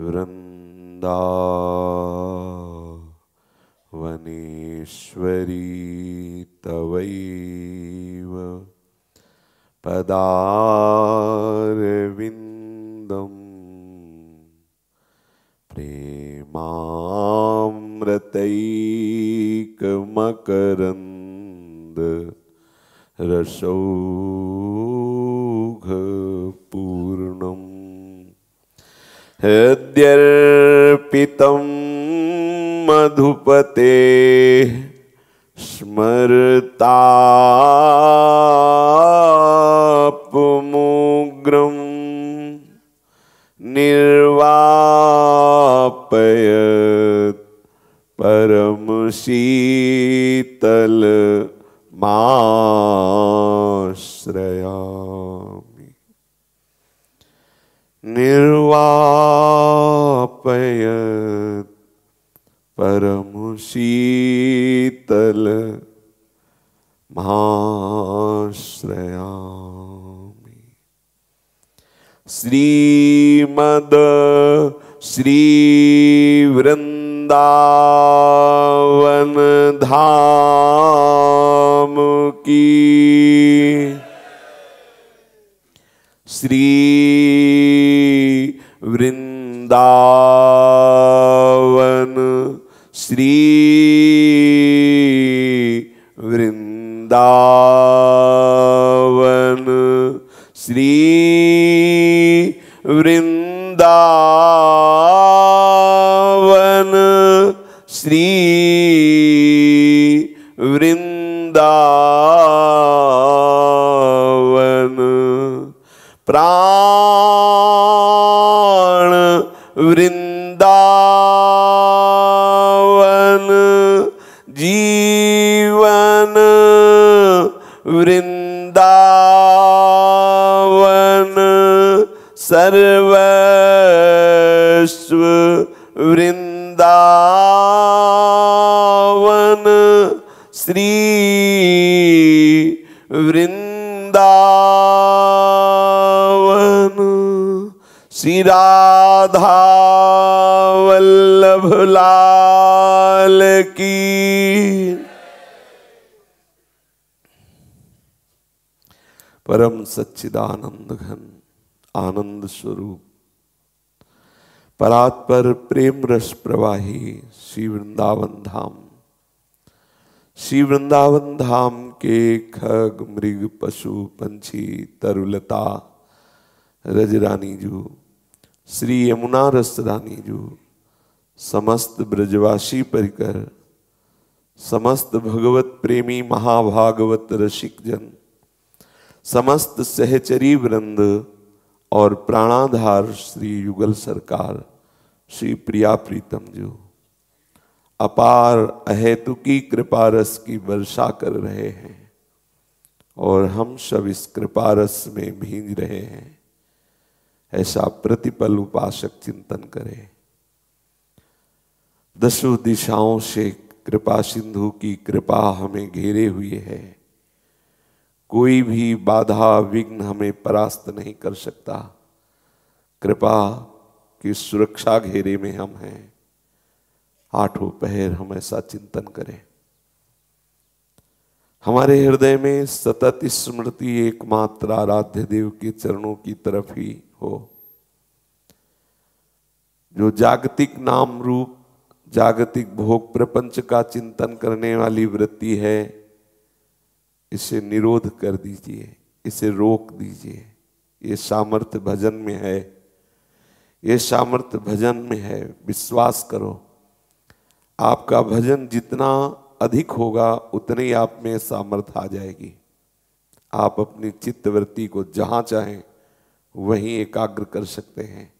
वृन्दावनेश्वरी तवैव पदारविन्दम् प्रेमामृतैकमकरन्द रसौघपूर्णम् हृद्यर्पितं मधुपते स्मर्तापमुग्रं निर्वापय परम शीतल मश्रया निर्वा शीतल महाश्रयामि श्रीमद श्री वृंदावन धाम की श्री वृंदा श्री वृन्दा सच्चिदानंद घन आनंद स्वरूप परात्पर प्रेम रस प्रवाही श्री वृंदावन धाम श्री वृंदावन धाम के खग मृग पशु पंछी तरुलता रज रानी जू श्री यमुना रस रानी जू समस्त ब्रजवासी परिकर समस्त भगवत प्रेमी महाभागवत रसिक जन समस्त सहचरी वृंद और प्राणाधार श्री युगल सरकार श्री प्रिया प्रीतम जो अपार अहेतु की कृपा रस की वर्षा कर रहे हैं और हम सब इस कृपा रस में भींज रहे हैं ऐसा प्रतिपल उपासक चिंतन करें दसों दिशाओं से कृपा सिंधु की कृपा हमें घेरे हुए है कोई भी बाधा विघ्न हमें परास्त नहीं कर सकता कृपा की सुरक्षा घेरे में हम हैं आठों पहर हम ऐसा चिंतन करें हमारे हृदय में सतत स्मृति एकमात्र आराध्य देव के चरणों की तरफ ही हो जो जागतिक नाम रूप जागतिक भोग प्रपंच का चिंतन करने वाली वृत्ति है इसे निरोध कर दीजिए इसे रोक दीजिए ये सामर्थ्य भजन में है ये सामर्थ्य भजन में है विश्वास करो आपका भजन जितना अधिक होगा उतने आप में सामर्थ्य आ जाएगी आप अपनी चित्तवृत्ति को जहाँ चाहें वहीं एकाग्र कर सकते हैं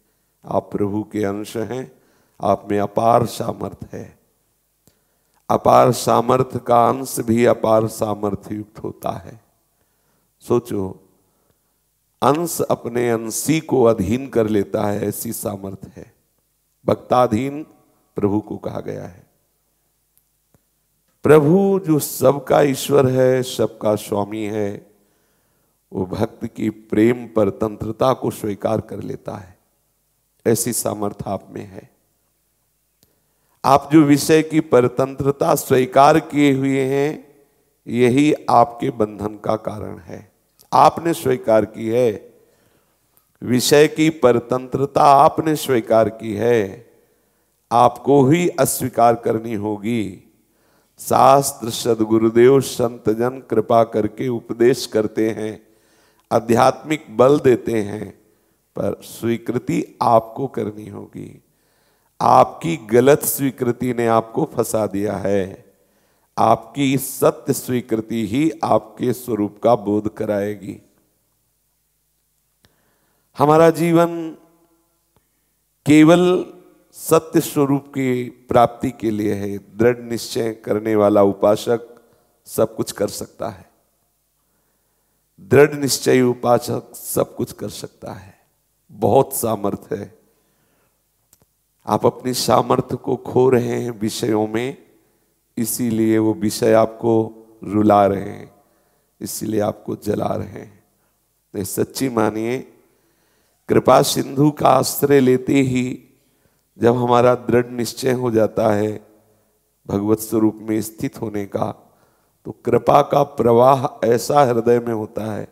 आप प्रभु के अंश हैं आप में अपार सामर्थ्य है अपार सामर्थ्य का अंश भी अपार सामर्थ्य युक्त होता है सोचो अंश अपने अंशी को अधीन कर लेता है ऐसी सामर्थ्य है भक्ताधीन प्रभु को कहा गया है प्रभु जो सबका ईश्वर है सबका स्वामी है वो भक्त की प्रेम पर तंत्रता को स्वीकार कर लेता है ऐसी सामर्थ्य आप में है आप जो विषय की परतंत्रता स्वीकार किए हुए हैं यही आपके बंधन का कारण है आपने स्वीकार की है विषय की परतंत्रता आपने स्वीकार की है आपको ही अस्वीकार करनी होगी शास्त्र सदगुरुदेव संतजन कृपा करके उपदेश करते हैं आध्यात्मिक बल देते हैं पर स्वीकृति आपको करनी होगी आपकी गलत स्वीकृति ने आपको फंसा दिया है आपकी सत्य स्वीकृति ही आपके स्वरूप का बोध कराएगी हमारा जीवन केवल सत्य स्वरूप की प्राप्ति के लिए है दृढ़ निश्चय करने वाला उपासक सब कुछ कर सकता है दृढ़ निश्चय उपासक सब कुछ कर सकता है बहुत सामर्थ्य है आप अपने सामर्थ्य को खो रहे हैं विषयों में इसीलिए वो विषय आपको रुला रहे हैं इसीलिए आपको जला रहे हैं तो सच्ची मानिए कृपा सिंधु का आश्रय लेते ही जब हमारा दृढ़ निश्चय हो जाता है भगवत स्वरूप में स्थित होने का तो कृपा का प्रवाह ऐसा हृदय में होता है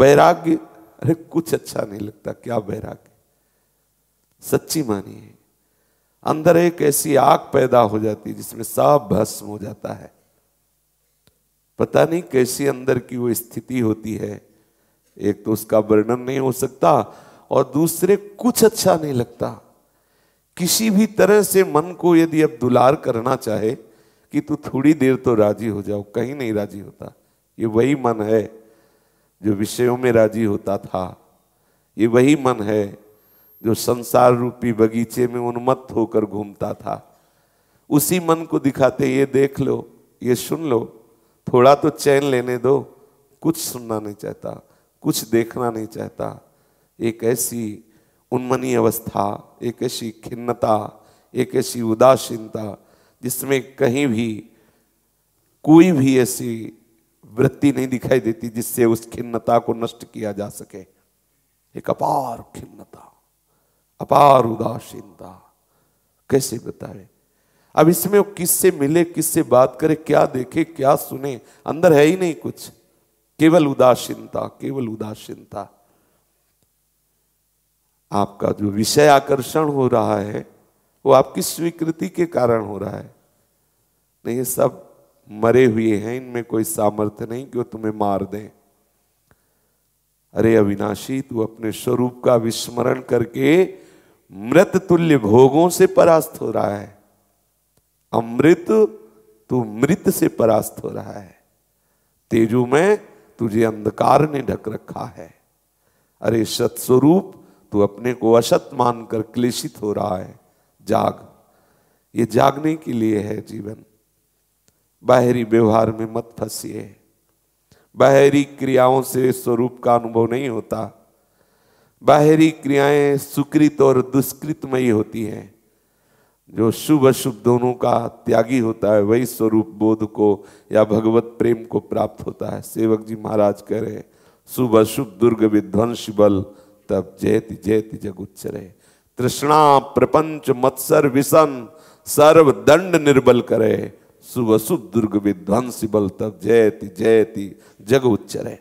वैराग्य अरे कुछ अच्छा नहीं लगता क्या वैराग्य सच्ची मानिए अंदर एक ऐसी आग पैदा हो जाती जिसमें सब भस्म हो जाता है पता नहीं कैसी अंदर की वो स्थिति होती है एक तो उसका वर्णन नहीं हो सकता और दूसरे कुछ अच्छा नहीं लगता किसी भी तरह से मन को यदि अब दुलार करना चाहे कि तू थोड़ी देर तो राजी हो जाओ कहीं नहीं राजी होता ये वही मन है जो विषयों में राजी होता था ये वही मन है जो संसार रूपी बगीचे में उन्मत्त होकर घूमता था उसी मन को दिखाते ये देख लो ये सुन लो थोड़ा तो चैन लेने दो कुछ सुनना नहीं चाहता कुछ देखना नहीं चाहता एक ऐसी उन्मनी अवस्था एक ऐसी खिन्नता एक ऐसी उदासीनता जिसमें कहीं भी कोई भी ऐसी वृत्ति नहीं दिखाई देती जिससे उस खिन्नता को नष्ट किया जा सके एक अपार खिन्नता अपार उदासीनता कैसे बताए अब इसमें वो किससे मिले किससे बात करे क्या देखे क्या सुने अंदर है ही नहीं कुछ केवल उदासीनता केवल उदासीनता आपका जो विषय आकर्षण हो रहा है वो आपकी स्वीकृति के कारण हो रहा है नहीं ये सब मरे हुए हैं इनमें कोई सामर्थ्य नहीं कि वो तुम्हें मार दें अरे अविनाशी तू अपने स्वरूप का विस्मरण करके मृत तुल्य भोगों से परास्त हो रहा है अमृत तू मृत से परास्त हो रहा है तेजु में तुझे अंधकार ने ढक रखा है अरे सत्स्वरूप तू अपने को असत मानकर क्लेशित हो रहा है जाग ये जागने के लिए है जीवन बाहरी व्यवहार में मत फंसिए बाहरी क्रियाओं से स्वरूप का अनुभव नहीं होता बाहरी क्रियाएं सुकृत और दुष्कृतमयी होती हैं जो शुभ अशुभ दोनों का त्यागी होता है वही स्वरूप बोध को या भगवत प्रेम को प्राप्त होता है सेवक जी महाराज कह रहे शुभ अशुभ दुर्ग विध्वंस बल तब जयति जयति जगुच्चरे तृष्णा प्रपंच मत्सर विषम सर्व दंड निर्बल करे शुभ अशुभ दुर्ग विध्वंस बल तब जयति जयति जग उच्चरे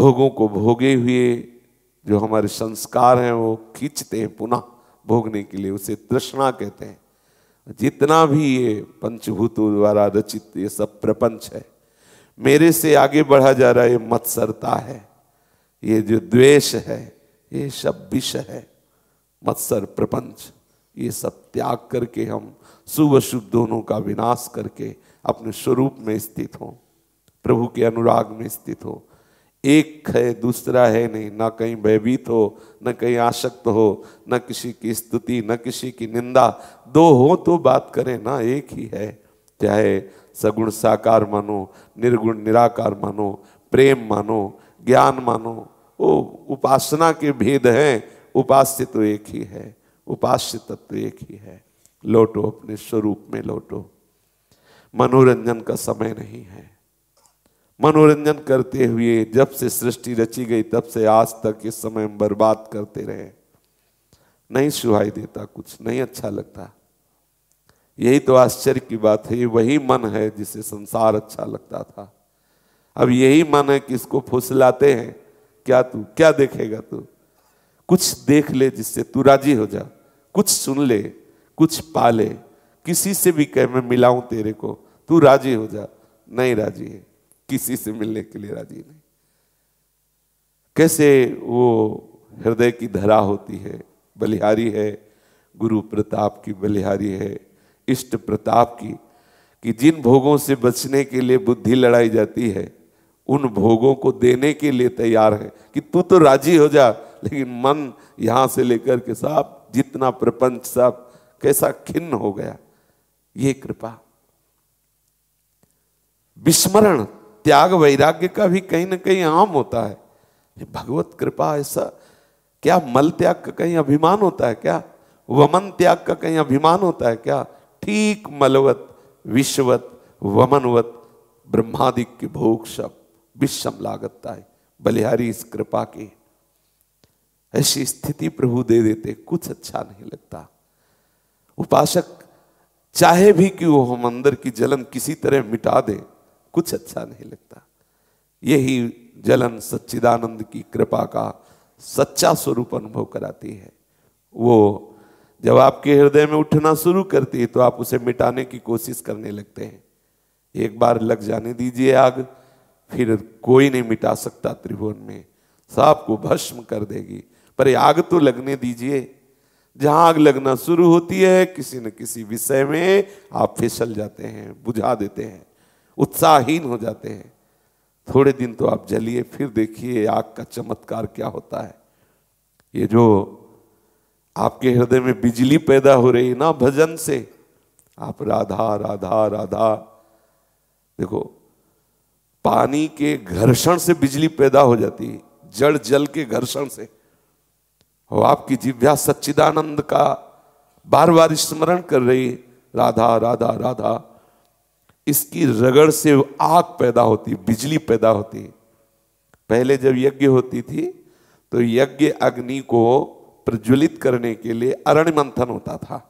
भोगों को भोगे हुए जो हमारे संस्कार हैं वो खींचते हैं पुनः भोगने के लिए उसे तृष्णा कहते हैं जितना भी ये पंचभूतों द्वारा रचित ये सब प्रपंच है मेरे से आगे बढ़ा जा रहा है ये मत्सरता है ये जो द्वेष है ये सब विष है मत्सर प्रपंच ये सब त्याग करके हम शुभ शुभ दोनों का विनाश करके अपने स्वरूप में स्थित हों प्रभु के अनुराग में स्थित हो एक है दूसरा है नहीं ना कहीं भयभीत हो न कहीं आशक्त हो न किसी की स्तुति न किसी की निंदा दो हो तो बात करें ना एक ही है चाहे सगुण साकार मानो निर्गुण निराकार मानो प्रेम मानो ज्ञान मानो वो उपासना के भेद हैं उपास्य तो एक ही है उपास्य तत्व तो एक ही है लौटो अपने स्वरूप में लौटो मनोरंजन का समय नहीं है मनोरंजन करते हुए जब से सृष्टि रची गई तब से आज तक इस समय हम बर्बाद करते रहे नहीं सुहाई देता कुछ नहीं अच्छा लगता यही तो आश्चर्य की बात है वही मन है जिसे संसार अच्छा लगता था अब यही मन है कि इसको फुसलाते हैं क्या तू क्या देखेगा तू कुछ देख ले जिससे तू राजी हो जा कुछ सुन ले कुछ पा ले किसी से भी कह मैं मिलाऊं तेरे को तू राजी हो जा नहीं राजी है किसी से मिलने के लिए राजी नहीं कैसे वो हृदय की धरा होती है बलिहारी है गुरु प्रताप की बलिहारी है इष्ट प्रताप की कि जिन भोगों से बचने के लिए बुद्धि लड़ाई जाती है उन भोगों को देने के लिए तैयार है कि तू तो राजी हो जा लेकिन मन यहां से लेकर के साहब जितना प्रपंच साहब कैसा खिन्न हो गया ये कृपा विस्मरण त्याग वैराग्य का भी कहीं ना कहीं आम होता है भगवत कृपा ऐसा क्या मल त्याग का कहीं अभिमान होता है क्या वमन त्याग का कहीं अभिमान होता है क्या ठीक मलवत विश्ववत वमनवत ब्रह्मादिक की भोग सब विषम लागतता है बलिहारी इस कृपा की ऐसी स्थिति प्रभु दे देते कुछ अच्छा नहीं लगता उपासक चाहे भी कि वो हम अंदर की जलन किसी तरह मिटा दे कुछ अच्छा नहीं लगता यही जलन सच्चिदानंद की कृपा का सच्चा स्वरूप अनुभव कराती है वो जब आपके हृदय में उठना शुरू करती है तो आप उसे मिटाने की कोशिश करने लगते हैं एक बार लग जाने दीजिए आग फिर कोई नहीं मिटा सकता त्रिभुवन में सांप को भस्म कर देगी पर आग तो लगने दीजिए जहां आग लगना शुरू होती है किसी न किसी विषय में आप फिसल जाते हैं बुझा देते हैं उत्साहहीन हो जाते हैं थोड़े दिन तो आप जलिए फिर देखिए आग का चमत्कार क्या होता है ये जो आपके हृदय में बिजली पैदा हो रही ना भजन से आप राधा राधा राधा देखो पानी के घर्षण से बिजली पैदा हो जाती है जड़ जल के घर्षण से और आपकी जिव्या सच्चिदानंद का बार बार स्मरण कर रही राधा राधा राधा इसकी रगड़ से आग पैदा होती बिजली पैदा होती पहले जब यज्ञ होती थी तो यज्ञ अग्नि को प्रज्वलित करने के लिए अरण्य मंथन होता था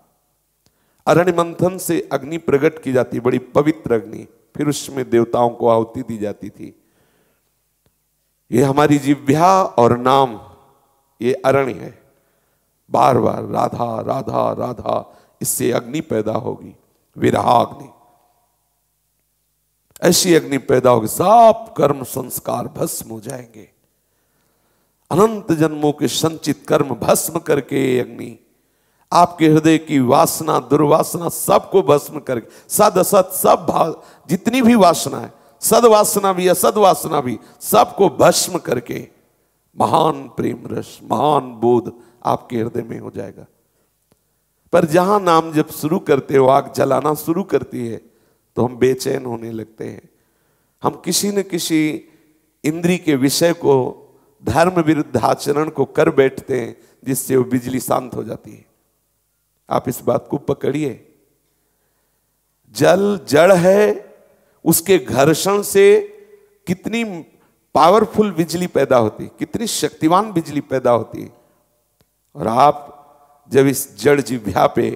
अरण्य मंथन से अग्नि प्रकट की जाती बड़ी पवित्र अग्नि फिर उसमें देवताओं को आहुति दी जाती थी ये हमारी जिव्या और नाम ये अरण्य है बार बार राधा राधा राधा इससे अग्नि पैदा होगी विराग्नि ऐसी अग्नि पैदा होगी साप कर्म संस्कार भस्म हो जाएंगे अनंत जन्मों के संचित कर्म भस्म करके अग्नि आपके हृदय की वासना दुर्वासना सबको भस्म करके सद असत सब भाव जितनी भी वासना है सदवासना भी असद वासना भी सबको भस्म करके महान प्रेम रस महान बोध आपके हृदय में हो जाएगा पर जहां नाम जब शुरू करते हो आग जलाना शुरू करती है तो हम बेचैन होने लगते हैं हम किसी न किसी इंद्री के विषय को धर्म विरुद्ध आचरण को कर बैठते हैं जिससे वो बिजली शांत हो जाती है आप इस बात को पकड़िए जल जड़ है उसके घर्षण से कितनी पावरफुल बिजली पैदा होती कितनी शक्तिवान बिजली पैदा होती और आप जब इस जड़ जिव्या पे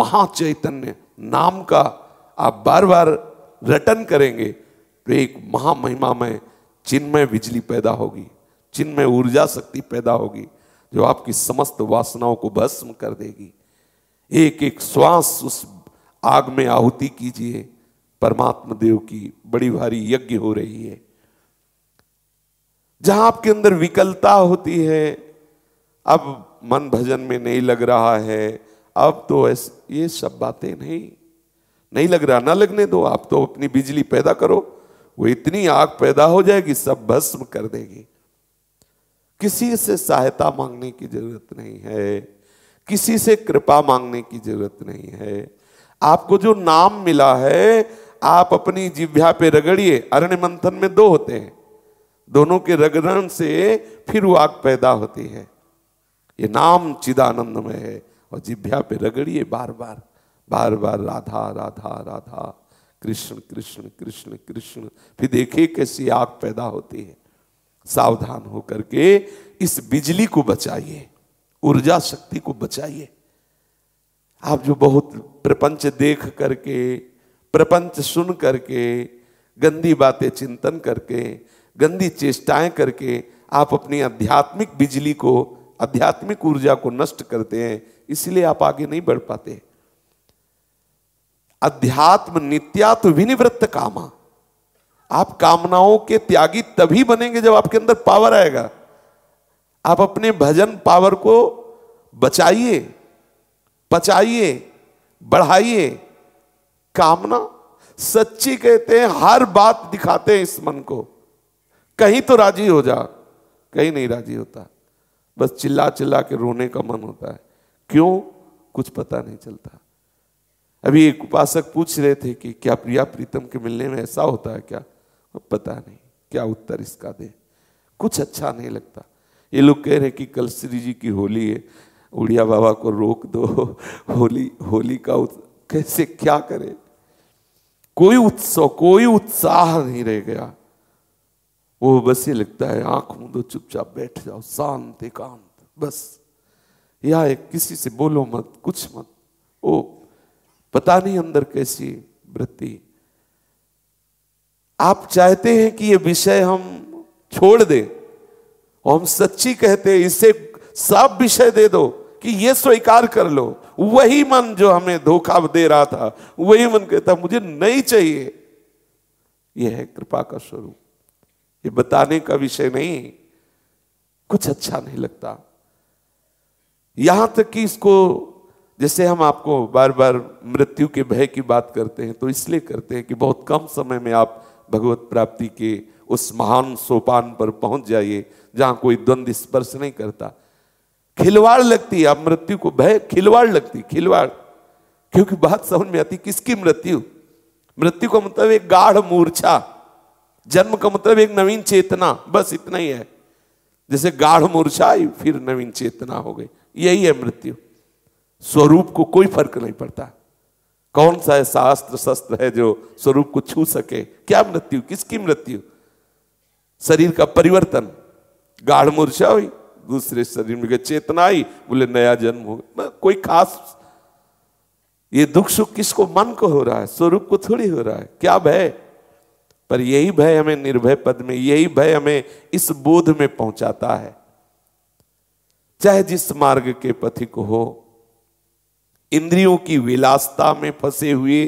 महाचैतन्य नाम का आप बार बार रटन करेंगे तो एक महामहिमा में चिन्मय बिजली पैदा होगी चिन्मय ऊर्जा शक्ति पैदा होगी जो आपकी समस्त वासनाओं को भस्म कर देगी एक एक श्वास उस आग में आहुति कीजिए परमात्मा देव की बड़ी भारी यज्ञ हो रही है जहां आपके अंदर विकलता होती है अब मन भजन में नहीं लग रहा है अब तो ये सब बातें नहीं नहीं लग रहा ना लगने दो आप तो अपनी बिजली पैदा करो वो इतनी आग पैदा हो जाएगी सब भस्म कर देगी किसी से सहायता मांगने की जरूरत नहीं है किसी से कृपा मांगने की जरूरत नहीं है आपको जो नाम मिला है आप अपनी जिभ्या पे रगड़िए अरण्य मंथन में दो होते हैं दोनों के रगड़न से फिर वो आग पैदा होती है ये नाम चिदानंद में है और जिभ्या पे रगड़िए बार बार बार बार राधा राधा राधा कृष्ण कृष्ण कृष्ण कृष्ण फिर देखिए कैसी आग पैदा होती है सावधान होकर के इस बिजली को बचाइए ऊर्जा शक्ति को बचाइए आप जो बहुत प्रपंच देख करके प्रपंच सुन करके गंदी बातें चिंतन करके गंदी चेष्टाएं करके आप अपनी आध्यात्मिक बिजली को आध्यात्मिक ऊर्जा को नष्ट करते हैं इसलिए आप आगे नहीं बढ़ पाते हैं अध्यात्म नित्यात विनिवृत्त कामा आप कामनाओं के त्यागी तभी बनेंगे जब आपके अंदर पावर आएगा आप अपने भजन पावर को बचाइए पचाइए बढ़ाइए कामना सच्ची कहते हैं हर बात दिखाते हैं इस मन को कहीं तो राजी हो जा कहीं नहीं राजी होता बस चिल्ला चिल्ला के रोने का मन होता है क्यों कुछ पता नहीं चलता अभी एक उपासक पूछ रहे थे कि क्या प्रिया प्रीतम के मिलने में ऐसा होता है क्या पता नहीं क्या उत्तर इसका दे कुछ अच्छा नहीं लगता ये लोग कह रहे हैं कि कल श्री जी की होली है उड़िया बाबा को रोक दो होली होली का कैसे क्या करे कोई उत्सव कोई उत्साह नहीं रह गया वो बस ये लगता है आंख दो चुपचाप बैठ जाओ शांत एकांत बस या एक किसी से बोलो मत कुछ मत ओ पता नहीं अंदर कैसी वृत्ति आप चाहते हैं कि ये विषय हम छोड़ दे और हम सच्ची कहते हैं इसे साफ विषय दे दो कि ये स्वीकार कर लो वही मन जो हमें धोखा दे रहा था वही मन कहता मुझे नहीं चाहिए यह है कृपा का स्वरूप ये बताने का विषय नहीं कुछ अच्छा नहीं लगता यहां तक कि इसको जैसे हम आपको बार बार मृत्यु के भय की बात करते हैं तो इसलिए करते हैं कि बहुत कम समय में आप भगवत प्राप्ति के उस महान सोपान पर पहुंच जाइए जहां कोई द्वंद्व स्पर्श नहीं करता खिलवाड़ लगती है आप मृत्यु को भय खिलवाड़ लगती खिलवाड़ क्योंकि बात समझ में आती किसकी मृत्यु मृत्यु का मतलब एक गाढ़ मूर्छा जन्म का मतलब एक नवीन चेतना बस इतना ही है जैसे गाढ़ मूर्छा आई फिर नवीन चेतना हो गई यही है मृत्यु स्वरूप को कोई फर्क नहीं पड़ता कौन सा है शास्त्र शस्त्र है जो स्वरूप को छू सके क्या मृत्यु किसकी मृत्यु शरीर का परिवर्तन गाढ़ मूर्छा हुई दूसरे शरीर में चेतना आई बोले नया जन्म हो कोई खास ये दुख सुख किसको मन को हो रहा है स्वरूप को थोड़ी हो रहा है क्या भय पर यही भय हमें निर्भय पद में यही भय हमें इस बोध में पहुंचाता है चाहे जिस मार्ग के पथिक हो इंद्रियों की विलासता में फंसे हुए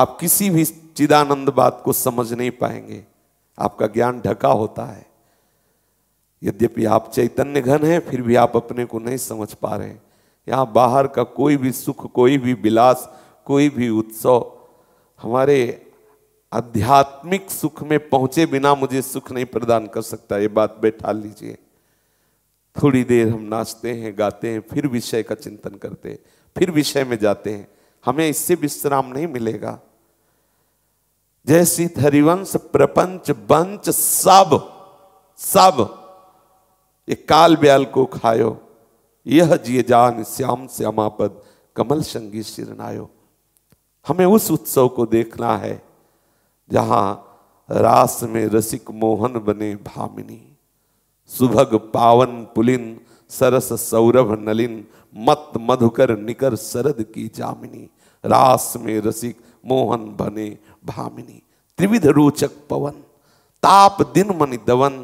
आप किसी भी चिदानंद बात को समझ नहीं पाएंगे आपका ज्ञान ढका होता है यद्यपि आप चैतन्य घन हैं फिर भी आप अपने को नहीं समझ पा रहे यहां बाहर का कोई भी सुख कोई भी विलास कोई भी उत्सव हमारे आध्यात्मिक सुख में पहुंचे बिना मुझे सुख नहीं प्रदान कर सकता ये बात बैठा लीजिए थोड़ी देर हम नाचते हैं गाते हैं फिर विषय का चिंतन करते हैं फिर विषय में जाते हैं हमें इससे विश्राम नहीं मिलेगा जैसी हरिवंश प्रपंच बंच सब सब ये काल ब्याल को खायो यह जिए जान श्याम श्यामापद कमल संगी शिरनायो हमें उस उत्सव को देखना है जहां रास में रसिक मोहन बने भामिनी सुभग पावन पुलिन सरस सौरभ नलिन मत मधुकर निकर सरद की जामिनी रास में रसिक मोहन बने भामिनी त्रिविध रोचक पवन ताप दिन मनि दवन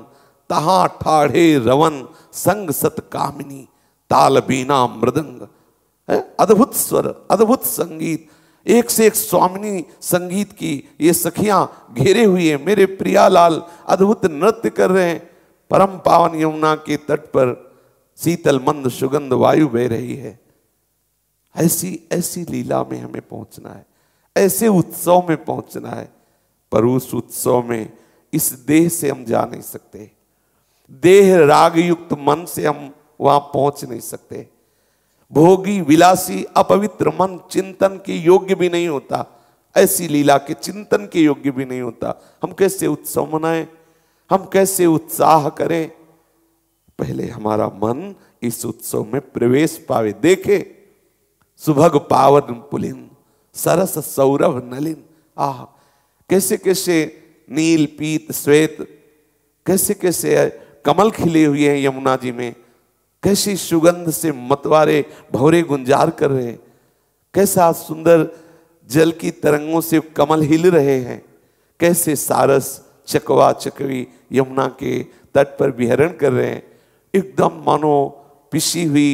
तहा ठाढ़े रवन संग सत कामिनी ताल बीना मृदंग अद्भुत स्वर अद्भुत संगीत एक से एक स्वामिनी संगीत की ये सखियां घेरे हुई है मेरे प्रियालाल अद्भुत नृत्य कर रहे हैं परम पावन यमुना के तट पर शीतल मंद सुगंध वायु बह रही है ऐसी ऐसी लीला में हमें पहुंचना है ऐसे उत्सव में पहुंचना है पर उस उत्सव में इस देह से हम जा नहीं सकते देह राग युक्त मन से हम वहां पहुंच नहीं सकते भोगी विलासी अपवित्र मन चिंतन के योग्य भी नहीं होता ऐसी लीला के चिंतन के योग्य भी नहीं होता हम कैसे उत्सव मनाएं हम कैसे उत्साह करें पहले हमारा मन इस उत्सव में प्रवेश पावे देखे सुभग पावन पुलिन सरस सौरभ नलिन आह कैसे कैसे नील पीत श्वेत कैसे कैसे कमल खिले हुए हैं यमुना जी में कैसी सुगंध से मतवारे भौरे गुंजार कर रहे हैं कैसा सुंदर जल की तरंगों से कमल हिल रहे हैं कैसे सारस चकवा चकवी यमुना के तट पर विहरण कर रहे हैं एकदम मानो पिसी हुई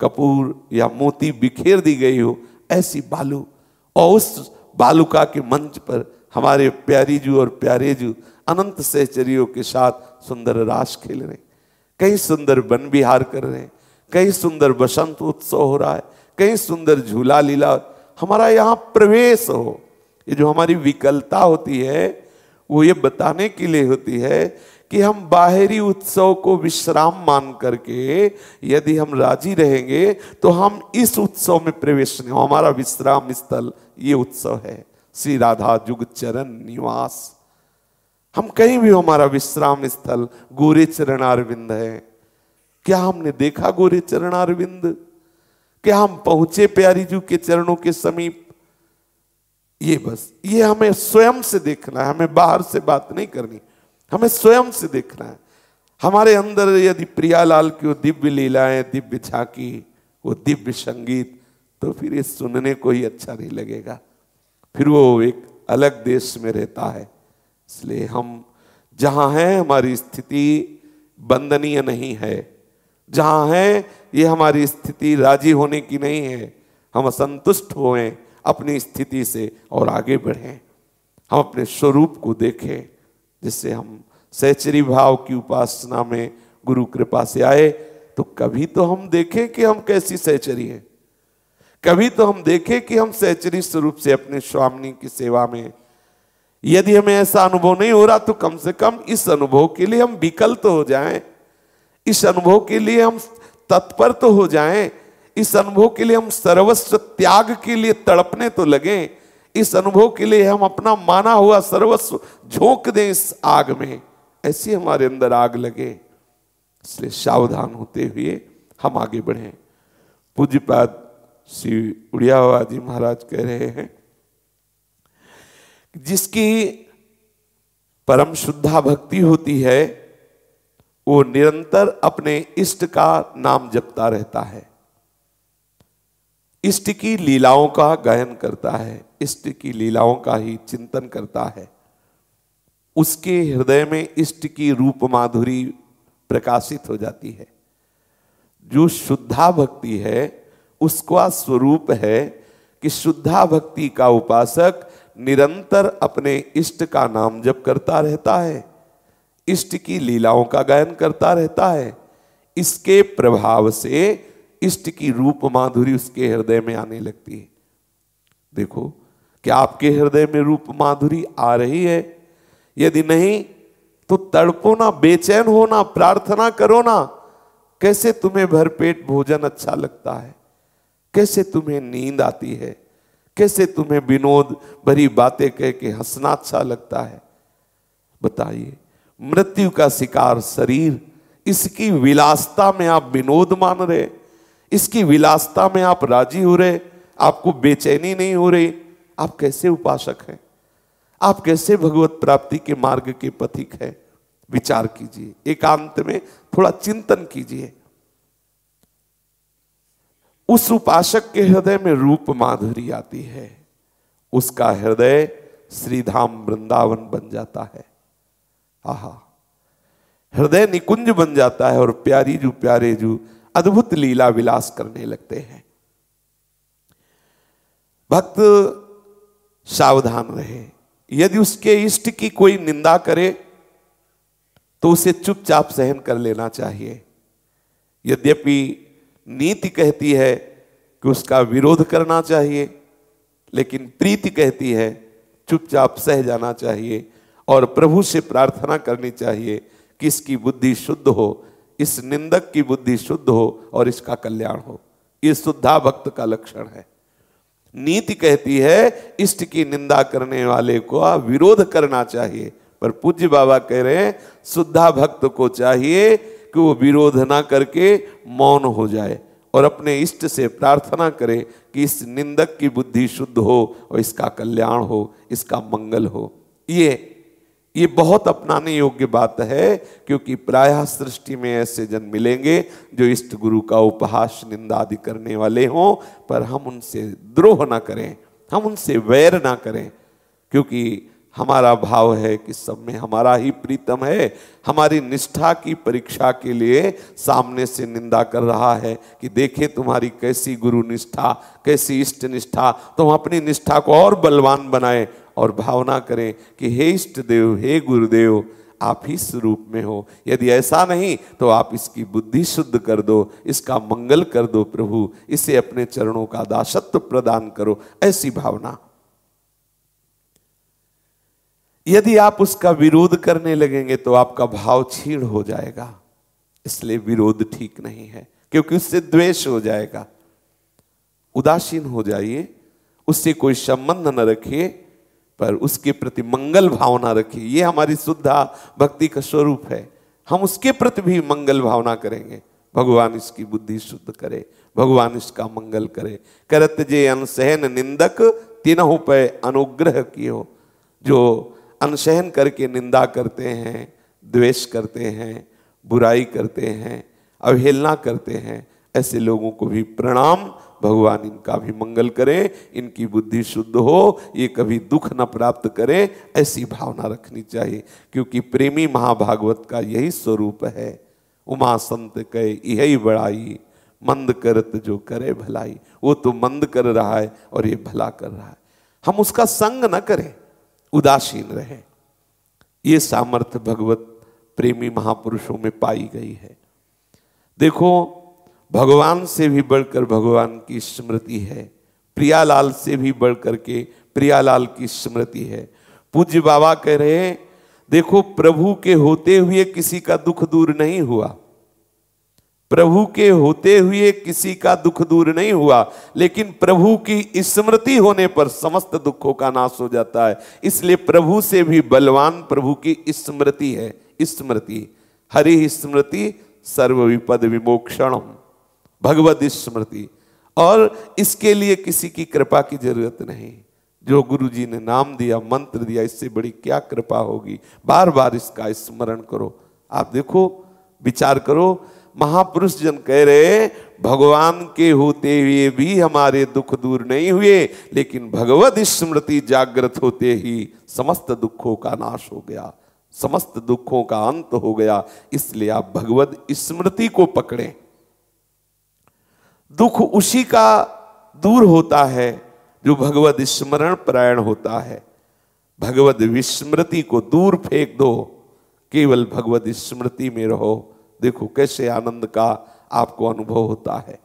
कपूर या मोती बिखेर दी गई हो ऐसी बालू और उस बालुका के मंच पर हमारे प्यारी जू और प्यारे जू अनंत सहचरियों के साथ सुंदर रास खेल रहे हैं कहीं सुंदर वन विहार कर रहे हैं कहीं सुंदर बसंत उत्सव हो रहा है कहीं सुंदर झूला लीला हमारा यहाँ प्रवेश हो ये जो हमारी विकलता होती है वो ये बताने के लिए होती है कि हम बाहरी उत्सव को विश्राम मान करके यदि हम राजी रहेंगे तो हम इस उत्सव में प्रवेश नहीं हमारा विश्राम स्थल ये उत्सव है श्री राधा जुग चरण निवास हम कहीं भी हमारा विश्राम स्थल गोरे चरण अरविंद है क्या हमने देखा गोरे चरण अरविंद क्या हम पहुंचे प्यारी जू के चरणों के समीप ये बस ये हमें स्वयं से देखना है हमें बाहर से बात नहीं करनी हमें स्वयं से देखना है हमारे अंदर यदि प्रियालाल की वो दिव्य लीलाएं दिव्य झाकी वो दिव्य संगीत तो फिर ये सुनने को ही अच्छा नहीं लगेगा फिर वो एक अलग देश में रहता है इसलिए हम जहाँ हैं हमारी स्थिति बंदनीय नहीं है जहाँ हैं ये हमारी स्थिति राजी होने की नहीं है हम असंतुष्ट हुए अपनी स्थिति से और आगे बढ़ें हम अपने स्वरूप को देखें जिससे हम सहचरी भाव की उपासना में गुरु कृपा से आए तो कभी तो हम देखें कि हम कैसी सहचरी हैं कभी तो हम देखें कि हम सहचरी स्वरूप से अपने स्वामी की सेवा में यदि हमें ऐसा अनुभव नहीं हो रहा तो कम से कम इस अनुभव के लिए हम विकल तो हो जाएं इस अनुभव के लिए हम तत्पर तो हो जाएं इस अनुभव के लिए हम सर्वस्व त्याग के लिए तड़पने तो लगें इस अनुभव के लिए हम अपना माना हुआ सर्वस्व झोंक दें इस आग में ऐसी हमारे अंदर आग लगे इसलिए सावधान होते हुए हम आगे बढ़े पूज्यपाद श्री उड़ियावा जी महाराज कह रहे हैं जिसकी परम शुद्धा भक्ति होती है वो निरंतर अपने इष्ट का नाम जपता रहता है इष्ट की लीलाओं का गायन करता है इष्ट की लीलाओं का ही चिंतन करता है उसके हृदय में इष्ट की रूप माधुरी प्रकाशित हो जाती है जो शुद्धा भक्ति है उसका स्वरूप है कि शुद्धा भक्ति का उपासक निरंतर अपने इष्ट का नाम जप करता रहता है इष्ट की लीलाओं का गायन करता रहता है इसके प्रभाव से इष्ट की रूप माधुरी उसके हृदय में आने लगती है देखो क्या आपके हृदय में रूप माधुरी आ रही है यदि नहीं तो तड़पो ना बेचैन हो ना प्रार्थना करो ना कैसे तुम्हें भरपेट भोजन अच्छा लगता है कैसे तुम्हें नींद आती है कैसे तुम्हें विनोद भरी बातें कह के हंसना अच्छा लगता है बताइए मृत्यु का शिकार शरीर इसकी विलासता में आप विनोद मान रहे इसकी विलासता में आप राजी हो रहे आपको बेचैनी नहीं हो रही आप कैसे उपासक हैं आप कैसे भगवत प्राप्ति के मार्ग के पथिक हैं विचार कीजिए एकांत में थोड़ा चिंतन कीजिए उस उपासक के हृदय में रूप माधुरी आती है उसका हृदय श्रीधाम वृंदावन बन जाता है आहा हृदय निकुंज बन जाता है और प्यारी जू प्यारे जू अद्भुत लीला विलास करने लगते हैं भक्त सावधान रहे यदि उसके इष्ट की कोई निंदा करे तो उसे चुपचाप सहन कर लेना चाहिए यद्यपि नीति कहती है कि उसका विरोध करना चाहिए लेकिन प्रीति कहती है चुपचाप सह जाना चाहिए और प्रभु से प्रार्थना करनी चाहिए कि इसकी बुद्धि शुद्ध हो इस निंदक की बुद्धि शुद्ध हो और इसका कल्याण हो ये शुद्धा भक्त का लक्षण है नीति कहती है इष्ट की निंदा करने वाले को विरोध करना चाहिए पर पूज्य बाबा कह रहे हैं शुद्धा भक्त को चाहिए कि वो विरोध ना करके मौन हो जाए और अपने इष्ट से प्रार्थना करे कि इस निंदक की बुद्धि शुद्ध हो और इसका कल्याण हो इसका मंगल हो ये ये बहुत अपनाने योग्य बात है क्योंकि प्रायः सृष्टि में ऐसे जन मिलेंगे जो इष्ट गुरु का उपहास निंदा आदि करने वाले हों पर हम उनसे द्रोह ना करें हम उनसे वैर ना करें क्योंकि हमारा भाव है कि सब में हमारा ही प्रीतम है हमारी निष्ठा की परीक्षा के लिए सामने से निंदा कर रहा है कि देखे तुम्हारी कैसी गुरु निष्ठा कैसी इष्ट निष्ठा तुम अपनी निष्ठा को और बलवान बनाए और भावना करें कि हे इष्ट देव हे गुरुदेव आप ही स्वरूप में हो यदि ऐसा नहीं तो आप इसकी बुद्धि शुद्ध कर दो इसका मंगल कर दो प्रभु इसे अपने चरणों का दासत्व प्रदान करो ऐसी भावना यदि आप उसका विरोध करने लगेंगे तो आपका भाव छीण हो जाएगा इसलिए विरोध ठीक नहीं है क्योंकि उससे द्वेष हो जाएगा उदासीन हो जाइए उससे कोई संबंध न रखिए पर उसके प्रति मंगल भावना रखिए ये हमारी शुद्धा भक्ति का स्वरूप है हम उसके प्रति भी मंगल भावना करेंगे भगवान इसकी बुद्धि शुद्ध करे भगवान इसका मंगल करे करत जे अनसहन निंदक तीनों पे अनुग्रह की हो जो अनसहन करके निंदा करते हैं द्वेष करते हैं बुराई करते हैं अवहेलना करते हैं ऐसे लोगों को भी प्रणाम भगवान इनका भी मंगल करें इनकी बुद्धि शुद्ध हो ये कभी दुख न प्राप्त करें ऐसी भावना रखनी चाहिए क्योंकि प्रेमी महाभागवत का यही स्वरूप है उमा संत कहे यही बड़ाई मंद करत जो करे भलाई वो तो मंद कर रहा है और ये भला कर रहा है हम उसका संग न करें उदासीन रहे ये सामर्थ्य भगवत प्रेमी महापुरुषों में पाई गई है देखो भगवान से भी बढ़कर भगवान की स्मृति है प्रियालाल से भी बढ़कर के प्रियालाल की स्मृति है पूज्य बाबा कह रहे हैं देखो प्रभु के होते हुए किसी का दुख दूर नहीं हुआ प्रभु के होते हुए किसी का दुख दूर नहीं हुआ लेकिन प्रभु की स्मृति होने पर समस्त दुखों का नाश हो जाता है इसलिए प्रभु से भी बलवान प्रभु की स्मृति है स्मृति हरि स्मृति सर्व विपद विमोक्षणम भगवत स्मृति और इसके लिए किसी की कृपा की जरूरत नहीं जो गुरु जी ने नाम दिया मंत्र दिया इससे बड़ी क्या कृपा होगी बार बार इसका स्मरण करो आप देखो विचार करो महापुरुष जन कह रहे भगवान के होते हुए भी हमारे दुख दूर नहीं हुए लेकिन भगवत स्मृति जागृत होते ही समस्त दुखों का नाश हो गया समस्त दुखों का अंत हो गया इसलिए आप भगवत स्मृति को पकड़ें दुख उसी का दूर होता है जो भगवत स्मरण प्रायण होता है भगवत विस्मृति को दूर फेंक दो केवल भगवत स्मृति में रहो देखो कैसे आनंद का आपको अनुभव होता है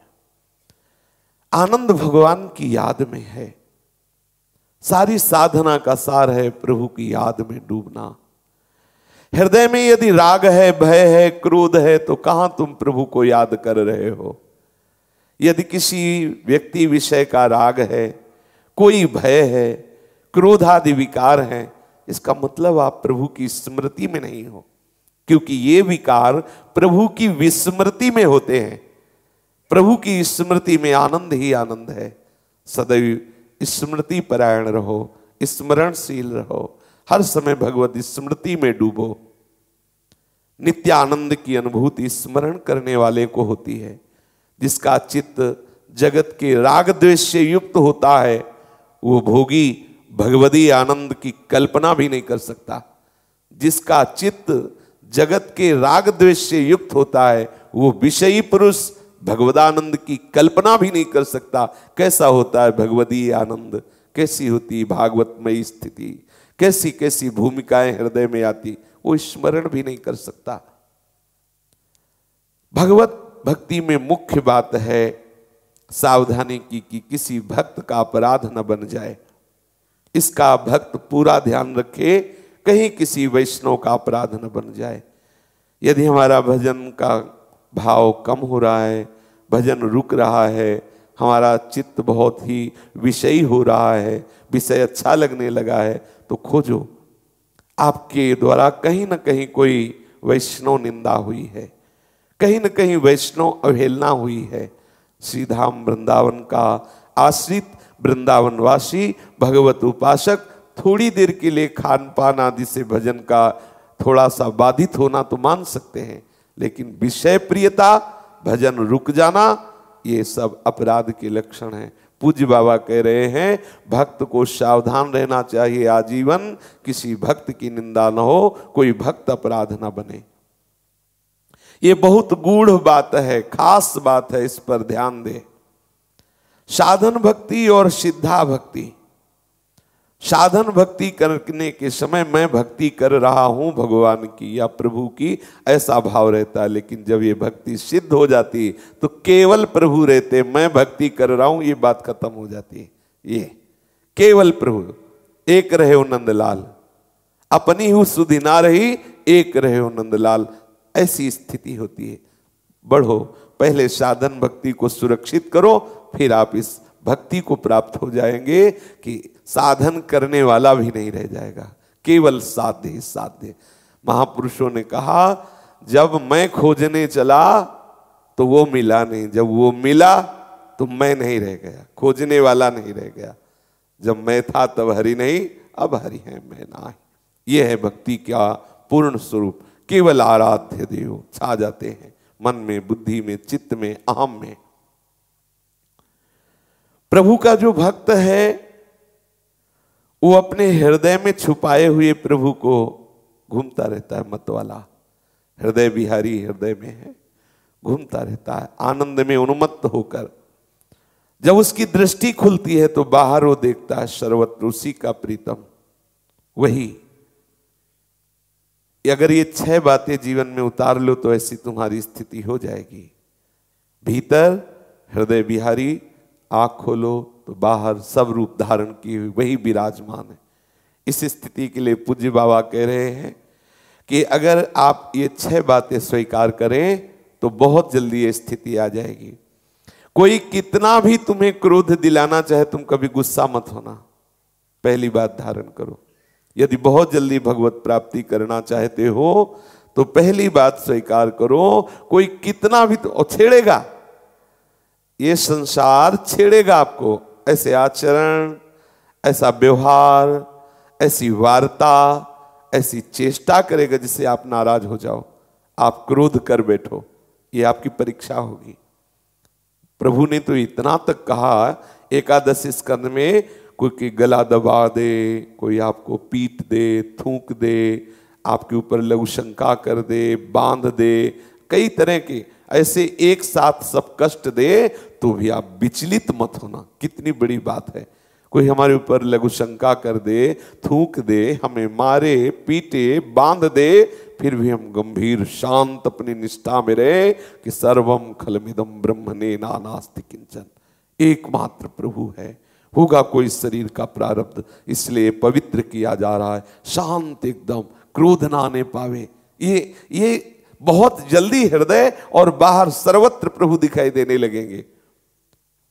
आनंद भगवान की याद में है सारी साधना का सार है प्रभु की याद में डूबना हृदय में यदि राग है भय है क्रोध है तो कहां तुम प्रभु को याद कर रहे हो यदि किसी व्यक्ति विषय का राग है कोई भय है क्रोध आदि विकार है इसका मतलब आप प्रभु की स्मृति में नहीं हो क्योंकि ये विकार प्रभु की विस्मृति में होते हैं प्रभु की स्मृति में आनंद ही आनंद है सदैव स्मृति परायण रहो स्मरणशील रहो हर समय भगवत स्मृति में डूबो नित्यानंद की अनुभूति स्मरण करने वाले को होती है जिसका चित्त जगत के राग द्वेष से युक्त होता है वो भोगी भगवदी आनंद की कल्पना भी नहीं कर सकता जिसका चित्त जगत के राग द्वेष से युक्त होता है वो विषयी पुरुष भगवदानंद की कल्पना भी नहीं कर सकता कैसा होता है भगवदी आनंद कैसी होती भागवतमयी स्थिति कैसी कैसी भूमिकाएं हृदय में आती वो स्मरण भी नहीं कर सकता भगवत भक्ति में मुख्य बात है सावधानी की कि किसी भक्त का अपराध न बन जाए इसका भक्त पूरा ध्यान रखे कहीं किसी वैष्णव का अपराध न बन जाए यदि हमारा भजन का भाव कम हो रहा है भजन रुक रहा है हमारा चित्त बहुत ही विषयी हो रहा है विषय अच्छा लगने लगा है तो खोजो आपके द्वारा कहीं ना कहीं कोई वैष्णव निंदा हुई है कहीं न कहीं वैष्णव अवहेलना हुई है श्रीधाम वृंदावन का आश्रित वृंदावनवासी भगवत उपासक थोड़ी देर के लिए खान पान आदि से भजन का थोड़ा सा बाधित होना तो मान सकते हैं लेकिन विषय प्रियता भजन रुक जाना ये सब अपराध के लक्षण हैं पूज्य बाबा कह रहे हैं भक्त को सावधान रहना चाहिए आजीवन किसी भक्त की निंदा न हो कोई भक्त अपराध न बने ये बहुत गूढ़ बात है खास बात है इस पर ध्यान दें साधन भक्ति और सिद्धा भक्ति साधन भक्ति करने के समय मैं भक्ति कर रहा हूं भगवान की या प्रभु की ऐसा भाव रहता है लेकिन जब ये भक्ति सिद्ध हो जाती तो केवल प्रभु रहते मैं भक्ति कर रहा हूं ये बात खत्म हो जाती है ये केवल प्रभु एक रहे हो नंदलाल अपनी हु सुधी ना रही एक रहे हो नंदलाल ऐसी स्थिति होती है बढ़ो पहले साधन भक्ति को सुरक्षित करो फिर आप इस भक्ति को प्राप्त हो जाएंगे कि साधन करने वाला भी नहीं रह जाएगा केवल साध्य ही साध्य महापुरुषों ने कहा जब मैं खोजने चला तो वो मिला नहीं जब वो मिला तो मैं नहीं रह गया खोजने वाला नहीं रह गया जब मैं था तब हरि नहीं अब हरि है मैं ना ये है भक्ति का पूर्ण स्वरूप केवल आराध्य देव छा जाते हैं मन में बुद्धि में चित्त में अहम में प्रभु का जो भक्त है वो अपने हृदय में छुपाए हुए प्रभु को घूमता रहता है मत वाला हृदय बिहारी हृदय में है घूमता रहता है आनंद में उन्मत्त होकर जब उसकी दृष्टि खुलती है तो बाहर वो देखता है सर्वत्र उसी का प्रीतम वही अगर ये छह बातें जीवन में उतार लो तो ऐसी तुम्हारी स्थिति हो जाएगी भीतर हृदय बिहारी आंख खोलो तो बाहर सब रूप धारण की हुई वही विराजमान है इस स्थिति के लिए पूज्य बाबा कह रहे हैं कि अगर आप ये छह बातें स्वीकार करें तो बहुत जल्दी ये स्थिति आ जाएगी कोई कितना भी तुम्हें क्रोध दिलाना चाहे तुम कभी गुस्सा मत होना पहली बात धारण करो यदि बहुत जल्दी भगवत प्राप्ति करना चाहते हो तो पहली बात स्वीकार करो कोई कितना भी तो छेड़ेगा ये संसार छेड़ेगा आपको ऐसे आचरण ऐसा व्यवहार ऐसी वार्ता ऐसी चेष्टा करेगा जिससे आप नाराज हो जाओ आप क्रोध कर बैठो ये आपकी परीक्षा होगी प्रभु ने तो इतना तक कहा एकादश स्कंद में कोई के गला दबा दे कोई आपको पीट दे थूक दे आपके ऊपर लघु शंका कर दे बांध दे कई तरह के ऐसे एक साथ सब कष्ट दे तो भी आप विचलित मत होना कितनी बड़ी बात है कोई हमारे ऊपर लघु शंका कर दे थूक दे हमें मारे पीटे बांध दे फिर भी हम गंभीर शांत अपनी निष्ठा में रहे कि सर्वम खलमिदम ने नानास्ति किंचन एकमात्र प्रभु है होगा कोई शरीर का प्रारब्ध इसलिए पवित्र किया जा रहा है शांत एकदम क्रोध ना आने पावे ये ये बहुत जल्दी हृदय और बाहर सर्वत्र प्रभु दिखाई देने लगेंगे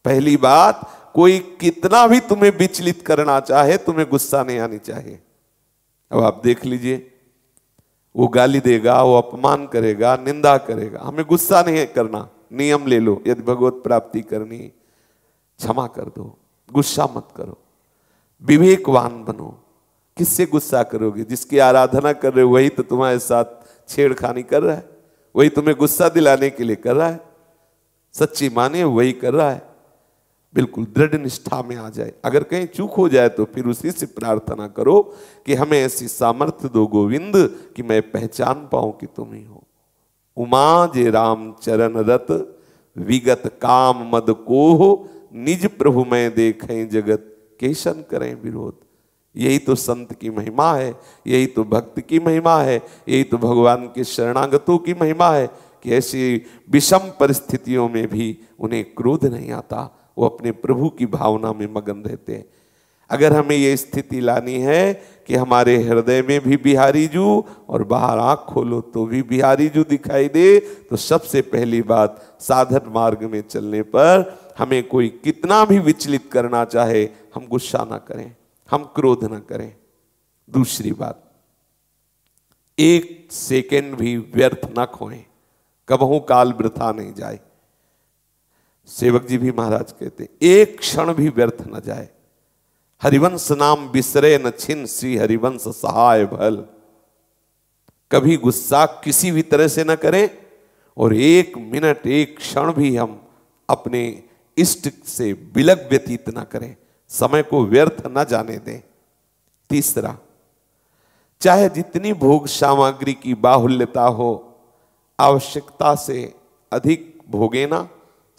पहली बात कोई कितना भी तुम्हें विचलित करना चाहे तुम्हें गुस्सा नहीं आनी चाहिए अब आप देख लीजिए वो गाली देगा वो अपमान करेगा निंदा करेगा हमें गुस्सा नहीं करना नियम ले लो यदि भगवत प्राप्ति करनी क्षमा कर दो गुस्सा मत करो विवेकवान बनो किससे गुस्सा करोगे जिसकी आराधना कर रहे हो वही तो तुम्हारे साथ छेड़खानी कर रहा है वही तुम्हें गुस्सा दिलाने के लिए कर रहा है सच्ची माने वही कर रहा है बिल्कुल दृढ़ निष्ठा में आ जाए अगर कहीं चूक हो जाए तो फिर उसी से प्रार्थना करो कि हमें ऐसी सामर्थ्य दो गोविंद कि मैं पहचान पाऊं कि तुम ही हो उमा जे राम चरण रत विगत काम मद कोह निज प्रभु में देखें जगत कैसन करें विरोध यही तो संत की महिमा है यही तो भक्त की महिमा है यही तो भगवान के शरणागतों की महिमा है कि ऐसी विषम परिस्थितियों में भी उन्हें क्रोध नहीं आता वो अपने प्रभु की भावना में मगन रहते हैं अगर हमें ये स्थिति लानी है कि हमारे हृदय में भी बिहारी जू और बाहर आँख खोलो तो भी बिहारी जू दिखाई दे तो सबसे पहली बात साधन मार्ग में चलने पर हमें कोई कितना भी विचलित करना चाहे हम गुस्सा ना करें हम क्रोध ना करें दूसरी बात एक सेकेंड भी व्यर्थ ना खोए कबहू काल वृथा नहीं जाए सेवक जी भी महाराज कहते एक क्षण भी व्यर्थ ना जाए हरिवंश नाम बिसरे न छिन श्री हरिवंश सहाय भल कभी गुस्सा किसी भी तरह से न करें और एक मिनट एक क्षण भी हम अपने इष्ट से बिलक व्यतीत न करें समय को व्यर्थ न जाने दें तीसरा चाहे जितनी भोग सामग्री की बाहुल्यता हो आवश्यकता से अधिक भोगे ना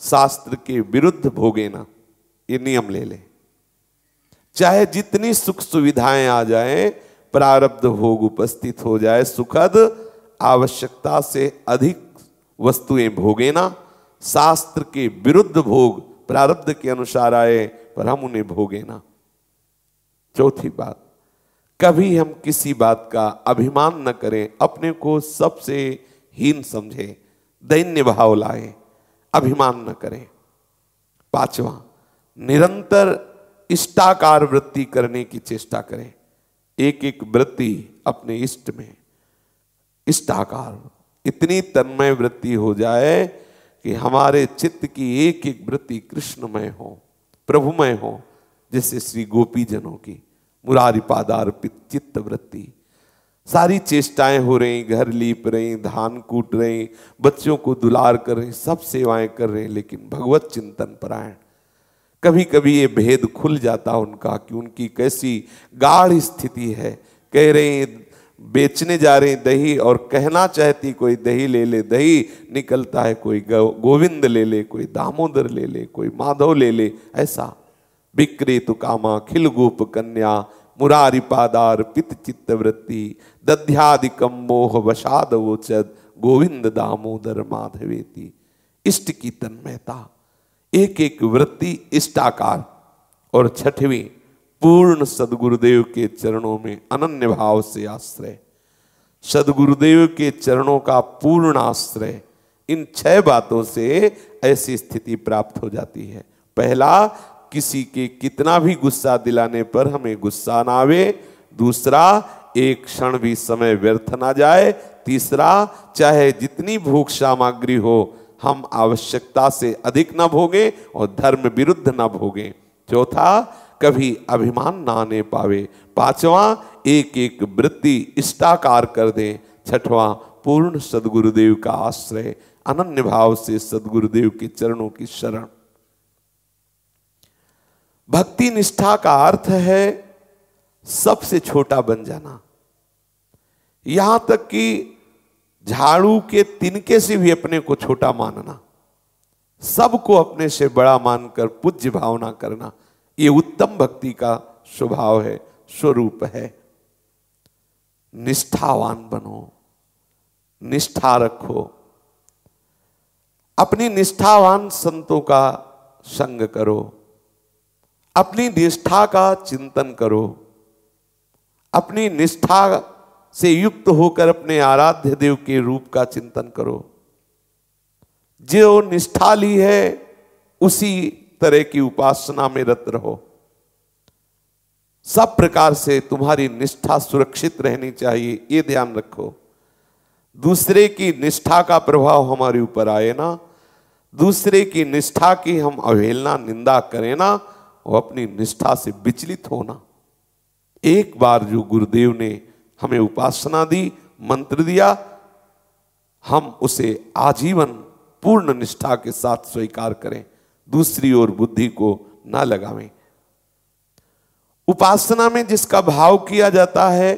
शास्त्र के विरुद्ध भोगे ना ये नियम ले लें चाहे जितनी सुख सुविधाएं आ जाएं प्रारब्ध भोग उपस्थित हो जाए सुखद आवश्यकता से अधिक वस्तुएं भोगे ना शास्त्र के विरुद्ध भोग प्रारब्ध के अनुसार आए पर हम उन्हें भोगे ना चौथी बात कभी हम किसी बात का अभिमान न करें अपने को सबसे हीन समझें दैन्य भाव लाए अभिमान न करें पांचवा निरंतर इष्टाकार वृत्ति करने की चेष्टा करें एक एक वृत्ति अपने इष्ट में इष्टाकार इतनी तन्मय वृत्ति हो जाए कि हमारे चित्त की एक एक वृत्ति कृष्णमय हो प्रभुमय हो जैसे श्री गोपी जनों की पादार्पित चित्त वृत्ति सारी चेष्टाएं हो रही घर लीप रही धान कूट रही बच्चों को दुलार कर रही सब सेवाएं कर रहे लेकिन भगवत चिंतन परायण कभी कभी ये भेद खुल जाता उनका कि उनकी कैसी गाढ़ स्थिति है कह रहे हैं बेचने जा रहे हैं दही और कहना चाहती कोई दही ले ले दही निकलता है कोई गोविंद ले ले कोई दामोदर ले ले कोई माधव ले ले ऐसा बिक्री तुकामा खिलगुप कन्या मुरारिपादार पित चित्त वृत्ति दध्यादिकम मोह वो वोचद गोविंद दामोदर माधवेती इष्ट की तन्मयता एक एक वृत्ति इष्टाकार और छठवीं पूर्ण सदगुरुदेव के चरणों में अनन्य भाव से आश्रय सदगुरुदेव के चरणों का पूर्ण आश्रय इन छह बातों से ऐसी स्थिति प्राप्त हो जाती है पहला किसी के कितना भी गुस्सा दिलाने पर हमें गुस्सा ना आवे दूसरा एक क्षण भी समय व्यर्थ ना जाए तीसरा चाहे जितनी भूख सामग्री हो हम आवश्यकता से अधिक ना भोगे और धर्म विरुद्ध न भोगे चौथा कभी अभिमान ना आने पावे पांचवा एक एक वृत्ति इष्टाकार कर दे छठवा पूर्ण सदगुरुदेव का आश्रय अनन्य भाव से सदगुरुदेव के चरणों की शरण भक्ति निष्ठा का अर्थ है सबसे छोटा बन जाना यहां तक कि झाड़ू के तिनके से भी अपने को छोटा मानना सबको अपने से बड़ा मानकर पूज्य भावना करना ये उत्तम भक्ति का स्वभाव है स्वरूप है निष्ठावान बनो निष्ठा रखो अपनी निष्ठावान संतों का संग करो अपनी निष्ठा का चिंतन करो अपनी निष्ठा से युक्त होकर अपने आराध्य देव के रूप का चिंतन करो जो निष्ठा ली है उसी तरह की उपासना में रत रहो सब प्रकार से तुम्हारी निष्ठा सुरक्षित रहनी चाहिए ये ध्यान रखो दूसरे की निष्ठा का प्रभाव हमारे ऊपर आए ना दूसरे की निष्ठा की हम अवहेलना निंदा करें ना और अपनी निष्ठा से विचलित होना एक बार जो गुरुदेव ने हमें उपासना दी मंत्र दिया हम उसे आजीवन पूर्ण निष्ठा के साथ स्वीकार करें दूसरी ओर बुद्धि को ना लगावें उपासना में जिसका भाव किया जाता है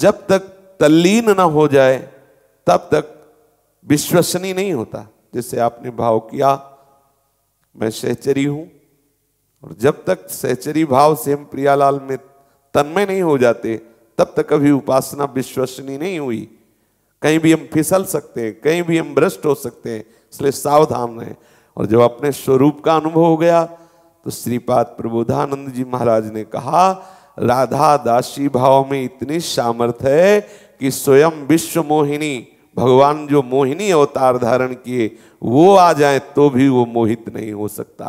जब तक तल्लीन ना हो जाए तब तक विश्वसनीय नहीं होता जैसे आपने भाव किया मैं सहचरी हूं और जब तक सहचरी भाव से हम प्रियालाल में तन्मय नहीं हो जाते तब तक अभी उपासना विश्वसनीय नहीं हुई कहीं भी हम फिसल सकते हैं कहीं भी हम भ्रष्ट हो सकते हैं इसलिए सावधान रहे और जब अपने स्वरूप का अनुभव हो गया तो श्रीपाद प्रबोधानंद जी महाराज ने कहा राधा दासी भाव में इतनी सामर्थ है कि स्वयं विश्व मोहिनी भगवान जो मोहिनी अवतार धारण किए वो आ जाए तो भी वो मोहित नहीं हो सकता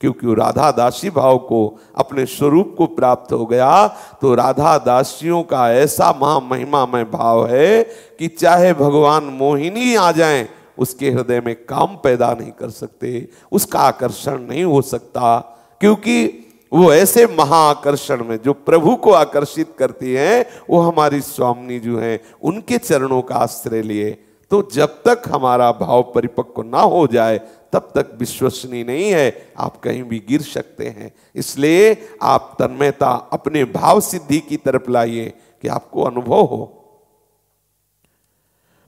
क्योंकि राधा दासी भाव को अपने स्वरूप को प्राप्त हो गया तो राधा दासियों का ऐसा महा महिमामय भाव है कि चाहे भगवान मोहिनी आ जाए उसके हृदय में काम पैदा नहीं कर सकते उसका आकर्षण नहीं हो सकता क्योंकि वो ऐसे महाआकर्षण में जो प्रभु को आकर्षित करती हैं वो हमारी स्वामी जो हैं उनके चरणों का आश्रय लिए तो जब तक हमारा भाव परिपक्व ना हो जाए तब तक विश्वसनीय नहीं है आप कहीं भी गिर सकते हैं इसलिए आप तन्मयता अपने भाव सिद्धि की तरफ लाइए कि आपको अनुभव हो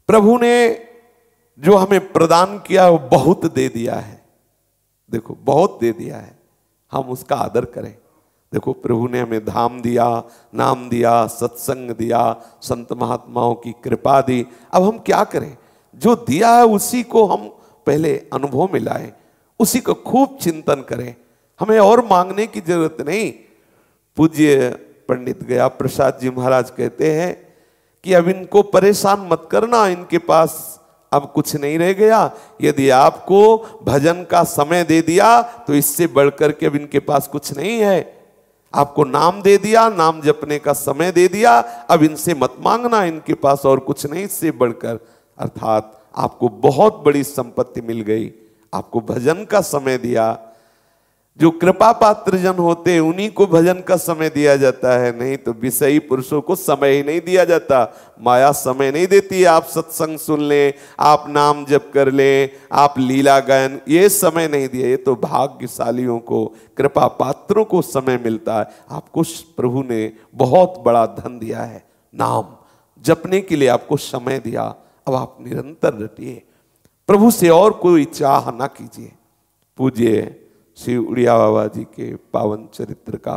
प्रभु ने जो हमें प्रदान किया वो बहुत दे दिया है देखो बहुत दे दिया है हम उसका आदर करें देखो प्रभु ने हमें धाम दिया नाम दिया सत्संग दिया संत महात्माओं की कृपा दी अब हम क्या करें जो दिया है उसी को हम पहले अनुभव मिलाएं उसी का खूब चिंतन करें हमें और मांगने की जरूरत नहीं पूज्य पंडित गया प्रसाद जी महाराज कहते हैं कि अब इनको परेशान मत करना इनके पास अब कुछ नहीं रह गया यदि आपको भजन का समय दे दिया तो इससे बढ़कर के अब इनके पास कुछ नहीं है आपको नाम दे दिया नाम जपने का समय दे दिया अब इनसे मत मांगना इनके पास और कुछ नहीं इससे बढ़कर अर्थात आपको बहुत बड़ी संपत्ति मिल गई आपको भजन का समय दिया जो कृपा पात्र जन होते हैं उन्हीं को भजन का समय दिया जाता है नहीं तो विषयी पुरुषों को समय ही नहीं दिया जाता माया समय नहीं देती आप सत्संग सुन लें आप नाम जप कर ले आप लीला गायन ये समय नहीं दिया ये तो भाग्यशालियों को कृपा पात्रों को समय मिलता है आपको प्रभु ने बहुत बड़ा धन दिया है नाम जपने के लिए आपको समय दिया अब आप निरंतर रटिए प्रभु से और कोई चाह ना कीजिए पूज्य श्री उड़िया बाबा जी के पावन चरित्र का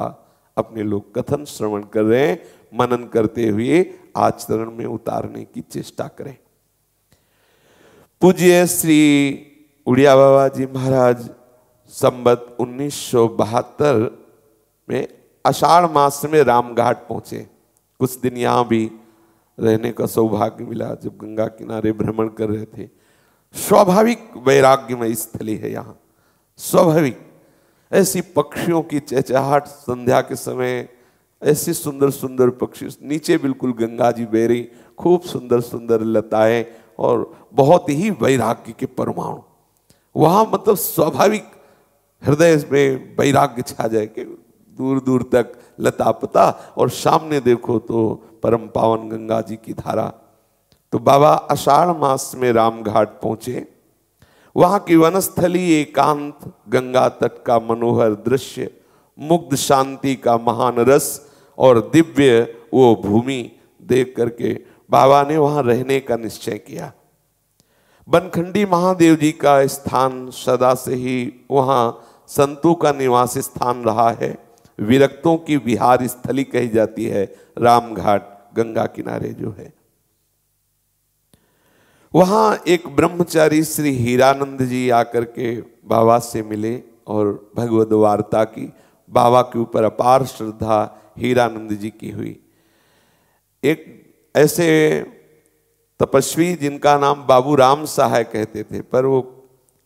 अपने लोग कथन श्रवण कर रहे हैं मनन करते हुए आचरण में उतारने की चेष्टा करें पूज्य श्री उड़िया बाबा जी महाराज संबत उन्नीस में आषाढ़ मास में रामघाट पहुंचे कुछ दिन यहां भी रहने का सौभाग्य मिला जब गंगा किनारे भ्रमण कर रहे थे स्वाभाविक वैराग्यमय स्थली है यहाँ स्वाभाविक ऐसी पक्षियों की चहचहाट संध्या के समय ऐसे सुंदर सुंदर पक्षी नीचे बिल्कुल गंगा जी बह रही खूब सुंदर सुंदर लताएं और बहुत ही वैराग्य के परमाणु वहाँ मतलब स्वाभाविक हृदय में वैराग्य छा जाए कि दूर दूर तक लता पता और सामने देखो तो परम पावन गंगा जी की धारा तो बाबा आषाढ़ मास में रामघाट पहुंचे वहां की वनस्थली एकांत गंगा तट का मनोहर दृश्य मुग्ध शांति का महान रस और दिव्य वो भूमि देख करके बाबा ने वहां रहने का निश्चय किया बनखंडी महादेव जी का स्थान सदा से ही वहां संतों का निवास स्थान रहा है विरक्तों की विहार स्थली कही जाती है रामघाट गंगा किनारे जो है वहां एक ब्रह्मचारी श्री हीरानंद जी आकर के बाबा से मिले और भगवत वार्ता की बाबा के ऊपर अपार श्रद्धा हीरानंद जी की हुई एक ऐसे तपस्वी जिनका नाम बाबू राम सहाय कहते थे पर वो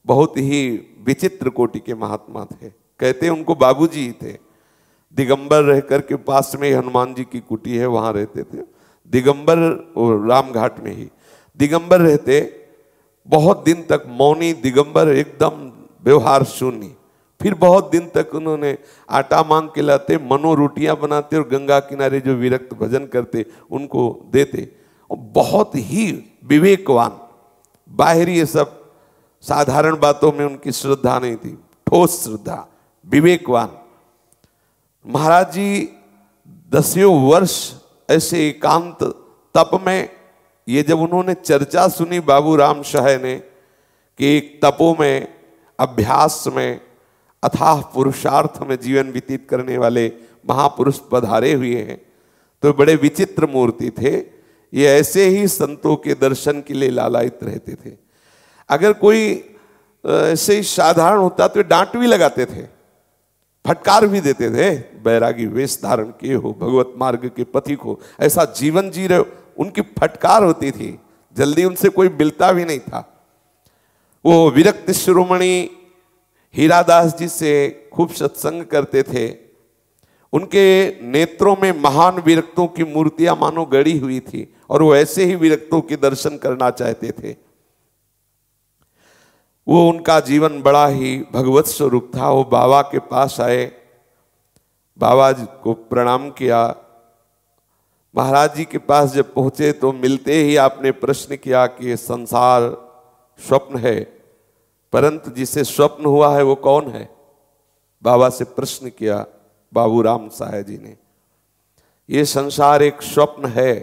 बहुत ही विचित्र कोटि के महात्मा थे कहते उनको बाबूजी थे दिगंबर रह कर के पास में हनुमान जी की कुटी है वहाँ रहते थे दिगंबर और रामघाट में ही दिगंबर रहते बहुत दिन तक मौनी दिगंबर एकदम व्यवहार शून्य फिर बहुत दिन तक उन्होंने आटा मांग के लाते मनो रोटियाँ बनाते और गंगा किनारे जो विरक्त भजन करते उनको देते और बहुत ही विवेकवान बाहरी ये सब साधारण बातों में उनकी श्रद्धा नहीं थी ठोस श्रद्धा विवेकवान महाराज जी दसियों वर्ष ऐसे एकांत तप में ये जब उन्होंने चर्चा सुनी बाबू राम शाह ने कि एक तपो में अभ्यास में अथाह पुरुषार्थ में जीवन व्यतीत करने वाले महापुरुष पधारे हुए हैं तो बड़े विचित्र मूर्ति थे ये ऐसे ही संतों के दर्शन के लिए लालायित रहते थे अगर कोई ऐसे ही साधारण होता तो डांट भी लगाते थे फटकार भी देते थे बैरागी वेश धारण किए हो भगवत मार्ग के पथी को ऐसा जीवन जी रहे हो उनकी फटकार होती थी जल्दी उनसे कोई मिलता भी नहीं था वो विरक्त शिरोमणि हीरादास जी से खूब सत्संग करते थे उनके नेत्रों में महान विरक्तों की मूर्तियां मानो गड़ी हुई थी और वो ऐसे ही विरक्तों के दर्शन करना चाहते थे वो उनका जीवन बड़ा ही भगवत स्वरूप था वो बाबा के पास आए बाबा को प्रणाम किया महाराज जी के पास जब पहुंचे तो मिलते ही आपने प्रश्न किया कि संसार स्वप्न है परंतु जिसे स्वप्न हुआ है वो कौन है बाबा से प्रश्न किया बाबू राम साह जी ने ये संसार एक स्वप्न है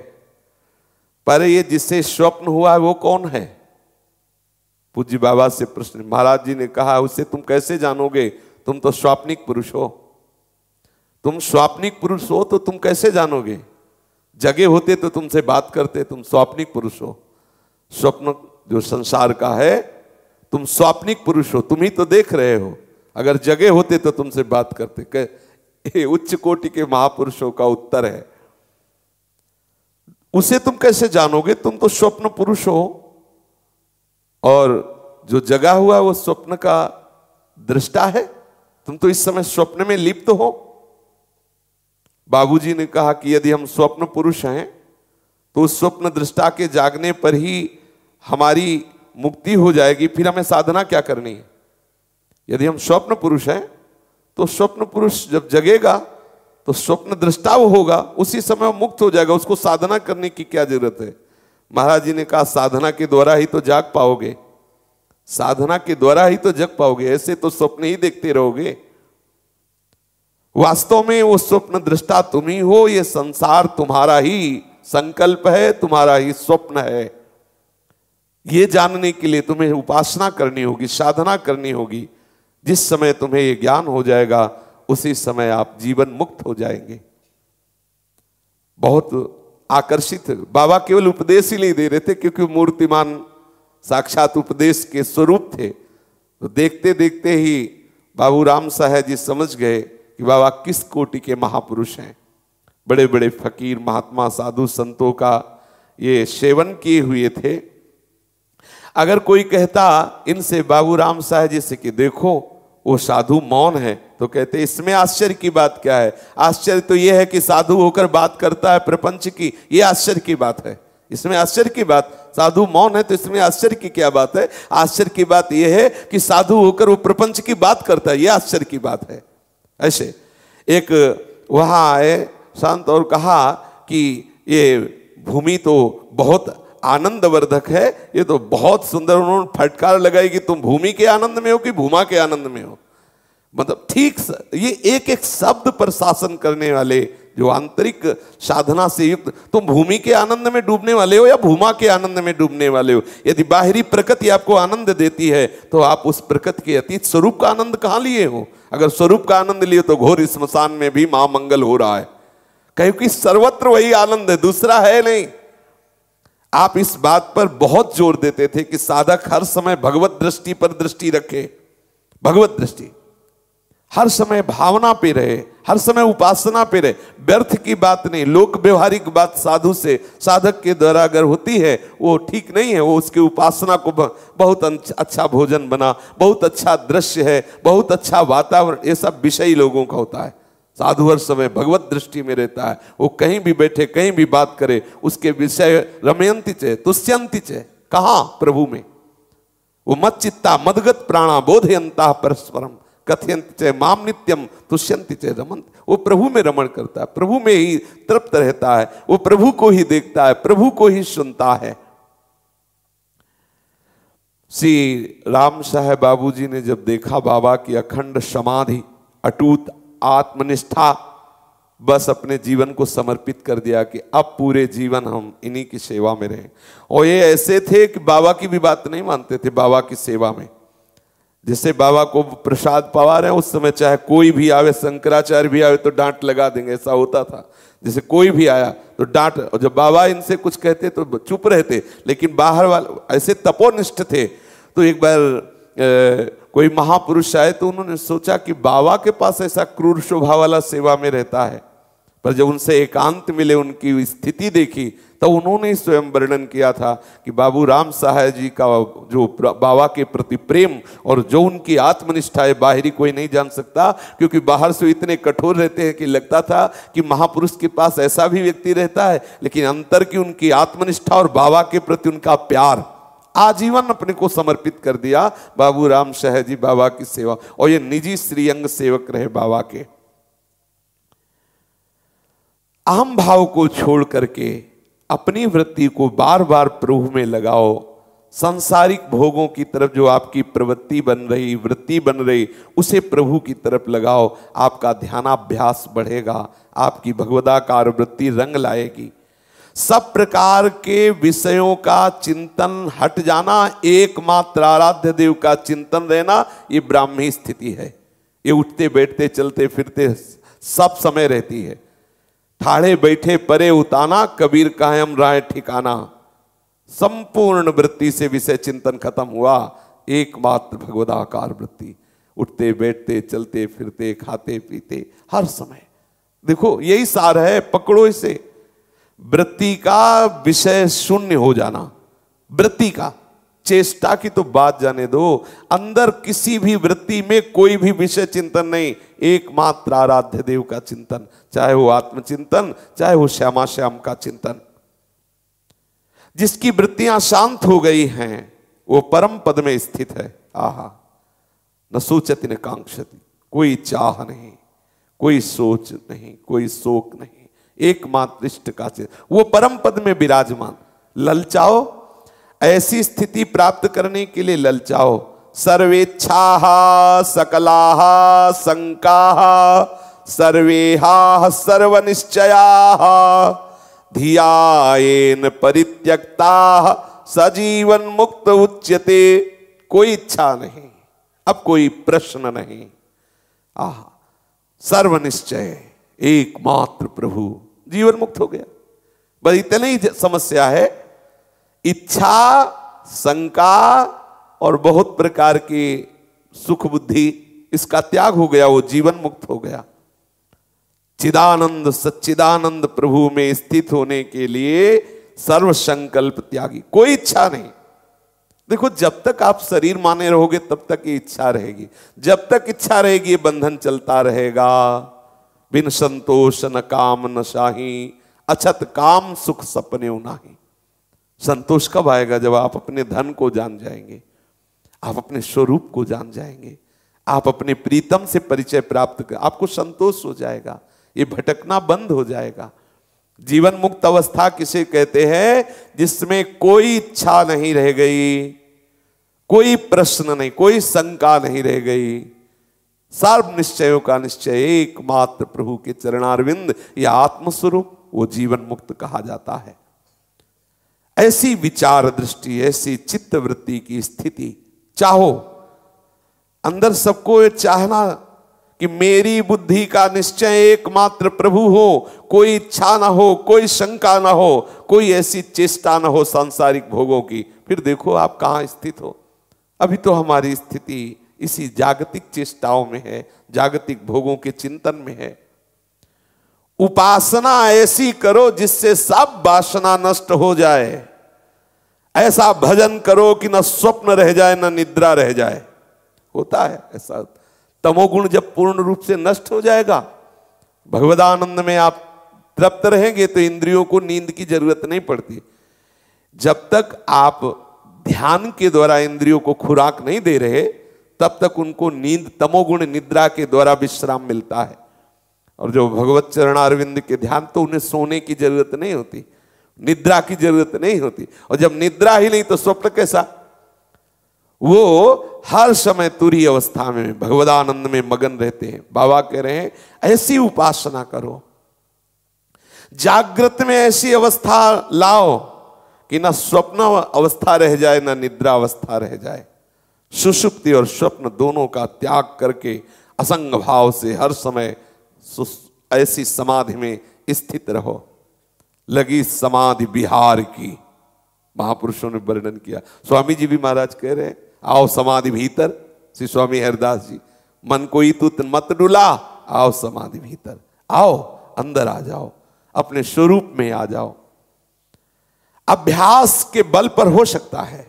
पर ये जिसे स्वप्न हुआ है वो कौन है पूज्य बाबा से प्रश्न महाराज जी ने कहा उसे तुम कैसे जानोगे तुम तो स्वाप्निक पुरुष हो तुम स्वाप्निक पुरुष हो तो तुम कैसे जानोगे जगे होते तो तुमसे बात करते तुम स्वाप्निक पुरुष हो स्वप्न जो संसार का है तुम स्वाप्निक पुरुष हो तुम ही तो देख रहे हो अगर जगे होते तो तुमसे बात करते ये उच्च कोटि के महापुरुषों का उत्तर है उसे तुम कैसे जानोगे तुम तो स्वप्न पुरुष हो और जो जगा हुआ वो स्वप्न का दृष्टा है तुम तो इस समय स्वप्न में लिप्त हो बाबूजी ने कहा कि यदि हम स्वप्न पुरुष हैं तो उस स्वप्न दृष्टा के जागने पर ही हमारी मुक्ति हो जाएगी फिर हमें साधना क्या करनी है यदि हम स्वप्न पुरुष हैं तो स्वप्न पुरुष जब जगेगा तो स्वप्न दृष्टा वो होगा उसी समय मुक्त हो जाएगा उसको साधना करने की क्या जरूरत है महाराज जी ने कहा साधना के द्वारा ही तो जाग पाओगे साधना के द्वारा ही तो जग पाओगे ऐसे तो स्वप्न ही देखते रहोगे वास्तव में वो स्वप्न दृष्टा तुम ही हो ये संसार तुम्हारा ही संकल्प है तुम्हारा ही स्वप्न है ये जानने के लिए तुम्हें उपासना करनी होगी साधना करनी होगी जिस समय तुम्हें ये ज्ञान हो जाएगा उसी समय आप जीवन मुक्त हो जाएंगे बहुत आकर्षित बाबा केवल उपदेश ही नहीं दे रहे थे क्योंकि मूर्तिमान साक्षात उपदेश के स्वरूप थे तो देखते देखते ही बाबू राम साहेब जी समझ गए कि बाबा किस कोटि के महापुरुष हैं बड़े बड़े फकीर महात्मा साधु संतों का ये सेवन किए हुए थे अगर कोई कहता इनसे बाबू राम साहेब जी से कि देखो वो साधु मौन है तो कहते इसमें आश्चर्य की बात क्या है आश्चर्य तो यह है कि साधु होकर बात करता है प्रपंच की यह आश्चर्य की बात है इसमें आश्चर्य की बात साधु मौन है तो इसमें आश्चर्य की क्या बात है आश्चर्य की बात यह है कि साधु होकर वो प्रपंच की बात करता है यह आश्चर्य की बात है ऐसे एक वहां आए शांत और कहा कि ये भूमि तो बहुत आनंदवर्धक है ये तो बहुत सुंदर उन्होंने फटकार लगाई कि तुम भूमि के आनंद में हो कि भूमा के आनंद में हो मतलब ठीक ये एक एक शब्द पर शासन करने वाले जो आंतरिक साधना से युक्त तुम भूमि के आनंद में डूबने वाले हो या भूमा के आनंद में डूबने वाले हो यदि बाहरी प्रकृति आपको आनंद देती है तो आप उस प्रकृति के अतीत स्वरूप का आनंद कहाँ लिए हो अगर स्वरूप का आनंद लिए तो घोर स्मशान में भी मां मंगल हो रहा है क्योंकि सर्वत्र वही आनंद है दूसरा है नहीं आप इस बात पर बहुत जोर देते थे कि साधक हर समय भगवत दृष्टि पर दृष्टि रखे भगवत दृष्टि हर समय भावना पे रहे हर समय उपासना पे रहे व्यर्थ की बात नहीं लोक व्यवहारिक बात साधु से साधक के द्वारा अगर होती है वो ठीक नहीं है वो उसकी उपासना को बहुत अच्छा भोजन बना बहुत अच्छा दृश्य है बहुत अच्छा वातावरण ये सब विषय लोगों का होता है साधु हर समय भगवत दृष्टि में रहता है वो कहीं भी बैठे कहीं भी बात करे उसके विषय रमयंती चे तुष्यंति चे कहाँ प्रभु में वो मत चित्ता मदगत प्राणा बोधयंता परस्परम कथयंत चे माम नित्यम तुष्यंत चे रमन वो प्रभु में रमण करता है प्रभु में ही तृप्त रहता है वो प्रभु को ही देखता है प्रभु को ही सुनता है श्री राम साहेब बाबू जी ने जब देखा बाबा की अखंड समाधि अटूट आत्मनिष्ठा बस अपने जीवन को समर्पित कर दिया कि अब पूरे जीवन हम इन्हीं की सेवा में रहें और ये ऐसे थे कि बाबा की भी बात नहीं मानते थे बाबा की सेवा में जैसे बाबा को प्रसाद पवा रहे हैं उस समय चाहे कोई भी आवे शंकराचार्य भी आवे तो डांट लगा देंगे ऐसा होता था जैसे कोई भी आया तो डांट और जब बाबा इनसे कुछ कहते तो चुप रहते लेकिन बाहर वाले ऐसे तपोनिष्ठ थे तो एक बार ए, कोई महापुरुष आए तो उन्होंने सोचा कि बाबा के पास ऐसा क्रूर शोभा वाला सेवा में रहता है पर जब उनसे एकांत मिले उनकी स्थिति देखी तब तो उन्होंने स्वयं वर्णन किया था कि बाबू राम सहाय जी का जो बाबा के प्रति प्रेम और जो उनकी आत्मनिष्ठा है बाहरी कोई नहीं जान सकता क्योंकि बाहर से इतने कठोर रहते हैं कि लगता था कि महापुरुष के पास ऐसा भी व्यक्ति रहता है लेकिन अंतर की उनकी आत्मनिष्ठा और बाबा के प्रति उनका प्यार आजीवन अपने को समर्पित कर दिया बाबू राम शाह जी बाबा की सेवा और ये निजी श्रीअंग सेवक रहे बाबा के अहम भाव को छोड़ करके अपनी वृत्ति को बार बार प्रभु में लगाओ सांसारिक भोगों की तरफ जो आपकी प्रवृत्ति बन रही वृत्ति बन रही उसे प्रभु की तरफ लगाओ आपका ध्यानाभ्यास बढ़ेगा आपकी भगवदाकार वृत्ति रंग लाएगी सब प्रकार के विषयों का चिंतन हट जाना एकमात्र आराध्य देव का चिंतन रहना ये ब्राह्मी स्थिति है ये उठते बैठते चलते फिरते सब समय रहती है ठाड़े बैठे परे उताना कबीर कायम राय ठिकाना संपूर्ण वृत्ति से विषय चिंतन खत्म हुआ एकमात्र भगवदाकार वृत्ति उठते बैठते चलते फिरते खाते पीते हर समय देखो यही सार है पकड़ो इसे वृत्ति का विषय शून्य हो जाना वृत्ति का चेष्टा की तो बात जाने दो अंदर किसी भी वृत्ति में कोई भी विषय चिंतन नहीं एकमात्र आराध्य देव का चिंतन चाहे वो आत्मचिंतन चाहे वो श्यामा श्याम का चिंतन जिसकी वृत्तियां शांत हो गई हैं वो परम पद में स्थित है आहा न सोचत न कांक्षति कोई चाह नहीं कोई सोच नहीं कोई शोक नहीं एकमात्र इष्ट का चिंतन वो परम पद में विराजमान ललचाओ ऐसी स्थिति प्राप्त करने के लिए ललचाओ सर्वेच्छा सकला शंका सर्वेहा सर्वनिश्चया धियान परित्यक्ता सजीवन मुक्त उच्यते कोई इच्छा नहीं अब कोई प्रश्न नहीं आह सर्वनिश्चय एकमात्र प्रभु जीवन मुक्त हो गया बस इतनी ही समस्या है इच्छा शंका और बहुत प्रकार की सुख बुद्धि इसका त्याग हो गया वो जीवन मुक्त हो गया चिदानंद सच्चिदानंद प्रभु में स्थित होने के लिए सर्व संकल्प त्यागी कोई इच्छा नहीं देखो जब तक आप शरीर माने रहोगे तब तक ये इच्छा रहेगी जब तक इच्छा रहेगी ये बंधन चलता रहेगा बिन संतोष न काम न शाही अछत अच्छा, तो काम सुख सपने नाही संतोष कब आएगा जब आप अपने धन को जान जाएंगे आप अपने स्वरूप को जान जाएंगे आप अपने प्रीतम से परिचय प्राप्त कर आपको संतोष हो जाएगा ये भटकना बंद हो जाएगा जीवन मुक्त अवस्था किसे कहते हैं जिसमें कोई इच्छा नहीं रह गई कोई प्रश्न नहीं कोई शंका नहीं रह गई सर्व निश्चयों का निश्चय एकमात्र प्रभु के चरणारविंद या आत्मस्वरूप वो जीवन मुक्त कहा जाता है ऐसी विचार दृष्टि ऐसी चित्त वृत्ति की स्थिति चाहो अंदर सबको ये चाहना कि मेरी बुद्धि का निश्चय एकमात्र प्रभु हो कोई इच्छा ना हो कोई शंका ना हो कोई ऐसी चेष्टा ना हो सांसारिक भोगों की फिर देखो आप कहाँ स्थित हो अभी तो हमारी स्थिति इसी जागतिक चेष्टाओं में है जागतिक भोगों के चिंतन में है उपासना ऐसी करो जिससे सब वासना नष्ट हो जाए ऐसा भजन करो कि ना स्वप्न रह जाए ना निद्रा रह जाए होता है ऐसा तमोगुण जब पूर्ण रूप से नष्ट हो जाएगा भगवदानंद में आप तृप्त रहेंगे तो इंद्रियों को नींद की जरूरत नहीं पड़ती जब तक आप ध्यान के द्वारा इंद्रियों को खुराक नहीं दे रहे तब तक उनको नींद तमोगुण निद्रा के द्वारा विश्राम मिलता है और जो भगवत चरण अरविंद के ध्यान तो उन्हें सोने की जरूरत नहीं होती निद्रा की जरूरत नहीं होती और जब निद्रा ही नहीं तो स्वप्न कैसा वो हर समय तुरी अवस्था में भगवदानंद में मगन रहते हैं बाबा कह रहे हैं ऐसी उपासना करो जागृत में ऐसी अवस्था लाओ कि ना स्वप्न अवस्था रह जाए ना निद्रा अवस्था रह जाए सुषुप्ति और स्वप्न दोनों का त्याग करके असंग भाव से हर समय ऐसी समाधि में स्थित रहो लगी समाधि बिहार की महापुरुषों ने वर्णन किया स्वामी जी भी महाराज कह रहे हैं आओ समाधि भीतर श्री स्वामी हरिदास जी मन को ही तू मत डुला आओ समाधि भीतर आओ अंदर आ जाओ अपने स्वरूप में आ जाओ अभ्यास के बल पर हो सकता है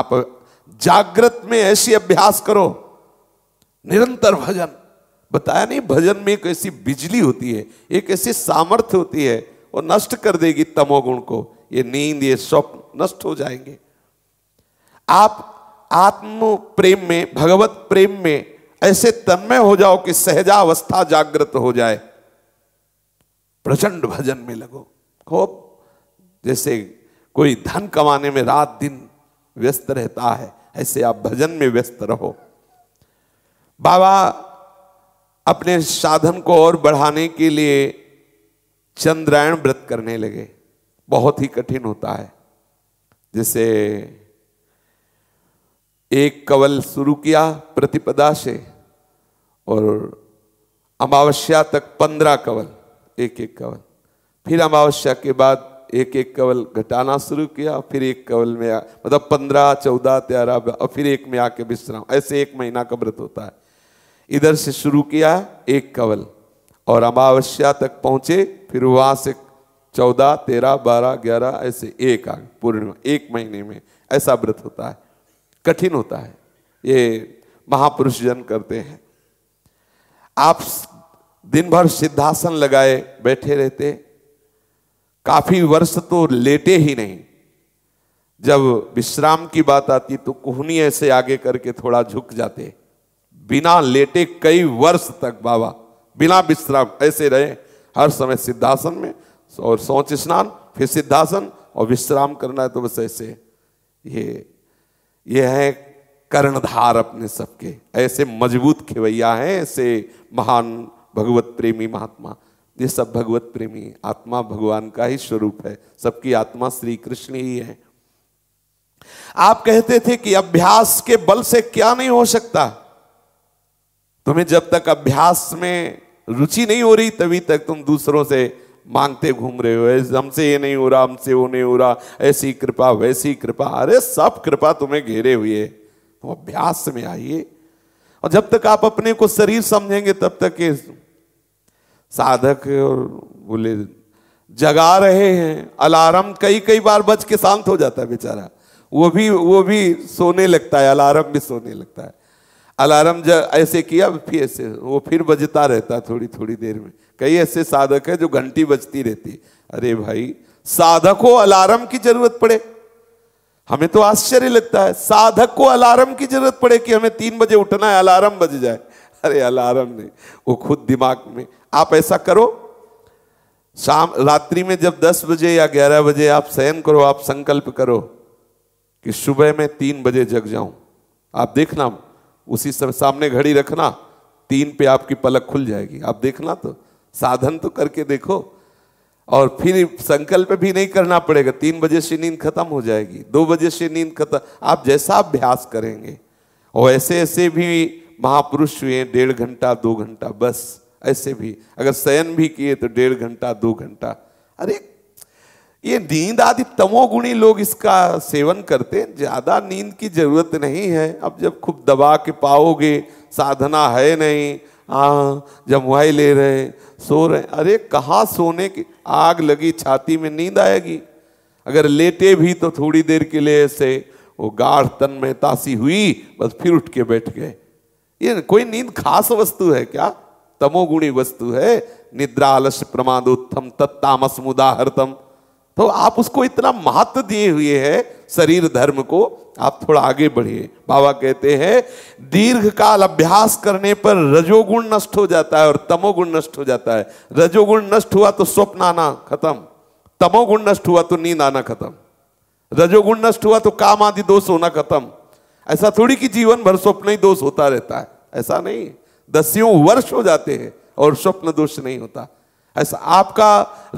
आप जागृत में ऐसी अभ्यास करो निरंतर भजन बताया नहीं भजन में एक ऐसी बिजली होती है एक ऐसी सामर्थ्य होती है और नष्ट कर देगी तमोगुण को ये नींद ये स्वप्न नष्ट हो जाएंगे आप आत्म प्रेम में भगवत प्रेम में ऐसे तन्मय हो जाओ कि सहजावस्था जागृत हो जाए प्रचंड भजन में लगो खूब जैसे कोई धन कमाने में रात दिन व्यस्त रहता है ऐसे आप भजन में व्यस्त रहो बाबा अपने साधन को और बढ़ाने के लिए चंद्रायण व्रत करने लगे बहुत ही कठिन होता है जैसे एक कवल शुरू किया प्रतिपदा से और अमावस्या तक पंद्रह कवल एक एक कवल फिर अमावस्या के बाद एक एक कवल घटाना शुरू किया फिर एक कवल में आ, मतलब पंद्रह चौदह तेरह और फिर एक में आके विश्राम ऐसे एक महीना का व्रत होता है इधर से शुरू किया एक कवल और अमावस्या तक पहुंचे फिर वहां से चौदह तेरह बारह ग्यारह ऐसे एक आग पूर्णिमा एक महीने में ऐसा व्रत होता है कठिन होता है ये महापुरुष जन करते हैं आप दिन भर सिद्धासन लगाए बैठे रहते काफी वर्ष तो लेटे ही नहीं जब विश्राम की बात आती तो कुहनी ऐसे आगे करके थोड़ा झुक जाते बिना लेटे कई वर्ष तक बाबा बिना विश्राम ऐसे रहे हर समय सिद्धासन में और सोच स्नान फिर सिद्धासन और विश्राम करना है तो बस ऐसे ये ये है कर्णधार अपने सबके ऐसे मजबूत खेवैया हैं ऐसे महान भगवत प्रेमी महात्मा ये सब भगवत प्रेमी आत्मा भगवान का ही स्वरूप है सबकी आत्मा श्री कृष्ण ही है आप कहते थे कि अभ्यास के बल से क्या नहीं हो सकता तुम्हें जब तक अभ्यास में रुचि नहीं हो रही तभी तक तुम दूसरों से मांगते घूम रहे हो हमसे ये नहीं हो रहा हमसे वो नहीं हो रहा ऐसी कृपा वैसी कृपा अरे सब कृपा तुम्हें घेरे हुए तुम अभ्यास में आइए और जब तक आप अपने को शरीर समझेंगे तब तक ये साधक और बोले जगा रहे हैं अलार्म कई कई बार बज के शांत हो जाता है बेचारा वो भी वो भी सोने लगता है अलार्म भी सोने लगता है अलार्म जब ऐसे किया फिर ऐसे वो फिर बजता रहता थोड़ी थोड़ी देर में कई ऐसे साधक है जो घंटी बजती रहती अरे भाई साधक को अलार्म की जरूरत पड़े हमें तो आश्चर्य लगता है साधक को अलार्म की जरूरत पड़े कि हमें तीन बजे उठना है अलार्म बज जाए अरे अलार्म नहीं वो खुद दिमाग में आप ऐसा करो शाम रात्रि में जब 10 बजे या 11 बजे आप शयन करो आप संकल्प करो कि सुबह में तीन बजे जग जाऊं आप देखना उसी समय सामने घड़ी रखना तीन पे आपकी पलक खुल जाएगी आप देखना तो साधन तो करके देखो और फिर संकल्प भी नहीं करना पड़ेगा तीन बजे से नींद खत्म हो जाएगी दो बजे से नींद खत्म आप जैसा अभ्यास करेंगे और ऐसे ऐसे भी महापुरुष हुए डेढ़ घंटा दो घंटा बस ऐसे भी अगर शयन भी किए तो डेढ़ घंटा दो घंटा अरे ये नींद आदि तमोगुणी लोग इसका सेवन करते ज़्यादा नींद की जरूरत नहीं है अब जब खूब दबा के पाओगे साधना है नहीं हाँ जमुआई ले रहे सो रहे अरे कहाँ सोने की आग लगी छाती में नींद आएगी अगर लेटे भी तो थोड़ी देर के लिए ऐसे वो गाढ़ तन में तासी हुई बस फिर उठ के बैठ गए ये कोई नींद खास वस्तु है क्या तमोगुणी वस्तु है निद्रा आलस्य प्रमादोत्थम तत्तामस मुदाहरतम तो आप उसको इतना महत्व दिए हुए है शरीर धर्म को आप थोड़ा आगे बढ़िए बाबा कहते हैं दीर्घ काल अभ्यास करने पर रजोगुण नष्ट हो जाता है और तमोगुण नष्ट हो जाता है रजोगुण नष्ट हुआ तो स्वप्न आना खत्म तमोगुण नष्ट हुआ तो नींद आना खत्म रजोगुण नष्ट हुआ तो काम आदि दोष होना खत्म ऐसा थोड़ी कि जीवन भर स्वप्न ही दोष होता रहता है ऐसा नहीं दस्यों वर्ष हो जाते हैं और स्वप्न दोष नहीं होता ऐसा आपका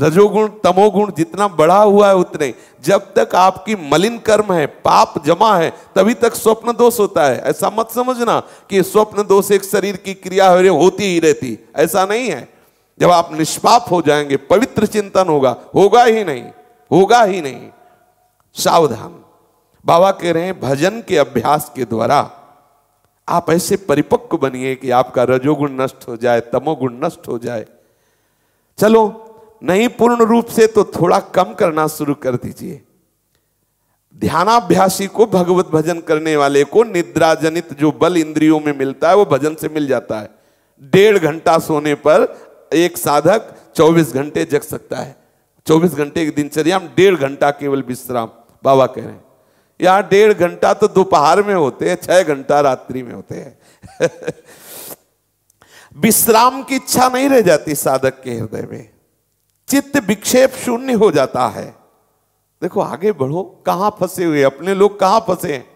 रजोगुण तमोगुण जितना बढ़ा हुआ है उतने जब तक आपकी मलिन कर्म है पाप जमा है तभी तक स्वप्न दोष होता है ऐसा मत समझना कि स्वप्न दोष एक शरीर की क्रिया होती ही रहती ऐसा नहीं है जब आप निष्पाप हो जाएंगे पवित्र चिंतन होगा होगा ही नहीं होगा ही नहीं सावधान बाबा कह रहे हैं भजन के अभ्यास के द्वारा आप ऐसे परिपक्व बनिए कि आपका रजोगुण नष्ट हो जाए तमोगुण नष्ट हो जाए चलो नहीं पूर्ण रूप से तो थोड़ा कम करना शुरू कर दीजिए ध्यानाभ्यासी को भगवत भजन करने वाले को निद्रा जनित जो बल इंद्रियों में मिलता है वो भजन से मिल जाता है डेढ़ घंटा सोने पर एक साधक 24 घंटे जग सकता है 24 घंटे की दिनचर्या हम डेढ़ घंटा केवल विश्राम बाबा कह रहे हैं यहां डेढ़ घंटा तो दोपहर में होते हैं छह घंटा रात्रि में होते हैं विश्राम की इच्छा नहीं रह जाती साधक के हृदय में चित्त विक्षेप शून्य हो जाता है देखो आगे बढ़ो कहां फंसे हुए अपने लोग कहां फंसे हैं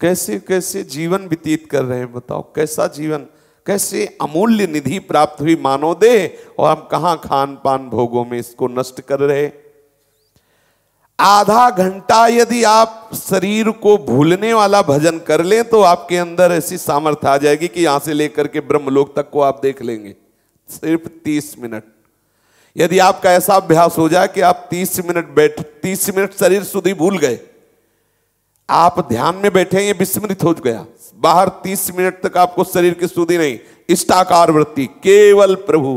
कैसे कैसे जीवन व्यतीत कर रहे हैं बताओ कैसा जीवन कैसे अमूल्य निधि प्राप्त हुई मानव दे और हम कहां खान पान भोगों में इसको नष्ट कर रहे हैं आधा घंटा यदि आप शरीर को भूलने वाला भजन कर लें तो आपके अंदर ऐसी सामर्थ आ जाएगी कि यहां से लेकर के ब्रह्मलोक तक को आप देख लेंगे सिर्फ तीस मिनट यदि आपका ऐसा अभ्यास हो जाए कि आप तीस मिनट बैठ तीस मिनट शरीर सुधी भूल गए आप ध्यान में बैठे ये विस्मृत हो गया बाहर तीस मिनट तक आपको शरीर की सुधी नहीं इष्टाकार वृत्ति केवल प्रभु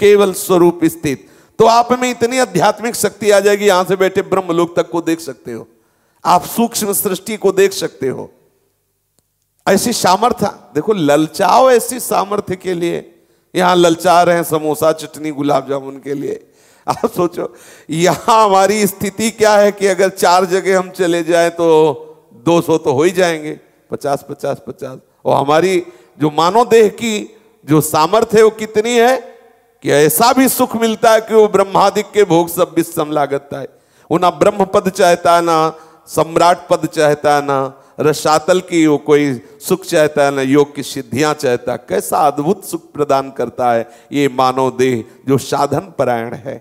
केवल स्वरूप स्थित तो आप में इतनी आध्यात्मिक शक्ति आ जाएगी यहां से बैठे ब्रह्म लोक तक को देख सकते हो आप सूक्ष्म सृष्टि को देख सकते हो ऐसी सामर्थ्य देखो ललचाओ ऐसी सामर्थ्य के लिए यहां ललचा रहे हैं समोसा चटनी गुलाब जामुन के लिए आप सोचो यहां हमारी स्थिति क्या है कि अगर चार जगह हम चले जाए तो 200 तो हो ही जाएंगे पचास पचास पचास और हमारी जो मानव देह की जो सामर्थ्य है वो कितनी है कि ऐसा भी सुख मिलता है कि वो ब्रह्मादिक के भोग सब भी समलागता है वो ना ब्रह्म पद चाहता है ना सम्राट पद चाहता है ना रसातल की वो कोई सुख चाहता है ना योग की सिद्धियां चाहता है कैसा अद्भुत सुख प्रदान करता है ये मानव देह जो साधन परायण है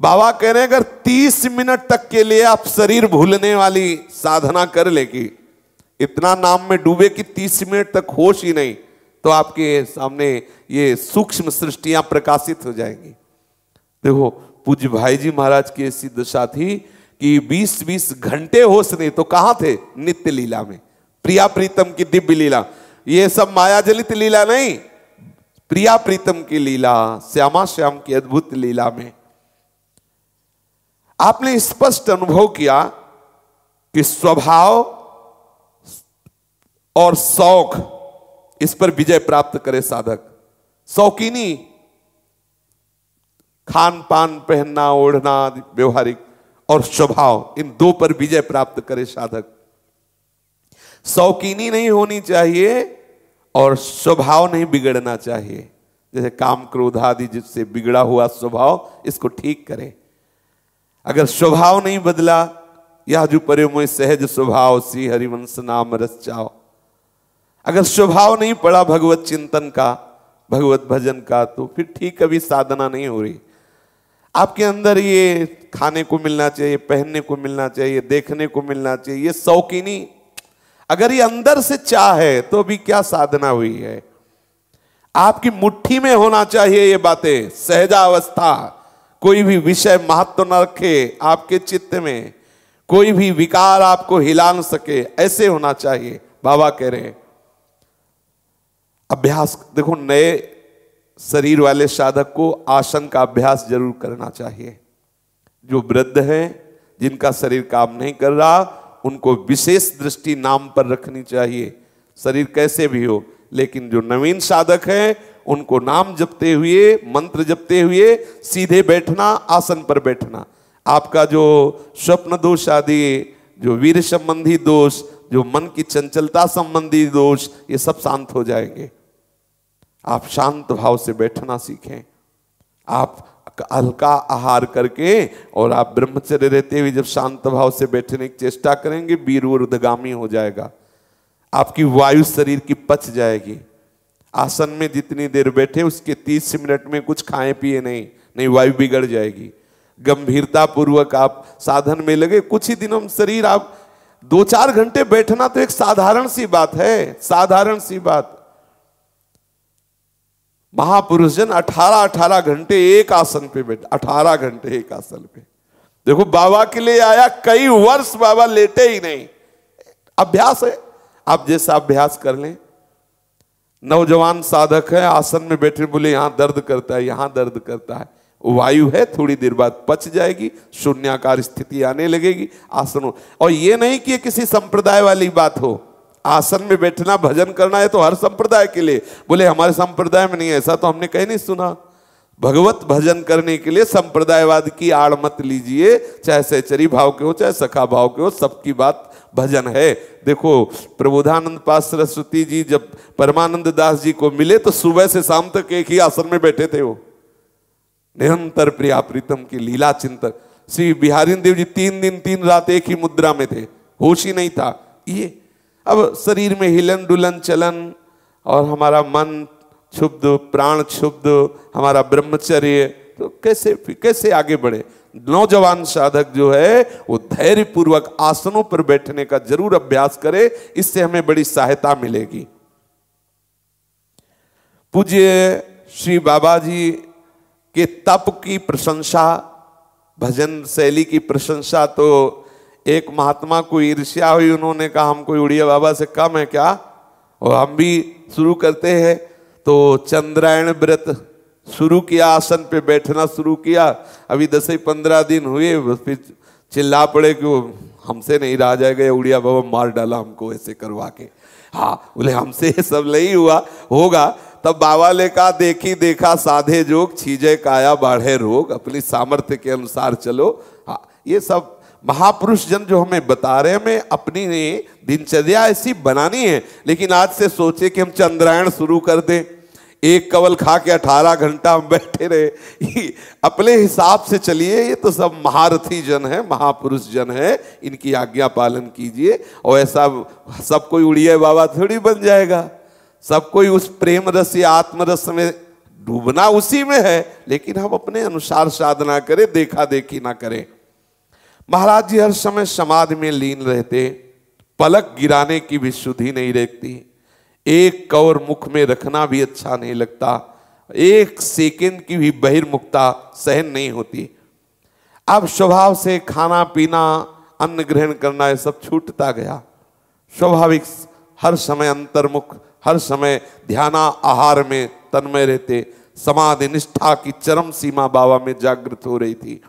बाबा कह रहे अगर 30 मिनट तक के लिए आप शरीर भूलने वाली साधना कर लेगी इतना नाम में डूबे कि 30 मिनट तक होश ही नहीं तो आपके सामने ये सूक्ष्म सृष्टियां प्रकाशित हो जाएंगी देखो पूज्य भाई जी महाराज की ऐसी दशा थी कि 20-20 घंटे होश नहीं तो कहां थे नित्य लीला में प्रिया प्रीतम की दिव्य लीला ये सब मायाजलित लीला नहीं प्रिया प्रीतम की लीला श्यामा श्याम की अद्भुत लीला में आपने स्पष्ट अनुभव किया कि स्वभाव और शौक इस पर विजय प्राप्त करे साधक शौकीनी खान पान पहनना ओढ़ना व्यवहारिक और स्वभाव इन दो पर विजय प्राप्त करे साधक शौकीनी नहीं होनी चाहिए और स्वभाव नहीं बिगड़ना चाहिए जैसे काम क्रोध आदि जिससे बिगड़ा हुआ स्वभाव इसको ठीक करे अगर स्वभाव नहीं बदला यह जो परे सहज स्वभाव सी हरिवंश नाम रस चाओ अगर स्वभाव नहीं पड़ा भगवत चिंतन का भगवत भजन का तो फिर ठीक कभी साधना नहीं हो रही आपके अंदर ये खाने को मिलना चाहिए पहनने को मिलना चाहिए देखने को मिलना चाहिए ये शौकीनी अगर ये अंदर से चाह है तो अभी क्या साधना हुई है आपकी मुट्ठी में होना चाहिए ये बातें सहजा अवस्था कोई भी विषय महत्व न रखे आपके चित्त में कोई भी विकार आपको हिला न सके ऐसे होना चाहिए बाबा कह रहे हैं अभ्यास देखो नए शरीर वाले साधक को आसन का अभ्यास जरूर करना चाहिए जो वृद्ध हैं जिनका शरीर काम नहीं कर रहा उनको विशेष दृष्टि नाम पर रखनी चाहिए शरीर कैसे भी हो लेकिन जो नवीन साधक हैं उनको नाम जपते हुए मंत्र जपते हुए सीधे बैठना आसन पर बैठना आपका जो स्वप्न दोष आदि जो वीर संबंधी दोष जो मन की चंचलता संबंधी दोष ये सब शांत हो जाएंगे आप शांत भाव से बैठना सीखें आप हल्का आहार करके और आप ब्रह्मचर्य रहते हुए जब शांत भाव से बैठने की चेष्टा करेंगे वीर उर्दगामी हो जाएगा आपकी वायु शरीर की पच जाएगी आसन में जितनी देर बैठे उसके तीस मिनट में कुछ खाए पिए नहीं नहीं वायु बिगड़ जाएगी गंभीरता पूर्वक आप साधन में लगे कुछ ही दिनों में शरीर आप दो चार घंटे बैठना तो एक साधारण सी बात है साधारण सी बात महापुरुष जन अठारह अठारह घंटे एक आसन पे बैठे अठारह घंटे एक आसन पे देखो बाबा के लिए आया कई वर्ष बाबा लेटे ही नहीं अभ्यास है आप जैसा अभ्यास कर लें नौजवान साधक है आसन में बैठे बोले यहां दर्द करता है यहां दर्द करता है वायु है थोड़ी देर बाद पच जाएगी शून्यकार स्थिति आने लगेगी आसनों और ये नहीं कि किसी संप्रदाय वाली बात हो आसन में बैठना भजन करना है तो हर संप्रदाय के लिए बोले हमारे संप्रदाय में नहीं ऐसा तो हमने कहीं नहीं सुना भगवत भजन करने के लिए संप्रदायवाद की आड़ मत लीजिए चाहे सहचरी भाव के हो चाहे सखा भाव के हो सबकी बात भजन है देखो प्रबोधानंद पास सरस्वती जी जब परमानंद दास जी को मिले तो सुबह से शाम तक एक ही आसन में बैठे थे वो निरंतर प्रिया प्रीतम की लीला चिंतन श्री बिहारी देव जी तीन दिन तीन रात एक ही मुद्रा में थे होश ही नहीं था ये अब शरीर में हिलन डुलन चलन और हमारा मन क्षुब्ध प्राण क्षुब्ध हमारा ब्रह्मचर्य तो कैसे कैसे आगे बढ़े नौजवान साधक जो है वो धैर्य पूर्वक आसनों पर बैठने का जरूर अभ्यास करे इससे हमें बड़ी सहायता मिलेगी पूज्य श्री बाबा जी के तप की प्रशंसा भजन शैली की प्रशंसा तो एक महात्मा को ईर्ष्या हुई उन्होंने कहा हम कोई उड़िया बाबा से कम है क्या और हम भी शुरू करते हैं तो चंद्रायण व्रत शुरू किया आसन पे बैठना शुरू किया अभी दस ही पंद्रह दिन हुए फिर चिल्ला पड़े कि वो हमसे नहीं रहा जाएगा उड़िया बाबा मार डाला हमको ऐसे करवा के हाँ बोले हमसे ये सब नहीं हुआ होगा तब बाबा ले कहा देखी देखा साधे जोग छीजे काया बाढ़े रोग अपनी सामर्थ्य के अनुसार चलो हाँ ये सब महापुरुष जन जो हमें बता रहे हैं हमें अपनी दिनचर्या ऐसी बनानी है लेकिन आज से सोचे कि हम चंद्रायण शुरू कर दें एक कवल खा के अठारह घंटा हम बैठे रहे अपने हिसाब से चलिए ये तो सब महारथी जन है महापुरुष जन है इनकी आज्ञा पालन कीजिए और ऐसा सब कोई उड़िया बाबा थोड़ी बन जाएगा सब कोई उस प्रेम रस या आत्मरस में डूबना उसी में है लेकिन हम अपने अनुसार साधना करें देखा देखी ना करें महाराज जी हर समय समाधि में लीन रहते पलक गिराने की भी शुद्धि नहीं रहती एक कौर मुख में रखना भी अच्छा नहीं लगता एक सेकेंड की भी बहिर्मुखता सहन नहीं होती अब स्वभाव से खाना पीना अन्न ग्रहण करना यह सब छूटता गया स्वाभाविक हर समय अंतर्मुख हर समय ध्याना आहार में तन्मय रहते समाधि निष्ठा की चरम सीमा बाबा में जागृत हो रही थी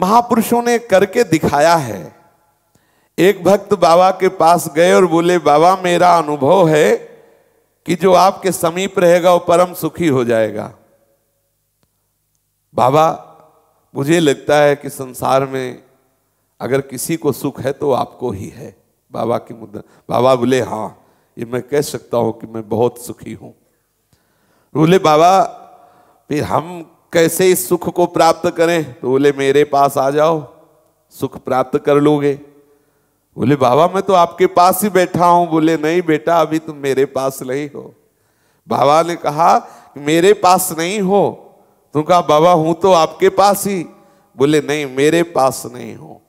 महापुरुषों ने करके दिखाया है एक भक्त बाबा के पास गए और बोले बाबा मेरा अनुभव है कि जो आपके समीप रहेगा वो परम सुखी हो जाएगा बाबा मुझे लगता है कि संसार में अगर किसी को सुख है तो आपको ही है बाबा की मुद्दा बाबा बोले हाँ ये मैं कह सकता हूं कि मैं बहुत सुखी हूं बोले बाबा फिर हम कैसे इस सुख को प्राप्त करें तो बोले मेरे पास आ जाओ सुख प्राप्त कर लोगे बोले बाबा मैं तो आपके पास ही बैठा हूं बोले नहीं बेटा अभी तुम मेरे पास नहीं हो बाबा ने कहा मेरे पास नहीं हो तुम तो कहा बाबा हूं तो आपके पास ही बोले नहीं मेरे पास नहीं हो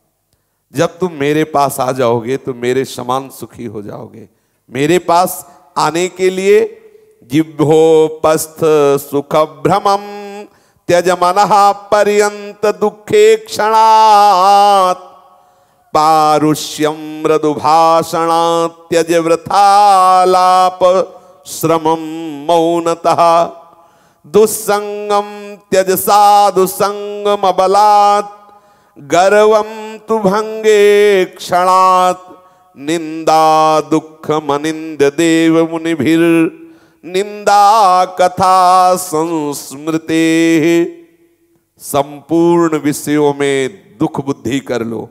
जब तुम मेरे पास आ जाओगे तो मेरे समान सुखी हो जाओगे मेरे पास आने के लिए जिभ्योपस्थ सुख भ्रमम त्यज मन पर्यत दुखे क्षण पारुष्यम मृदुभाषण त्यज वृथालाप श्रम मौनतः दुस्संगम त्यज साधु संगम बलात् गर्व तु भंगे क्षणात् निंदा दुख मनिंद देव मुनिभिर् निंदा कथा संस्मृति संपूर्ण विषयों में दुख बुद्धि कर लो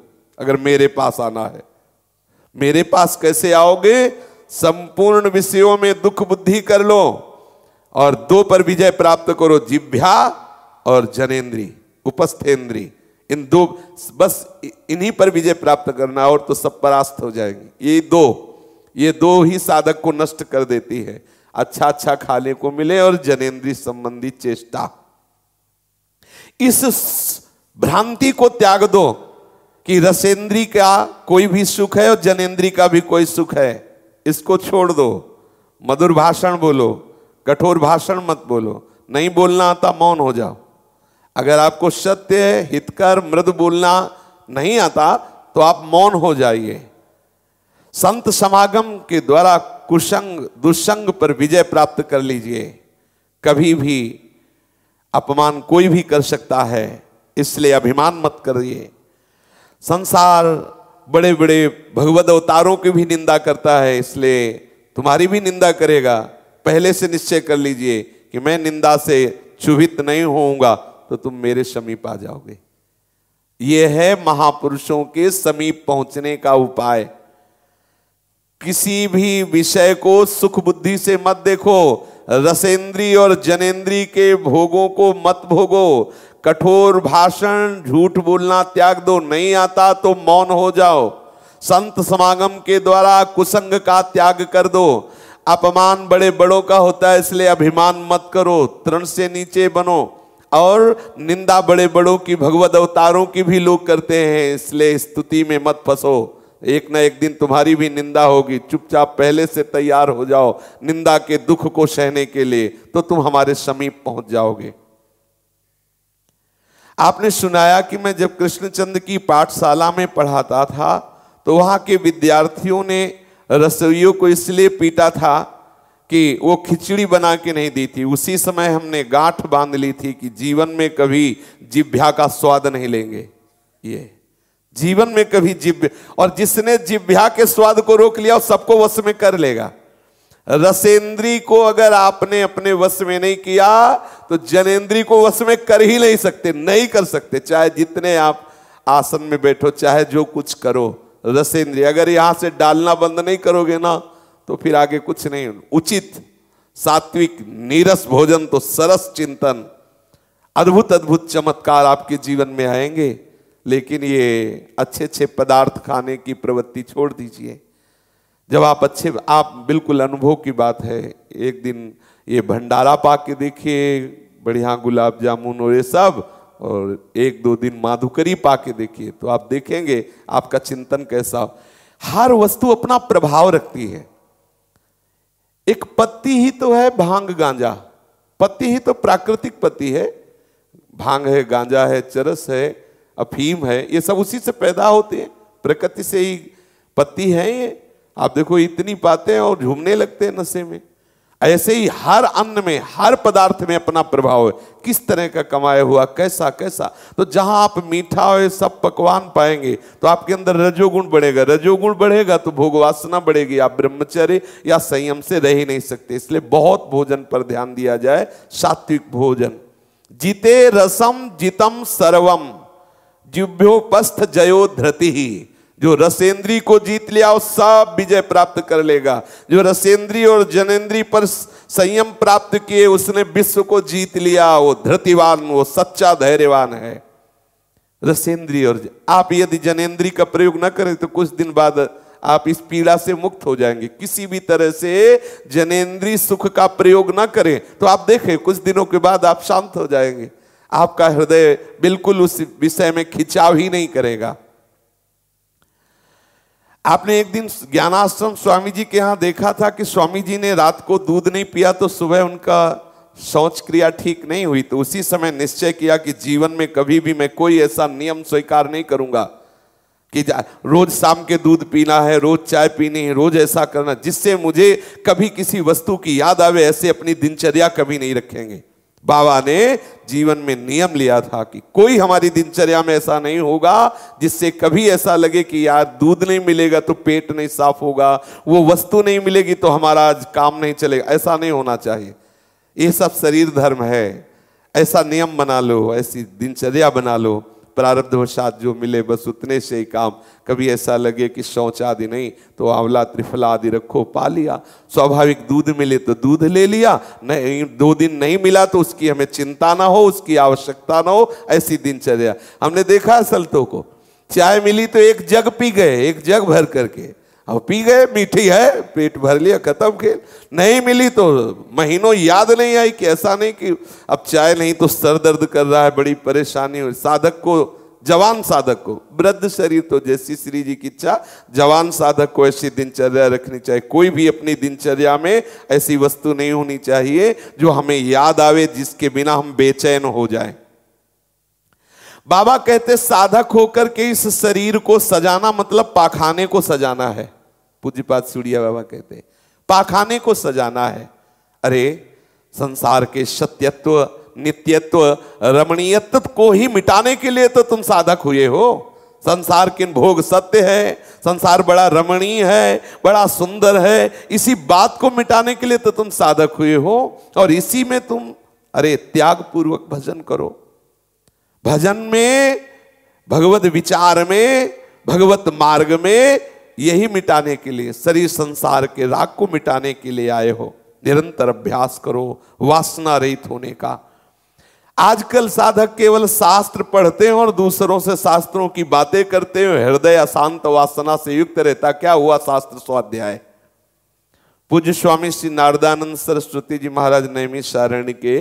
अगर मेरे पास आना है मेरे पास कैसे आओगे संपूर्ण विषयों में दुख बुद्धि कर लो और दो पर विजय प्राप्त करो जिभ्या और जनेन्द्री उपस्थेन्द्री इन दो बस इन्हीं पर विजय प्राप्त करना और तो सब परास्त हो जाएंगे ये दो ये दो ही साधक को नष्ट कर देती है अच्छा अच्छा खाने को मिले और जनेन्द्रीय संबंधी चेष्टा इस भ्रांति को त्याग दो कि रसेंद्री का कोई भी सुख है और जनेन्द्री का भी कोई सुख है इसको छोड़ दो मधुर भाषण बोलो कठोर भाषण मत बोलो नहीं बोलना आता मौन हो जाओ अगर आपको सत्य हितकर मृद बोलना नहीं आता तो आप मौन हो जाइए संत समागम के द्वारा कुसंग दुसंग पर विजय प्राप्त कर लीजिए कभी भी अपमान कोई भी कर सकता है इसलिए अभिमान मत करिए संसार बड़े बड़े भगवत अवतारों की भी निंदा करता है इसलिए तुम्हारी भी निंदा करेगा पहले से निश्चय कर लीजिए कि मैं निंदा से चुभित नहीं होऊंगा तो तुम मेरे समीप आ जाओगे यह है महापुरुषों के समीप पहुंचने का उपाय किसी भी विषय को सुख बुद्धि से मत देखो रसेंद्री और जनेन्द्री के भोगों को मत भोगो कठोर भाषण झूठ बोलना त्याग दो नहीं आता तो मौन हो जाओ संत समागम के द्वारा कुसंग का त्याग कर दो अपमान बड़े बड़ों का होता है इसलिए अभिमान मत करो तृण से नीचे बनो और निंदा बड़े बड़ों की भगवत अवतारों की भी लोग करते हैं इसलिए स्तुति में मत फंसो एक ना एक दिन तुम्हारी भी निंदा होगी चुपचाप पहले से तैयार हो जाओ निंदा के दुख को सहने के लिए तो तुम हमारे समीप पहुंच जाओगे आपने सुनाया कि मैं जब कृष्णचंद की पाठशाला में पढ़ाता था तो वहां के विद्यार्थियों ने रसोइयों को इसलिए पीटा था कि वो खिचड़ी बना के नहीं दी थी उसी समय हमने गांठ बांध ली थी कि जीवन में कभी जिभ्या का स्वाद नहीं लेंगे ये जीवन में कभी जिव्य और जिसने जिव्या के स्वाद को रोक लिया सबको वश में कर लेगा रसेंद्री को अगर आपने अपने वश में नहीं किया तो जनेन्द्री को वश में कर ही नहीं सकते नहीं कर सकते चाहे जितने आप आसन में बैठो चाहे जो कुछ करो रसेंद्री अगर यहां से डालना बंद नहीं करोगे ना तो फिर आगे कुछ नहीं उचित सात्विक नीरस भोजन तो सरस चिंतन अद्भुत अद्भुत चमत्कार आपके जीवन में आएंगे लेकिन ये अच्छे अच्छे पदार्थ खाने की प्रवृत्ति छोड़ दीजिए जब आप अच्छे आप बिल्कुल अनुभव की बात है एक दिन ये भंडारा पा के देखिए बढ़िया गुलाब जामुन और ये सब और एक दो दिन माधुकरी पा के देखिए तो आप देखेंगे आपका चिंतन कैसा हो हर वस्तु अपना प्रभाव रखती है एक पत्ती ही तो है भांग गांजा पत्ती ही तो प्राकृतिक पत्ती है भांग है गांजा है चरस है अफीम है ये सब उसी से पैदा होते हैं प्रकृति से ही पत्ती है ये आप देखो इतनी बातें और झूमने लगते हैं नशे में ऐसे ही हर अन्न में हर पदार्थ में अपना प्रभाव है किस तरह का कमाया हुआ कैसा कैसा तो जहां आप मीठा हो सब पकवान पाएंगे तो आपके अंदर रजोगुण बढ़ेगा रजोगुण बढ़ेगा तो भोगवासना बढ़ेगी आप ब्रह्मचर्य या संयम से रह ही नहीं सकते इसलिए बहुत भोजन पर ध्यान दिया जाए सात्विक भोजन जीते रसम जितम सर्वम जिभ्योपस्थ जयो धृति ही जो रसेंद्री को जीत लिया वो सब विजय प्राप्त कर लेगा जो रसेंद्री और जनेन्द्री पर संयम प्राप्त किए उसने विश्व को जीत लिया वो धृतिवान वो सच्चा धैर्यवान है रसेंद्री और आप यदि जनेन्द्री का प्रयोग न करें तो कुछ दिन बाद आप इस पीड़ा से मुक्त हो जाएंगे किसी भी तरह से जनेन्द्री सुख का प्रयोग ना करें तो आप देखें कुछ दिनों के बाद आप शांत हो जाएंगे आपका हृदय बिल्कुल उस विषय में खिंचाव ही नहीं करेगा आपने एक दिन ज्ञानाश्रम स्वामी जी के यहां देखा था कि स्वामी जी ने रात को दूध नहीं पिया तो सुबह उनका शौच क्रिया ठीक नहीं हुई तो उसी समय निश्चय किया कि जीवन में कभी भी मैं कोई ऐसा नियम स्वीकार नहीं करूंगा कि रोज शाम के दूध पीना है रोज चाय पीनी है रोज ऐसा करना जिससे मुझे कभी किसी वस्तु की याद आवे ऐसे अपनी दिनचर्या कभी नहीं रखेंगे बाबा ने जीवन में नियम लिया था कि कोई हमारी दिनचर्या में ऐसा नहीं होगा जिससे कभी ऐसा लगे कि यार दूध नहीं मिलेगा तो पेट नहीं साफ होगा वो वस्तु नहीं मिलेगी तो हमारा आज काम नहीं चलेगा ऐसा नहीं होना चाहिए ये सब शरीर धर्म है ऐसा नियम बना लो ऐसी दिनचर्या बना लो प्रारब्ध वशात जो मिले बस उतने से ही काम कभी ऐसा लगे कि शौच आदि नहीं तो आंवला त्रिफला आदि रखो पा लिया स्वाभाविक दूध मिले तो दूध ले लिया नहीं दो दिन नहीं मिला तो उसकी हमें चिंता ना हो उसकी आवश्यकता ना हो ऐसी दिनचर्या हमने देखा तो को चाय मिली तो एक जग पी गए एक जग भर करके अब पी गए मीठी है पेट भर लिया खत्म खेल नहीं मिली तो महीनों याद नहीं आई कि ऐसा नहीं कि अब चाय नहीं तो सर दर्द कर रहा है बड़ी परेशानी हो साधक को जवान साधक को वृद्ध शरीर तो जैसी श्री जी की इच्छा जवान साधक को ऐसी दिनचर्या रखनी चाहिए कोई भी अपनी दिनचर्या में ऐसी वस्तु नहीं होनी चाहिए जो हमें याद आवे जिसके बिना हम बेचैन हो जाए बाबा कहते साधक होकर के इस शरीर को सजाना मतलब पाखाने को सजाना है पूज्यपात सूर्या बाबा कहते पाखाने को सजाना है अरे संसार के सत्यत्व नित्यत्व रमणीयत्व को ही मिटाने के लिए तो तुम साधक हुए हो संसार किन भोग सत्य है संसार बड़ा रमणीय है बड़ा सुंदर है इसी बात को मिटाने के लिए तो तुम साधक हुए हो और इसी में तुम अरे त्याग पूर्वक भजन करो भजन में भगवत विचार में भगवत मार्ग में यही मिटाने के लिए शरीर संसार के राग को मिटाने के लिए आए हो निरंतर अभ्यास करो वासना रहित होने का आजकल साधक केवल शास्त्र पढ़ते हैं और दूसरों से शास्त्रों की बातें करते हैं हृदय अशांत वासना से युक्त रहता क्या हुआ शास्त्र स्वाध्याय पूज्य स्वामी श्री नारदानंद सरस्वती जी महाराज नैमी शारण के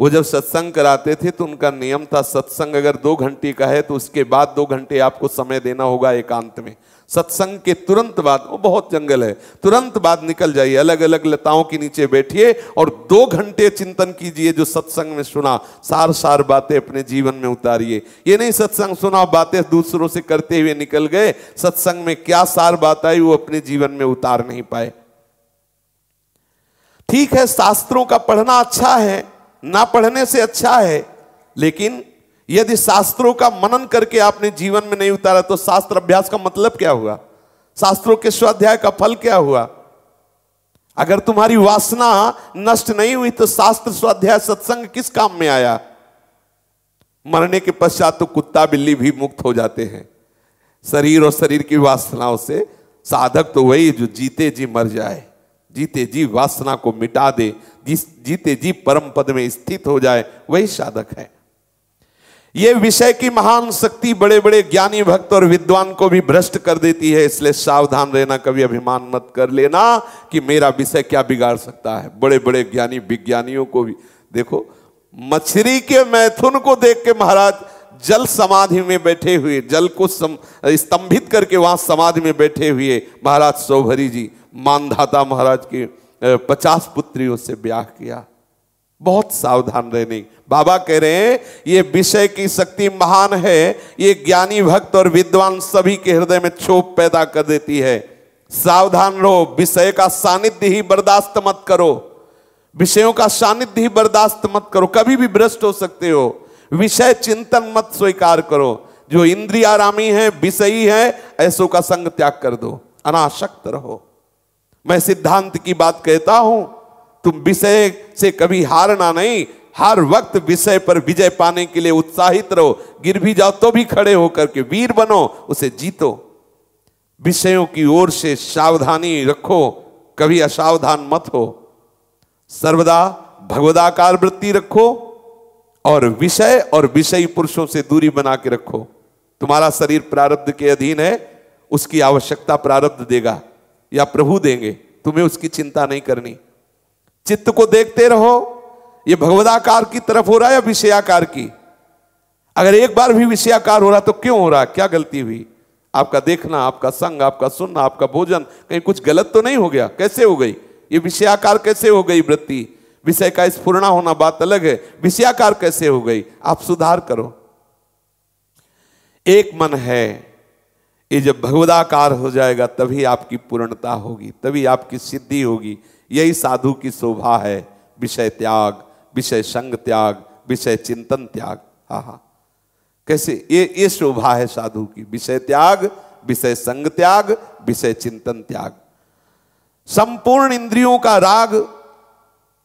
वो जब सत्संग कराते थे तो उनका नियम था सत्संग अगर दो घंटे का है तो उसके बाद दो घंटे आपको समय देना होगा एकांत में सत्संग के तुरंत बाद वो बहुत जंगल है तुरंत बाद निकल जाइए अलग अलग लताओं के नीचे बैठिए और दो घंटे चिंतन कीजिए जो सत्संग में सुना सार सार बातें अपने जीवन में उतारिए ये नहीं सत्संग सुना बातें दूसरों से करते हुए निकल गए सत्संग में क्या सार बात आई वो अपने जीवन में उतार नहीं पाए ठीक है शास्त्रों का पढ़ना अच्छा है ना पढ़ने से अच्छा है लेकिन यदि शास्त्रों का मनन करके आपने जीवन में नहीं उतारा तो शास्त्र अभ्यास का मतलब क्या हुआ शास्त्रों के स्वाध्याय का फल क्या हुआ अगर तुम्हारी वासना नष्ट नहीं हुई तो शास्त्र स्वाध्याय सत्संग किस काम में आया मरने के पश्चात तो कुत्ता बिल्ली भी मुक्त हो जाते हैं शरीर और शरीर की वासनाओं से साधक तो वही जो जीते जी मर जाए जीते जी वासना को मिटा दे जिस जीते जी परम पद में स्थित हो जाए वही साधक है ये विषय की महान शक्ति बड़े बड़े ज्ञानी भक्त और विद्वान को भी भ्रष्ट कर देती है इसलिए सावधान रहना कभी अभिमान मत कर लेना कि मेरा विषय क्या बिगाड़ सकता है बड़े बड़े ज्ञानी विज्ञानियों को भी देखो मछली के मैथुन को देख के महाराज जल समाधि में बैठे हुए जल को स्तंभित करके वहां समाधि में बैठे हुए महाराज सौभरी जी मानधाता महाराज के पचास पुत्रियों से ब्याह किया बहुत सावधान रहने बाबा कह रहे हैं ये विषय की शक्ति महान है ये ज्ञानी भक्त और विद्वान सभी के हृदय में क्षोभ पैदा कर देती है सावधान रहो विषय का सानिध्य ही बर्दाश्त मत करो विषयों का सानिध्य ही बर्दाश्त मत करो कभी भी भ्रष्ट हो सकते हो विषय चिंतन मत स्वीकार करो जो इंद्रियारामी है विषयी है ऐसो का संग त्याग कर दो अनाशक्त रहो मैं सिद्धांत की बात कहता हूं तुम विषय से कभी हारना नहीं हर वक्त विषय पर विजय पाने के लिए उत्साहित रहो गिर भी जाओ तो भी खड़े होकर के वीर बनो उसे जीतो विषयों की ओर से सावधानी रखो कभी असावधान मत हो सर्वदा भगवदाकार वृत्ति रखो और विषय और विषयी पुरुषों से दूरी बना के रखो तुम्हारा शरीर प्रारब्ध के अधीन है उसकी आवश्यकता प्रारब्ध देगा या प्रभु देंगे तुम्हें उसकी चिंता नहीं करनी चित्त को देखते रहो ये भगवदाकार की तरफ हो रहा है या विषयाकार की अगर एक बार भी विषयाकार हो रहा तो क्यों हो रहा क्या गलती हुई आपका देखना आपका संग आपका सुनना आपका भोजन कहीं कुछ गलत तो नहीं हो गया कैसे हो गई ये विषयाकार कैसे हो गई वृत्ति विषय का स्फूर्णा होना बात अलग है विषयाकार कैसे हो गई आप सुधार करो एक मन है ये जब भगवदाकार हो जाएगा तभी आपकी पूर्णता होगी तभी आपकी सिद्धि होगी यही साधु की शोभा है विषय त्याग विषय संग त्याग विषय चिंतन त्याग हा हा कैसे ये ये शोभा है साधु की विषय त्याग विषय संग त्याग विषय चिंतन त्याग संपूर्ण इंद्रियों का राग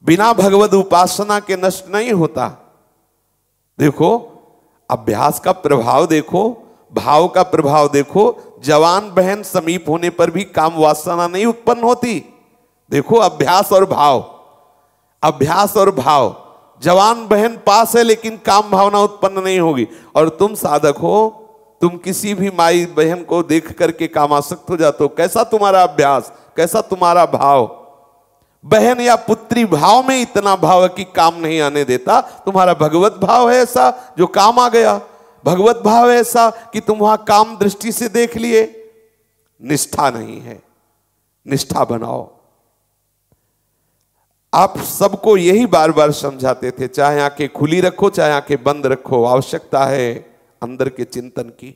बिना भगवत उपासना के नष्ट नहीं होता देखो अभ्यास का प्रभाव देखो भाव का प्रभाव देखो जवान बहन समीप होने पर भी काम वासना नहीं उत्पन्न होती देखो अभ्यास और भाव अभ्यास और भाव जवान बहन पास है लेकिन काम भावना उत्पन्न नहीं होगी और तुम साधक हो तुम किसी भी माई बहन को देख करके काम आसक्त हो जाते हो कैसा तुम्हारा अभ्यास कैसा तुम्हारा भाव बहन या पुत्री भाव में इतना भाव है कि काम नहीं आने देता तुम्हारा भगवत भाव है ऐसा जो काम आ गया भगवत भाव है ऐसा कि तुम वहां काम दृष्टि से देख लिए निष्ठा नहीं है निष्ठा बनाओ आप सबको यही बार बार समझाते थे चाहे आंखें खुली रखो चाहे आंखें बंद रखो आवश्यकता है अंदर के चिंतन की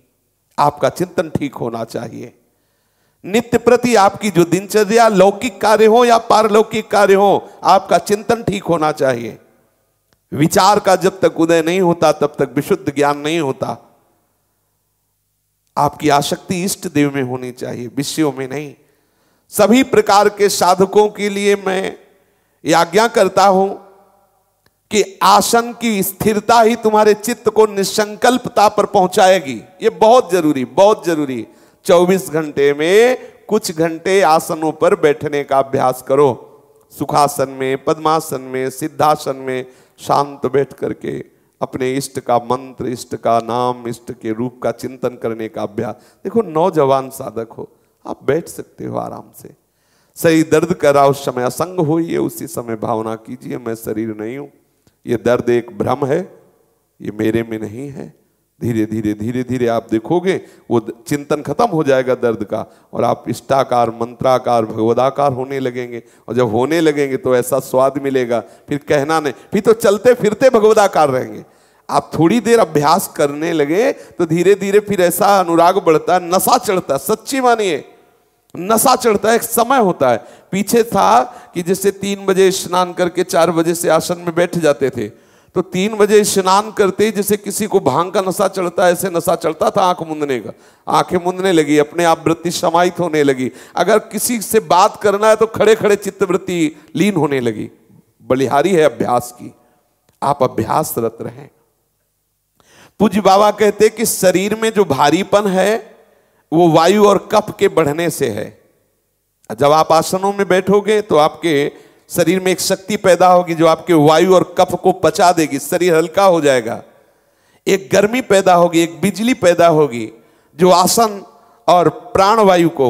आपका चिंतन ठीक होना चाहिए नित्य प्रति आपकी जो दिनचर्या लौकिक कार्य हो या पारलौकिक कार्य हो आपका चिंतन ठीक होना चाहिए विचार का जब तक उदय नहीं होता तब तक विशुद्ध ज्ञान नहीं होता आपकी आसक्ति इष्ट देव में होनी चाहिए विषयों में नहीं सभी प्रकार के साधकों के लिए मैं ये आज्ञा करता हूं कि आसन की स्थिरता ही तुम्हारे चित्त को निसंकल्पता पर पहुंचाएगी ये बहुत जरूरी बहुत जरूरी 24 घंटे में कुछ घंटे आसनों पर बैठने का अभ्यास करो सुखासन में पद्मासन में सिद्धासन में शांत बैठ करके अपने इष्ट का मंत्र इष्ट का नाम इष्ट के रूप का चिंतन करने का अभ्यास देखो नौजवान साधक हो आप बैठ सकते हो आराम से सही दर्द करा उस समय असंग होइए उसी समय भावना कीजिए मैं शरीर नहीं हूं ये दर्द एक भ्रम है ये मेरे में नहीं है धीरे धीरे धीरे धीरे आप देखोगे वो चिंतन खत्म हो जाएगा दर्द का और आप इष्टाकार मंत्राकार भगवदाकार होने लगेंगे और जब होने लगेंगे तो ऐसा स्वाद मिलेगा फिर कहना नहीं फिर तो चलते फिरते भगवदाकार रहेंगे आप थोड़ी देर अभ्यास करने लगे तो धीरे धीरे फिर ऐसा अनुराग बढ़ता है नशा चढ़ता है सच्ची मानिए नशा चढ़ता है एक समय होता है पीछे था कि जैसे तीन बजे स्नान करके चार बजे से आसन में बैठ जाते थे तो तीन बजे स्नान करते ही जैसे किसी को भांग का नशा चढ़ता है ऐसे नशा चढ़ता था आंख मुंदने का आंखें मुंदने लगी अपने आप वृत्ति समाहित होने लगी अगर किसी से बात करना है तो खड़े खड़े चित्तवृत्ति लीन होने लगी बलिहारी है अभ्यास की आप अभ्यासरत रहें पूज्य बाबा कहते कि शरीर में जो भारीपन है वो वायु और कफ के बढ़ने से है जब आप आसनों में बैठोगे तो आपके शरीर में एक शक्ति पैदा होगी जो आपके वायु और कफ को पचा देगी शरीर हल्का हो जाएगा एक गर्मी पैदा होगी एक बिजली पैदा होगी जो आसन और प्राण वायु को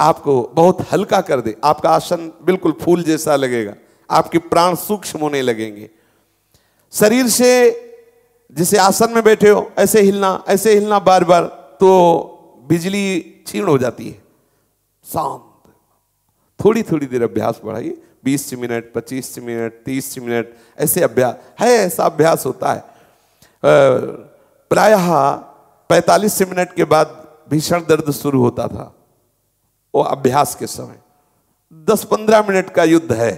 आपको बहुत हल्का कर दे आपका आसन बिल्कुल फूल जैसा लगेगा आपके प्राण सूक्ष्म होने लगेंगे शरीर से जैसे आसन में बैठे हो ऐसे हिलना ऐसे हिलना बार बार तो बिजली छीण हो जाती है शांत थोड़ी थोड़ी देर अभ्यास बढ़ाइए बीस मिनट पच्चीस मिनट तीस मिनट ऐसे अभ्यास है ऐसा अभ्यास होता है प्रायः पैतालीस मिनट के बाद भीषण दर्द शुरू होता था वो अभ्यास के समय दस पंद्रह मिनट का युद्ध है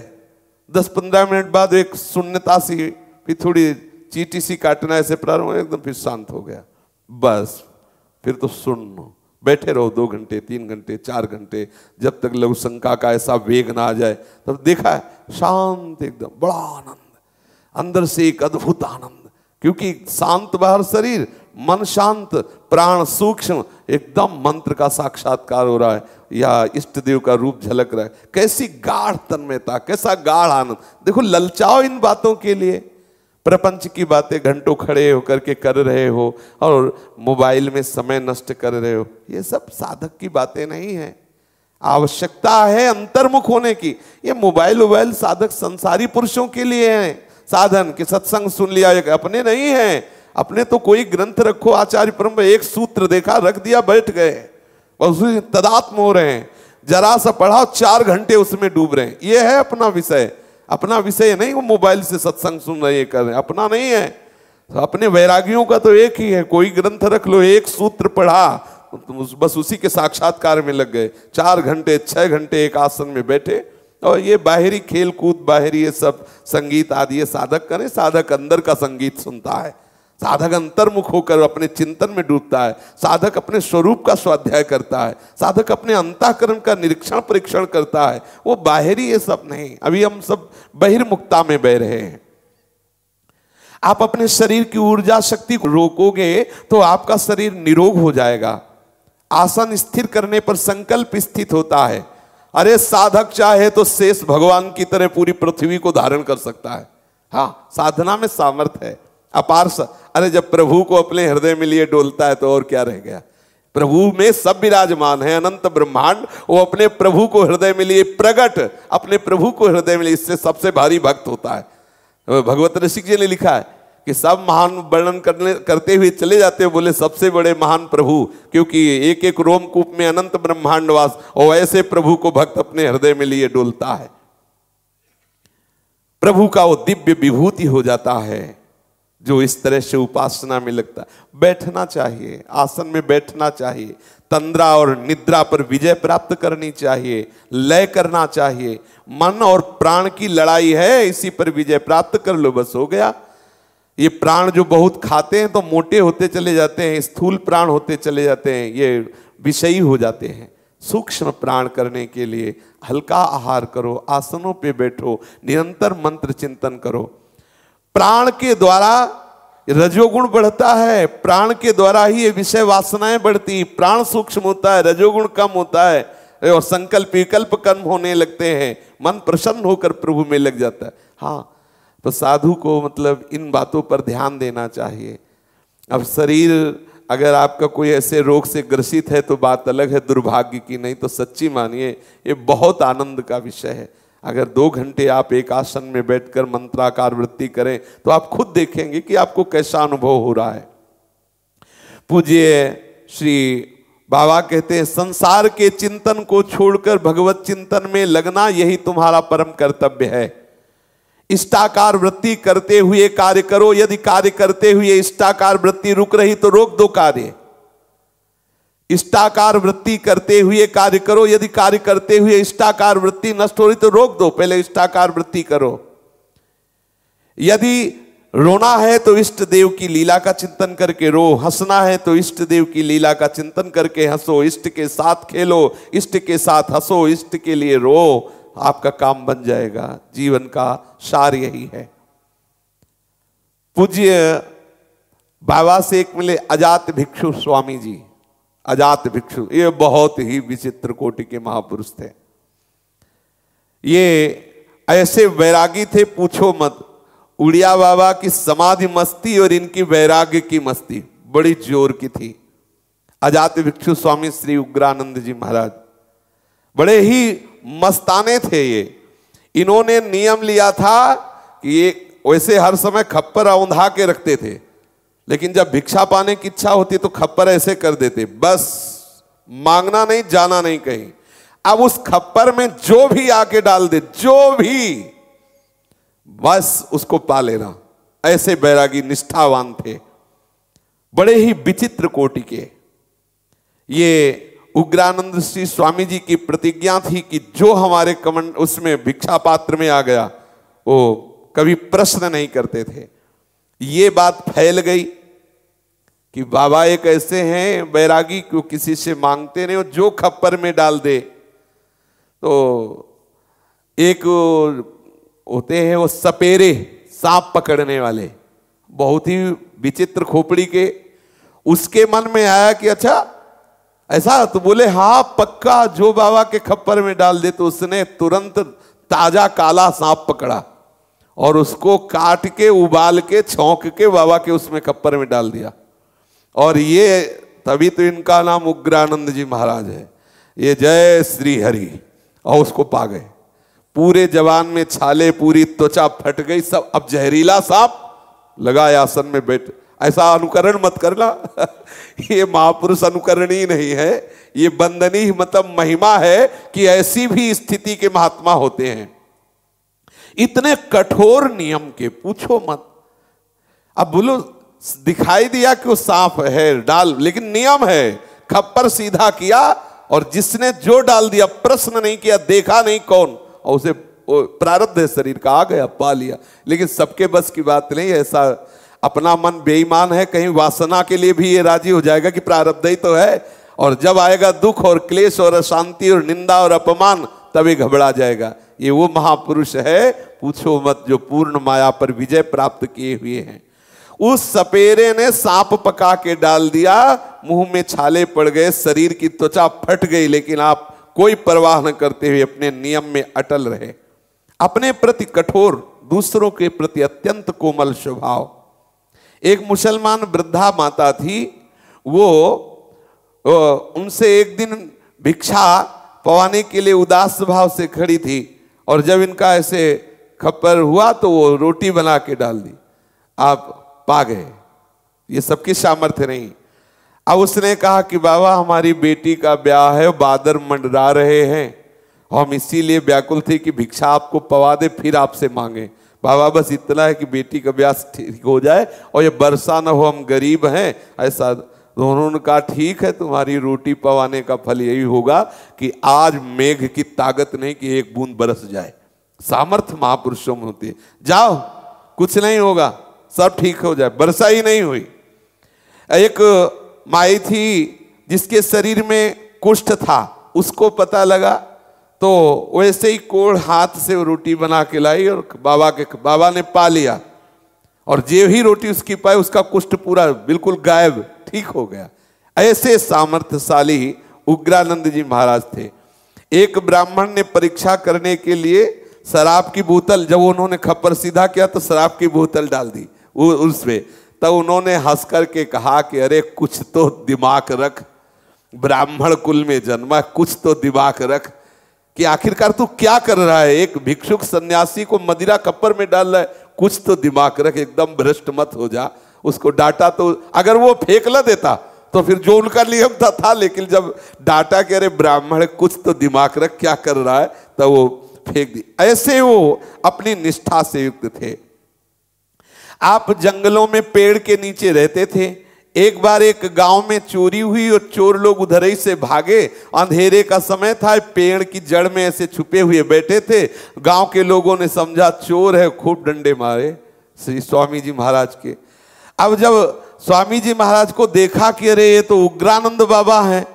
दस पंद्रह मिनट बाद एक शून्यता सी फिर थोड़ी चीटी सी काटना ऐसे प्रारंभ एकदम फिर शांत हो गया बस फिर तो सुन लो बैठे रहो दो घंटे तीन घंटे चार घंटे जब तक लघु शंका का ऐसा वेग ना आ जाए तब देखा है शांत एकदम बड़ा आनंद अंदर से एक अद्भुत आनंद क्योंकि शांत बाहर शरीर मन शांत प्राण सूक्ष्म एकदम मंत्र का साक्षात्कार हो रहा है या इष्ट देव का रूप झलक रहा है कैसी गाढ़ तन्मयता कैसा गाढ़ आनंद देखो ललचाओ इन बातों के लिए प्रपंच की बातें घंटों खड़े होकर के कर रहे हो और मोबाइल में समय नष्ट कर रहे हो ये सब साधक की बातें नहीं है आवश्यकता है अंतर्मुख होने की ये मोबाइल वोबाइल साधक संसारी पुरुषों के लिए है साधन के सत्संग सुन लिया अपने नहीं है अपने तो कोई ग्रंथ रखो आचार्य परम एक सूत्र देखा रख दिया बैठ गए और उसी तदात्म हो रहे हैं जरा सा पढ़ाओ चार घंटे उसमें डूब रहे हैं ये है अपना विषय अपना विषय नहीं वो मोबाइल से सत्संग सुन रहे कर रहे अपना नहीं है तो अपने वैरागियों का तो एक ही है कोई ग्रंथ रख लो एक सूत्र पढ़ा तो बस उसी के साक्षात्कार में लग गए चार घंटे छः घंटे एक आसन में बैठे और ये बाहरी खेल कूद बाहरी ये सब संगीत आदि ये साधक करें साधक अंदर का संगीत सुनता है साधक अंतर्मुख होकर अपने चिंतन में डूबता है साधक अपने स्वरूप का स्वाध्याय करता है साधक अपने अंतःकरण का निरीक्षण परीक्षण करता है वो बाहरी ये सब नहीं अभी हम सब बहिर्मुक्ता में बह रहे हैं आप अपने शरीर की ऊर्जा शक्ति को रोकोगे तो आपका शरीर निरोग हो जाएगा आसन स्थिर करने पर संकल्प स्थित होता है अरे साधक चाहे तो शेष भगवान की तरह पूरी पृथ्वी को धारण कर सकता है हाँ साधना में सामर्थ्य है अपार अरे जब प्रभु को अपने हृदय में लिए डोलता है तो और क्या रह गया प्रभु में सब विराजमान है अनंत ब्रह्मांड वो अपने प्रभु को हृदय में लिए प्रगट अपने प्रभु को हृदय में लिए इससे सबसे भारी भक्त होता है भगवत ऋषिक जी ने लिखा है कि सब महान वर्णन करने करते हुए चले जाते हुए बोले सबसे बड़े महान प्रभु क्योंकि एक एक रोमकूप में अनंत ब्रह्मांडवास और ऐसे प्रभु को भक्त अपने हृदय में लिए डोलता है प्रभु का वो दिव्य विभूति हो जाता है जो इस तरह से उपासना में लगता बैठना चाहिए आसन में बैठना चाहिए तंद्रा और निद्रा पर विजय प्राप्त करनी चाहिए लय करना चाहिए मन और प्राण की लड़ाई है इसी पर विजय प्राप्त कर लो बस हो गया ये प्राण जो बहुत खाते हैं तो मोटे होते चले जाते हैं स्थूल प्राण होते चले जाते हैं ये विषयी हो जाते हैं सूक्ष्म प्राण करने के लिए हल्का आहार करो आसनों पे बैठो निरंतर मंत्र चिंतन करो प्राण के द्वारा रजोगुण बढ़ता है प्राण के द्वारा ही ये विषय वासनाएं बढ़ती प्राण सूक्ष्म होता है रजोगुण कम होता है और संकल्प विकल्प कर्म होने लगते हैं मन प्रसन्न होकर प्रभु में लग जाता है हाँ तो साधु को मतलब इन बातों पर ध्यान देना चाहिए अब शरीर अगर आपका कोई ऐसे रोग से ग्रसित है तो बात अलग है दुर्भाग्य की नहीं तो सच्ची मानिए ये बहुत आनंद का विषय है अगर दो घंटे आप एक आसन में बैठकर मंत्राकार वृत्ति करें तो आप खुद देखेंगे कि आपको कैसा अनुभव हो रहा है पूज्य श्री बाबा कहते हैं संसार के चिंतन को छोड़कर भगवत चिंतन में लगना यही तुम्हारा परम कर्तव्य है इष्टाकार वृत्ति करते हुए कार्य करो यदि कार्य करते हुए इष्टाकार वृत्ति रुक रही तो रोक दो कार्य इष्टाकार वृत्ति करते हुए कार्य करो यदि कार्य करते हुए इष्टाकार वृत्ति नष्ट हो रही तो रोक दो पहले इष्टाकार वृत्ति करो यदि रोना है तो इष्ट देव की लीला का चिंतन करके रो हंसना है तो इष्ट देव की लीला का चिंतन करके हंसो इष्ट के साथ खेलो इष्ट के साथ हंसो इष्ट के लिए रो आपका काम बन जाएगा जीवन का सार यही है पूज्य बाबा से एक मिले अजात भिक्षु स्वामी जी अजात भिक्षु ये बहुत ही विचित्र कोटि के महापुरुष थे ये ऐसे वैरागी थे पूछो मत उड़िया बाबा की समाधि मस्ती और इनकी वैराग्य की मस्ती बड़ी जोर की थी अजात भिक्षु स्वामी श्री उग्रानंद जी महाराज बड़े ही मस्ताने थे ये इन्होंने नियम लिया था कि ये वैसे हर समय खप्पर औंधा के रखते थे लेकिन जब भिक्षा पाने की इच्छा होती तो खप्पर ऐसे कर देते बस मांगना नहीं जाना नहीं कहीं अब उस खप्पर में जो भी आके डाल दे जो भी बस उसको पा लेना ऐसे बैरागी निष्ठावान थे बड़े ही विचित्र कोटि के ये उग्रानंद श्री स्वामी जी की प्रतिज्ञा थी कि जो हमारे कमंड उसमें भिक्षा पात्र में आ गया वो कभी प्रश्न नहीं करते थे ये बात फैल गई कि बाबा एक ऐसे हैं बैरागी को किसी से मांगते नहीं और जो खप्पर में डाल दे तो एक होते हैं वो सपेरे सांप पकड़ने वाले बहुत ही विचित्र खोपड़ी के उसके मन में आया कि अच्छा ऐसा तो बोले हाँ पक्का जो बाबा के खप्पर में डाल दे तो उसने तुरंत ताजा काला सांप पकड़ा और उसको काट के उबाल के छोंक के बाबा के उसमें कप्पर में डाल दिया और ये तभी तो इनका नाम उग्रानंद जी महाराज है ये जय श्री हरि और उसको पा गए पूरे जवान में छाले पूरी त्वचा फट गई सब अब जहरीला सांप लगा आसन में बैठ ऐसा अनुकरण मत करना ये महापुरुष अनुकरण ही नहीं है ये बंदनी मतलब महिमा है कि ऐसी भी स्थिति के महात्मा होते हैं इतने कठोर नियम के पूछो मत अब बोलो दिखाई दिया कि वो साफ है डाल लेकिन नियम है खप्पर सीधा किया और जिसने जो डाल दिया प्रश्न नहीं किया देखा नहीं कौन और उसे प्रारब्ध है शरीर का आ गया पा लिया लेकिन सबके बस की बात नहीं ऐसा अपना मन बेईमान है कहीं वासना के लिए भी ये राजी हो जाएगा कि प्रारब्ध ही तो है और जब आएगा दुख और क्लेश और अशांति और निंदा और अपमान तभी घबरा जाएगा ये वो महापुरुष है पूछो मत जो पूर्ण माया पर विजय प्राप्त किए हुए हैं उस सपेरे ने सांप पका के डाल दिया मुंह में छाले पड़ गए शरीर की त्वचा फट गई लेकिन आप कोई परवाह न करते हुए अपने नियम में अटल रहे अपने प्रति कठोर दूसरों के प्रति अत्यंत कोमल स्वभाव एक मुसलमान वृद्धा माता थी वो उनसे एक दिन भिक्षा पवाने के लिए उदास भाव से खड़ी थी और जब इनका ऐसे खप्पर हुआ तो वो रोटी बना के डाल दी आप पा गए ये सबकी सामर्थ्य नहीं अब उसने कहा कि बाबा हमारी बेटी का ब्याह है बादर मंडरा रहे हैं हम इसीलिए व्याकुल थे कि भिक्षा आपको पवा दे फिर आपसे मांगे बाबा बस इतना है कि बेटी का ब्याह ठीक हो जाए और ये वर्षा ना हो हम गरीब हैं ऐसा तो उन्होंने कहा ठीक है तुम्हारी रोटी पवाने का फल यही होगा कि आज मेघ की ताकत नहीं कि एक बूंद बरस जाए सामर्थ्य महापुरुषों में होती है जाओ कुछ नहीं होगा सब ठीक हो जाए बरसा ही नहीं हुई एक माई थी जिसके शरीर में कुष्ठ था उसको पता लगा तो वैसे ही कोड़ हाथ से रोटी बना के लाई और बाबा के बाबा ने पा लिया और जे ही रोटी उसकी पाए उसका कुष्ठ पूरा बिल्कुल गायब ठीक हो गया ऐसे सामर्थ्यशाली उग्रानंद जी महाराज थे एक ब्राह्मण ने परीक्षा करने के लिए शराब की बोतल जब उन्होंने खप्पर सीधा किया तो शराब की बोतल डाल दी उसमें तब उन्होंने हंस करके कहा कि अरे कुछ तो दिमाग रख ब्राह्मण कुल में जन्मा कुछ तो दिमाग रख कि आखिरकार तू क्या कर रहा है एक भिक्षुक सन्यासी को मदिरा कप्पर में डाल रहा है कुछ तो दिमाग रख एकदम भ्रष्ट मत हो जा उसको डाटा तो अगर वो फेंक ला देता तो फिर जो उनका नियम था था लेकिन जब डाटा के अरे ब्राह्मण कुछ तो दिमाग रख क्या कर रहा है तो वो फेंक दी ऐसे वो अपनी निष्ठा से युक्त थे आप जंगलों में पेड़ के नीचे रहते थे एक बार एक गांव में चोरी हुई और चोर लोग उधर ही से भागे अंधेरे का समय था पेड़ की जड़ में ऐसे छुपे हुए बैठे थे गांव के लोगों ने समझा चोर है खूब डंडे मारे श्री स्वामी जी महाराज के अब जब स्वामी जी महाराज को देखा कि अरे ये तो उग्रानंद बाबा हैं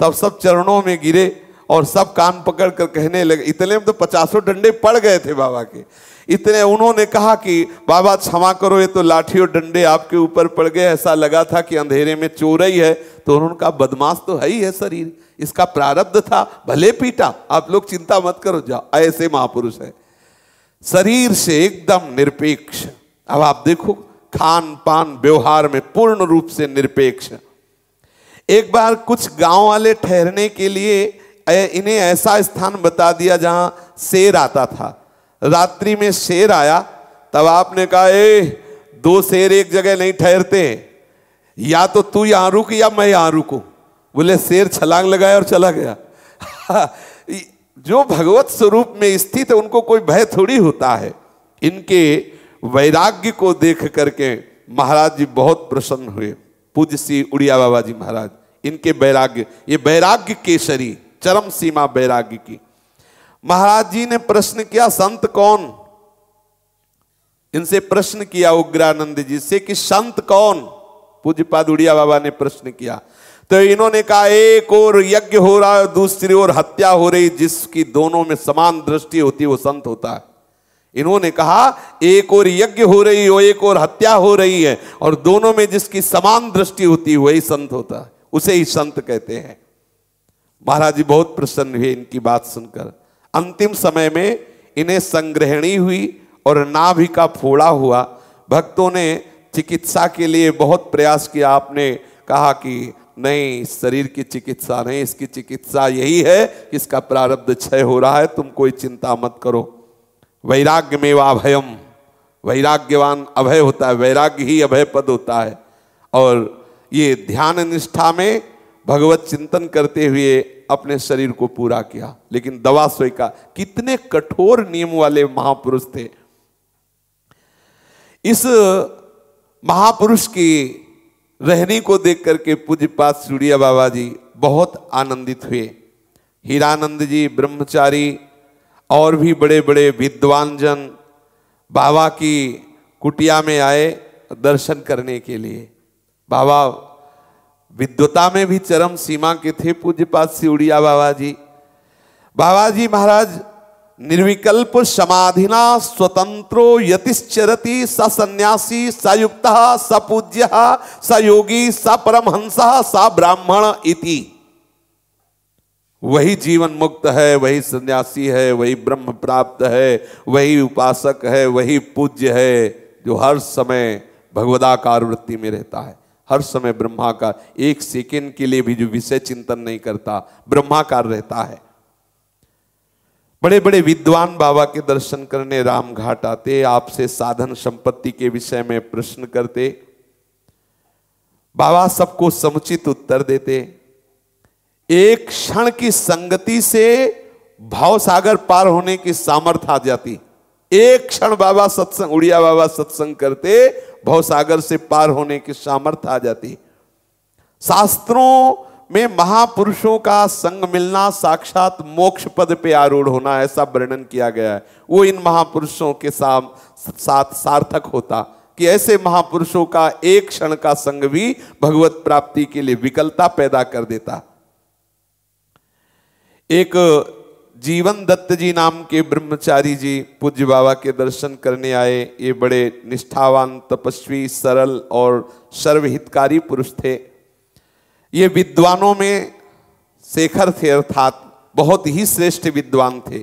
तब सब चरणों में गिरे और सब कान पकड़ कर कहने लगे इतने में तो पचासों डंडे पड़ गए थे बाबा के इतने उन्होंने कहा कि बाबा क्षमा करो ये तो लाठी और डंडे आपके ऊपर पड़ गए ऐसा लगा था कि अंधेरे में चोर ही है तो उन्होंने कहा बदमाश तो है ही है शरीर इसका प्रारब्ध था भले पीटा आप लोग चिंता मत करो जाओ ऐसे महापुरुष है शरीर से एकदम निरपेक्ष अब आप देखो खान पान व्यवहार में पूर्ण रूप से निरपेक्ष एक बार कुछ गांव वाले ठहरने के लिए इन्हें ऐसा स्थान बता दिया जहां शेर आता था रात्रि में शेर आया तब आपने कहा ए दो शेर एक जगह नहीं ठहरते या तो तू यहां रुक या मैं यहां रुकू बोले शेर छलांग लगाया और चला गया जो भगवत स्वरूप में स्थित है उनको कोई भय थोड़ी होता है इनके वैराग्य को देख करके महाराज जी बहुत प्रसन्न हुए पूज्य श्री उड़िया बाबा जी महाराज इनके वैराग्य ये वैराग्य केसरी चरम सीमा वैराग्य की महाराज जी ने प्रश्न किया संत कौन इनसे प्रश्न किया उग्रानंद जी से कि संत कौन पूज्यपाद उड़िया बाबा ने प्रश्न किया तो इन्होंने कहा एक और यज्ञ हो रहा है दूसरी ओर हत्या हो रही जिसकी दोनों में समान दृष्टि होती वो संत होता है इन्होंने कहा एक और यज्ञ हो रही हो एक और हत्या हो रही है और दोनों में जिसकी समान दृष्टि होती है वही संत होता है उसे ही संत कहते हैं महाराज जी बहुत प्रसन्न हुए इनकी बात सुनकर अंतिम समय में इन्हें संग्रहणी हुई और नाभि का फोड़ा हुआ भक्तों ने चिकित्सा के लिए बहुत प्रयास किया आपने कहा कि नहीं शरीर की चिकित्सा नहीं इसकी चिकित्सा यही है कि इसका प्रारब्ध क्षय हो रहा है तुम कोई चिंता मत करो वैराग्य में वाभयम वैराग्यवान अभय होता है वैराग्य ही अभय पद होता है और ये ध्यान निष्ठा में भगवत चिंतन करते हुए अपने शरीर को पूरा किया लेकिन दवा का कितने कठोर नियम वाले महापुरुष थे इस महापुरुष की रहनी को देख करके पूज्यपात सूर्य बाबा जी बहुत आनंदित हुए हीरानंद जी ब्रह्मचारी और भी बड़े बड़े विद्वान जन बाबा की कुटिया में आए दर्शन करने के लिए बाबा विद्वता में भी चरम सीमा के थे पूज्यपात उड़िया बाबा जी बाबा जी महाराज निर्विकल्प समाधिना स्वतंत्रो यतिश्चरति स सन्यासी सयुक्त सपूज्य योगी स परमहंस स ब्राह्मण इति वही जीवन मुक्त है वही सन्यासी है वही ब्रह्म प्राप्त है वही उपासक है वही पूज्य है जो हर समय भगवदाकार वृत्ति में रहता है हर समय ब्रह्माकार एक सेकेंड के लिए भी जो विषय चिंतन नहीं करता ब्रह्माकार रहता है बड़े बड़े विद्वान बाबा के दर्शन करने राम घाट आते आपसे साधन संपत्ति के विषय में प्रश्न करते बाबा सबको समुचित उत्तर देते एक क्षण की संगति से भाव सागर पार होने की सामर्थ्य आ जाती एक क्षण बाबा सत्संग उड़िया बाबा सत्संग करते भाव सागर से पार होने की सामर्थ्य आ जाती शास्त्रों में महापुरुषों का संग मिलना साक्षात मोक्ष पद पे आरूढ़ होना ऐसा वर्णन किया गया है वो इन महापुरुषों के साथ सार्थक होता कि ऐसे महापुरुषों का एक क्षण का संग भी भगवत प्राप्ति के लिए विकलता पैदा कर देता एक जीवन दत्त जी नाम के ब्रह्मचारी जी पूज्य बाबा के दर्शन करने आए ये बड़े निष्ठावान तपस्वी सरल और सर्वहितकारी पुरुष थे ये विद्वानों में शेखर थे अर्थात बहुत ही श्रेष्ठ विद्वान थे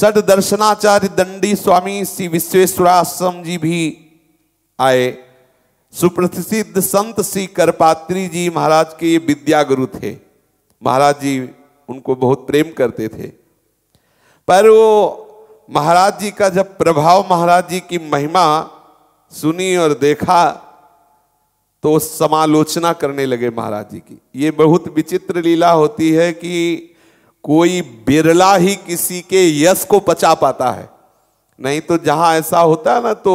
सट दर्शनाचार्य दंडी स्वामी श्री विश्वेश्वराश्रम जी भी आए सुप्रसिद्ध संत श्री करपात्री जी महाराज के ये थे महाराज जी उनको बहुत प्रेम करते थे पर वो महाराज जी का जब प्रभाव महाराज जी की महिमा सुनी और देखा तो समालोचना करने लगे महाराज जी की ये बहुत विचित्र लीला होती है कि कोई बिरला ही किसी के यश को बचा पाता है नहीं तो जहां ऐसा होता है ना तो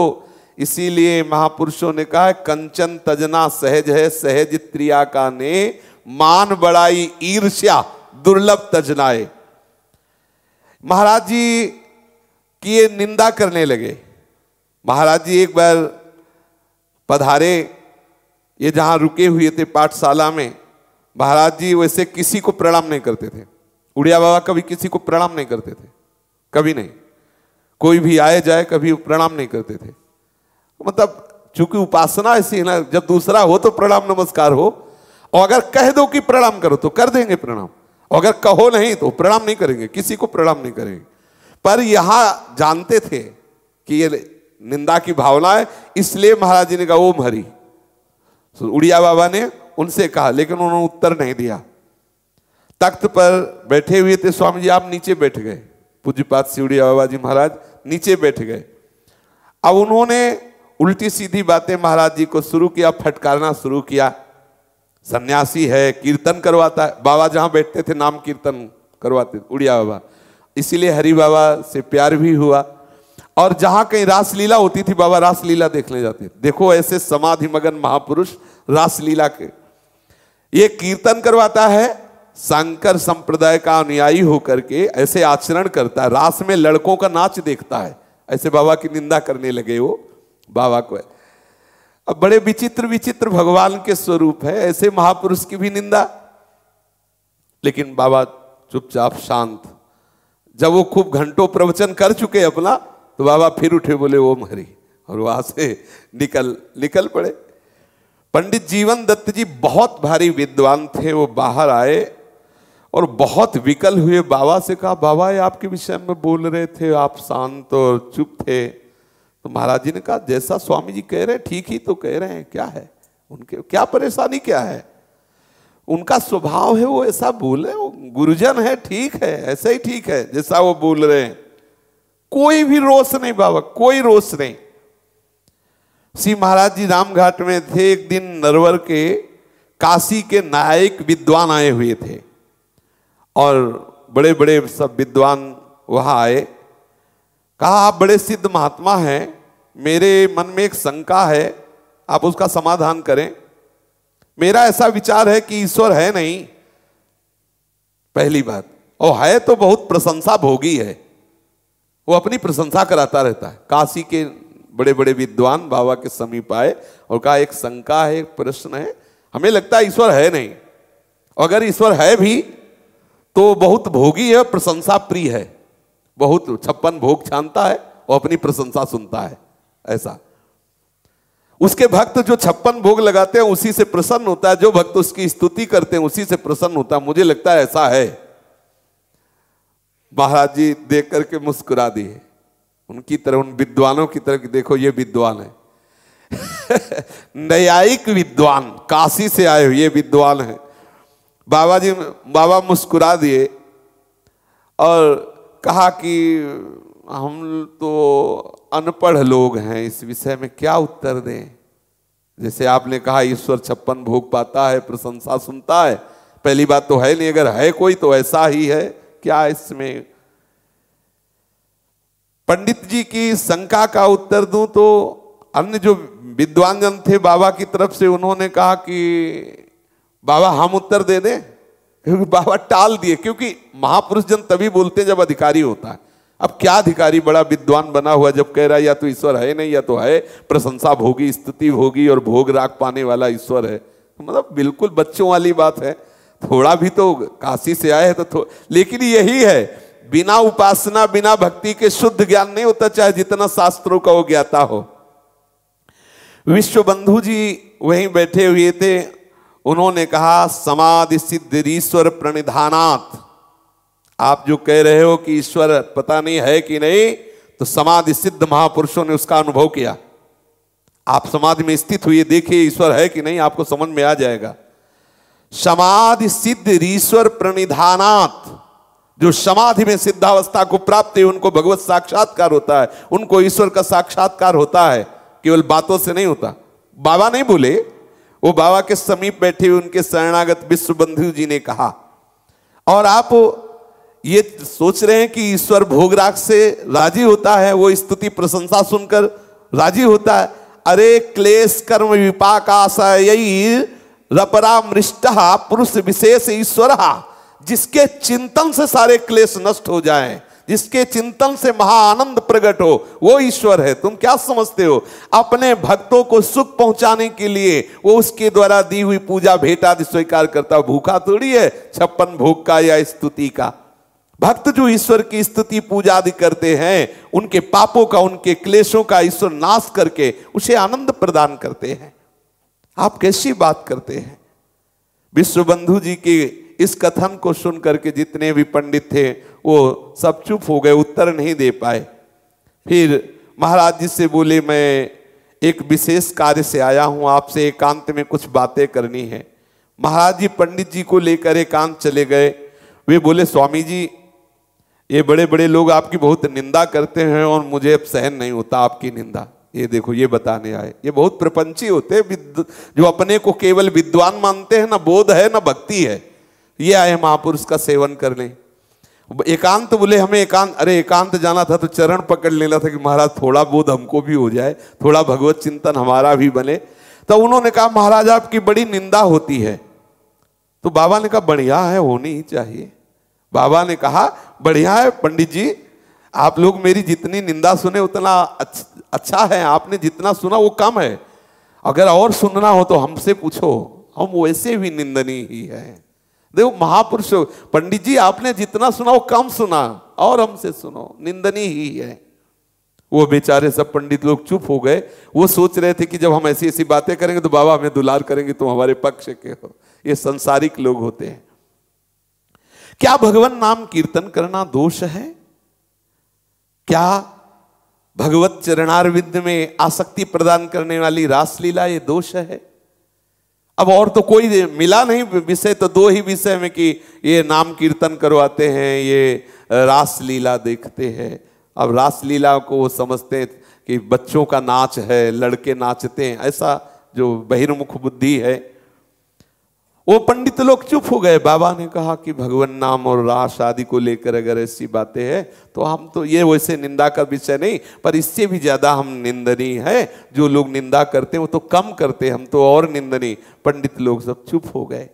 इसीलिए महापुरुषों ने कहा कंचन तजना सहज है सहज त्रिया का ने मान बड़ाई ईर्ष्या दुर्लभ तजनाए महाराज जी की ये निंदा करने लगे महाराज जी एक बार पधारे ये जहां रुके हुए थे पाठशाला में महाराज जी वैसे किसी को प्रणाम नहीं करते थे उड़िया बाबा कभी किसी को प्रणाम नहीं करते थे कभी नहीं कोई भी आए जाए कभी प्रणाम नहीं करते थे मतलब चूंकि उपासना ऐसी है ना जब दूसरा हो तो प्रणाम नमस्कार हो और अगर कह दो कि प्रणाम करो तो कर देंगे प्रणाम अगर कहो नहीं तो प्रणाम नहीं करेंगे किसी को प्रणाम नहीं करेंगे पर यहां जानते थे कि ये निंदा की भावना है इसलिए महाराज जी ने कहा ओम हरी तो उड़िया बाबा ने उनसे कहा लेकिन उन्होंने उत्तर नहीं दिया तख्त पर बैठे हुए थे स्वामी जी आप नीचे बैठ गए पूज्यपात उड़िया बाबा जी महाराज नीचे बैठ गए अब उन्होंने उल्टी सीधी बातें महाराज जी को शुरू किया फटकारना शुरू किया सन्यासी है कीर्तन करवाता है बाबा जहाँ बैठते थे नाम कीर्तन करवाते थे उड़िया बाबा इसीलिए हरि बाबा से प्यार भी हुआ और जहाँ कहीं रासलीला होती थी बाबा रासलीला देखने जाते देखो ऐसे समाधि मगन महापुरुष रासलीला के ये कीर्तन करवाता है शंकर संप्रदाय का अनुयायी होकर के ऐसे आचरण करता है रास में लड़कों का नाच देखता है ऐसे बाबा की निंदा करने लगे वो बाबा को है अब बड़े विचित्र विचित्र भगवान के स्वरूप है ऐसे महापुरुष की भी निंदा लेकिन बाबा चुपचाप शांत जब वो खूब घंटों प्रवचन कर चुके अपना तो बाबा फिर उठे बोले वो मरी और वहां से निकल निकल पड़े पंडित जीवन दत्त जी बहुत भारी विद्वान थे वो बाहर आए और बहुत विकल हुए बाबा से कहा बाबा ये आपके विषय में बोल रहे थे आप शांत और चुप थे तो महाराज जी ने कहा जैसा स्वामी जी कह रहे हैं ठीक ही तो कह रहे हैं क्या है उनके क्या परेशानी क्या है उनका स्वभाव है वो ऐसा बोले वो गुरुजन है ठीक है ऐसे ही ठीक है जैसा वो बोल रहे हैं कोई भी रोष नहीं बाबा कोई रोष नहीं श्री महाराज जी रामघाट में थे एक दिन नरवर के काशी के नायक विद्वान आए हुए थे और बड़े बड़े सब विद्वान वहां आए कहा आप बड़े सिद्ध महात्मा हैं मेरे मन में एक शंका है आप उसका समाधान करें मेरा ऐसा विचार है कि ईश्वर है नहीं पहली बात और है तो बहुत प्रशंसा भोगी है वो अपनी प्रशंसा कराता रहता है काशी के बड़े बड़े विद्वान बाबा के समीप आए और कहा एक शंका है एक प्रश्न है हमें लगता है ईश्वर है नहीं अगर ईश्वर है भी तो बहुत भोगी है प्रशंसा प्रिय है बहुत छप्पन भोग छानता है और अपनी प्रशंसा सुनता है ऐसा उसके भक्त जो छप्पन भोग लगाते हैं उसी से प्रसन्न होता है जो भक्त उसकी स्तुति करते हैं उसी से प्रसन्न होता है मुझे लगता है ऐसा है महाराज जी देख करके मुस्कुरा दिए उनकी तरह उन विद्वानों की तरह देखो ये विद्वान है न्यायिक विद्वान काशी से आए हुए विद्वान है बाबा जी बाबा मुस्कुरा दिए और कहा कि हम तो अनपढ़ लोग हैं इस विषय में क्या उत्तर दें जैसे आपने कहा ईश्वर छप्पन भोग पाता है प्रशंसा सुनता है पहली बात तो है नहीं अगर है कोई तो ऐसा ही है क्या इसमें पंडित जी की शंका का उत्तर दूं तो अन्य जो विद्वान जन थे बाबा की तरफ से उन्होंने कहा कि बाबा हम उत्तर दे दें क्योंकि बाबा टाल दिए क्योंकि महापुरुष जन तभी बोलते हैं जब अधिकारी होता है अब क्या अधिकारी बड़ा विद्वान बना हुआ जब कह रहा है या तो ईश्वर है नहीं या तो है प्रशंसा भोगी स्तुति भोगी और भोग राग पाने वाला ईश्वर है मतलब बिल्कुल बच्चों वाली बात है थोड़ा भी तो काशी से आए हैं तो लेकिन यही है बिना उपासना बिना भक्ति के शुद्ध ज्ञान नहीं होता चाहे जितना शास्त्रों का वो ज्ञाता हो विश्व बंधु जी वहीं बैठे हुए थे उन्होंने कहा समाधि सिद्ध ईश्वर प्रणिधानात आप जो कह रहे हो कि ईश्वर पता नहीं है कि नहीं तो समाधि सिद्ध महापुरुषों ने उसका अनुभव किया आप समाधि में स्थित हुए देखिए ईश्वर है कि नहीं आपको समझ में आ जाएगा समाधि सिद्ध ईश्वर प्रणिधानात जो समाधि में सिद्धावस्था को प्राप्त है उनको भगवत साक्षात्कार होता है उनको ईश्वर का साक्षात्कार होता है केवल बातों से नहीं होता बाबा नहीं बोले वो बाबा के समीप बैठे हुए उनके शरणागत विश्व बंधु जी ने कहा और आप ये सोच रहे हैं कि ईश्वर भोगराग से राजी होता है वो स्तुति प्रशंसा सुनकर राजी होता है अरे क्लेश कर्म विपाक रपरा मृष्ट पुरुष विशेष ईश्वर जिसके चिंतन से सारे क्लेश नष्ट हो जाएं जिसके चिंतन से महाआनंद प्रकट हो वो ईश्वर है तुम क्या समझते हो अपने भक्तों को सुख पहुंचाने के लिए वो उसके द्वारा दी हुई पूजा भेंट आदि स्वीकार करता भूखा थोड़ी है छप्पन भोग का या स्तुति का भक्त जो ईश्वर की स्तुति पूजा आदि करते हैं उनके पापों का उनके क्लेशों का ईश्वर नाश करके उसे आनंद प्रदान करते हैं आप कैसी बात करते हैं विश्वबंधु जी के इस कथन को सुन करके जितने भी पंडित थे वो सब चुप हो गए उत्तर नहीं दे पाए फिर महाराज जी से बोले मैं एक विशेष कार्य से आया हूँ आपसे एकांत में कुछ बातें करनी है महाराज जी पंडित जी को लेकर एकांत चले गए वे बोले स्वामी जी ये बड़े बड़े लोग आपकी बहुत निंदा करते हैं और मुझे अब सहन नहीं होता आपकी निंदा ये देखो ये बताने आए ये बहुत प्रपंची होते जो अपने को केवल विद्वान मानते हैं ना बोध है ना भक्ति है ये आए महापुरुष का सेवन करने एकांत बोले हमें एकांत अरे एकांत जाना था तो चरण पकड़ लेना था कि महाराज थोड़ा बोध हमको भी हो जाए थोड़ा भगवत चिंतन हमारा भी बने तो उन्होंने कहा महाराज आपकी बड़ी निंदा होती है तो बाबा ने कहा बढ़िया है होनी ही चाहिए बाबा ने कहा बढ़िया है पंडित जी आप लोग मेरी जितनी निंदा सुने उतना अच्छा है आपने जितना सुना वो कम है अगर और सुनना हो तो हमसे पूछो हम वैसे भी निंदनीय ही हैं देखो महापुरुष पंडित जी आपने जितना सुना वो कम सुना और हमसे सुनो निंदनी ही है वो बेचारे सब पंडित लोग चुप हो गए वो सोच रहे थे कि जब हम ऐसी ऐसी बातें करेंगे तो बाबा हमें दुलार करेंगे तुम हमारे पक्ष के हो ये संसारिक लोग होते हैं क्या भगवान नाम कीर्तन करना दोष है क्या भगवत चरणारविंद में आसक्ति प्रदान करने वाली रासलीला ये दोष है अब और तो कोई मिला नहीं विषय तो दो ही विषय में कि ये नाम कीर्तन करवाते हैं ये रास लीला देखते हैं अब रास लीला को वो समझते हैं कि बच्चों का नाच है लड़के नाचते हैं ऐसा जो बहिर्मुख बुद्धि है वो पंडित लोग चुप हो गए बाबा ने कहा कि भगवान नाम और रास आदि को लेकर अगर ऐसी बातें हैं तो हम तो ये वैसे निंदा का विषय नहीं पर इससे भी ज़्यादा हम निंदनी है जो लोग निंदा करते हैं वो तो कम करते हैं हम तो और निंदनी पंडित लोग सब चुप हो गए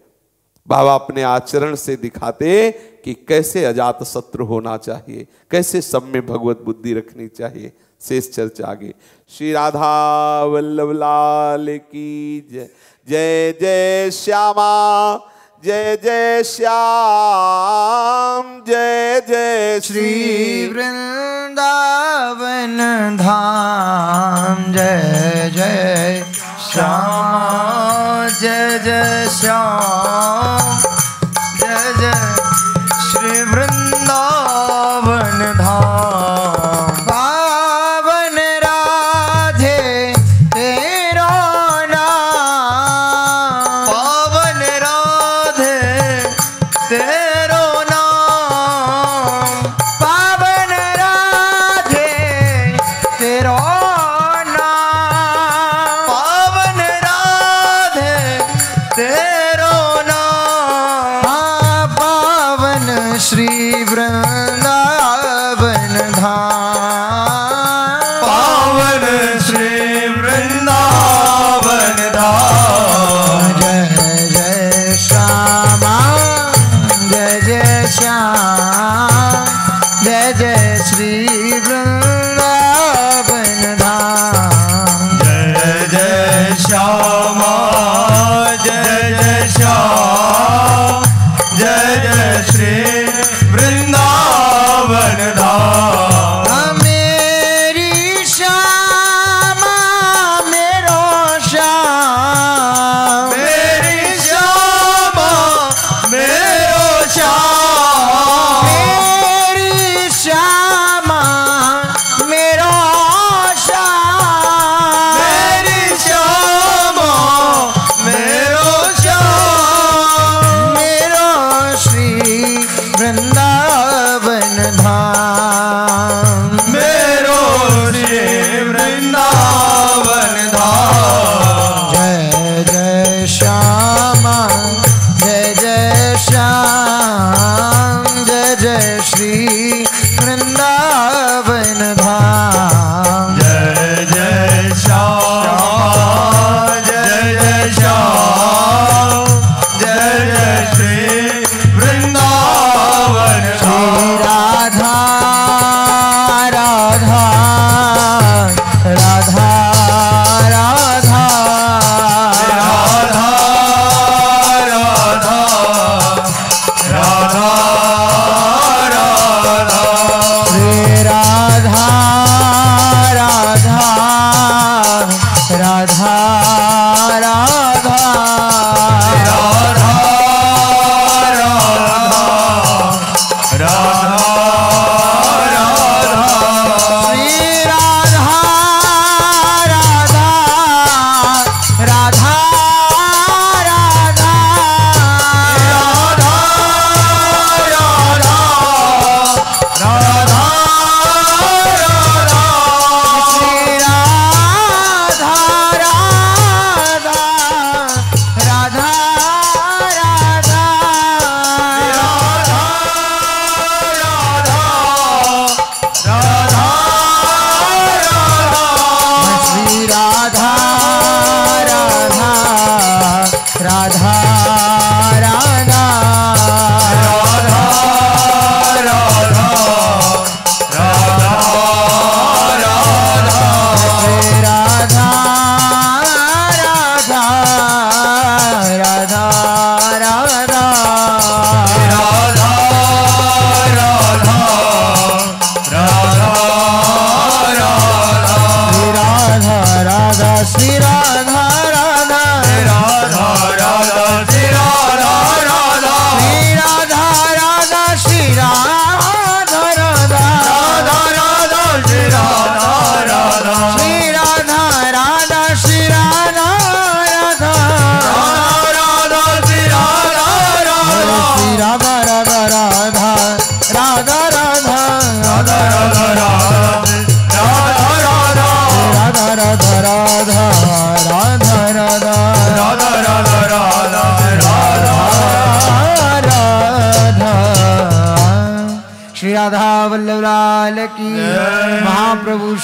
बाबा अपने आचरण से दिखाते कि कैसे अजात शत्रु होना चाहिए कैसे सब में भगवत बुद्धि रखनी चाहिए शेष चर्चा आगे श्री राधा वल्लभ लाल की जय जय जय श्यामा जय जय श्याम जय जय श्री वृन्दावन धाम जय जय जय जय श्याम जय जय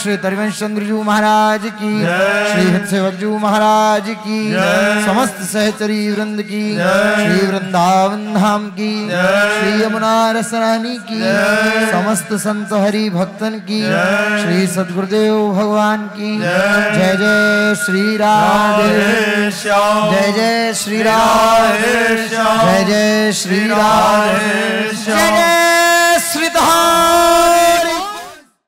श्री धर्मेश चंद्र जी महाराज की श्री सेवक जी महाराज की समस्त सहचरी वृंद की श्री वृंदावन धाम की श्री यमुना रसरानी की समस्त संत हरि भक्तन की श्री सदगुरुदेव भगवान की जय जय श्री राधे जय जय श्री राधे जय जय श्री राधे जय जय श्री धाम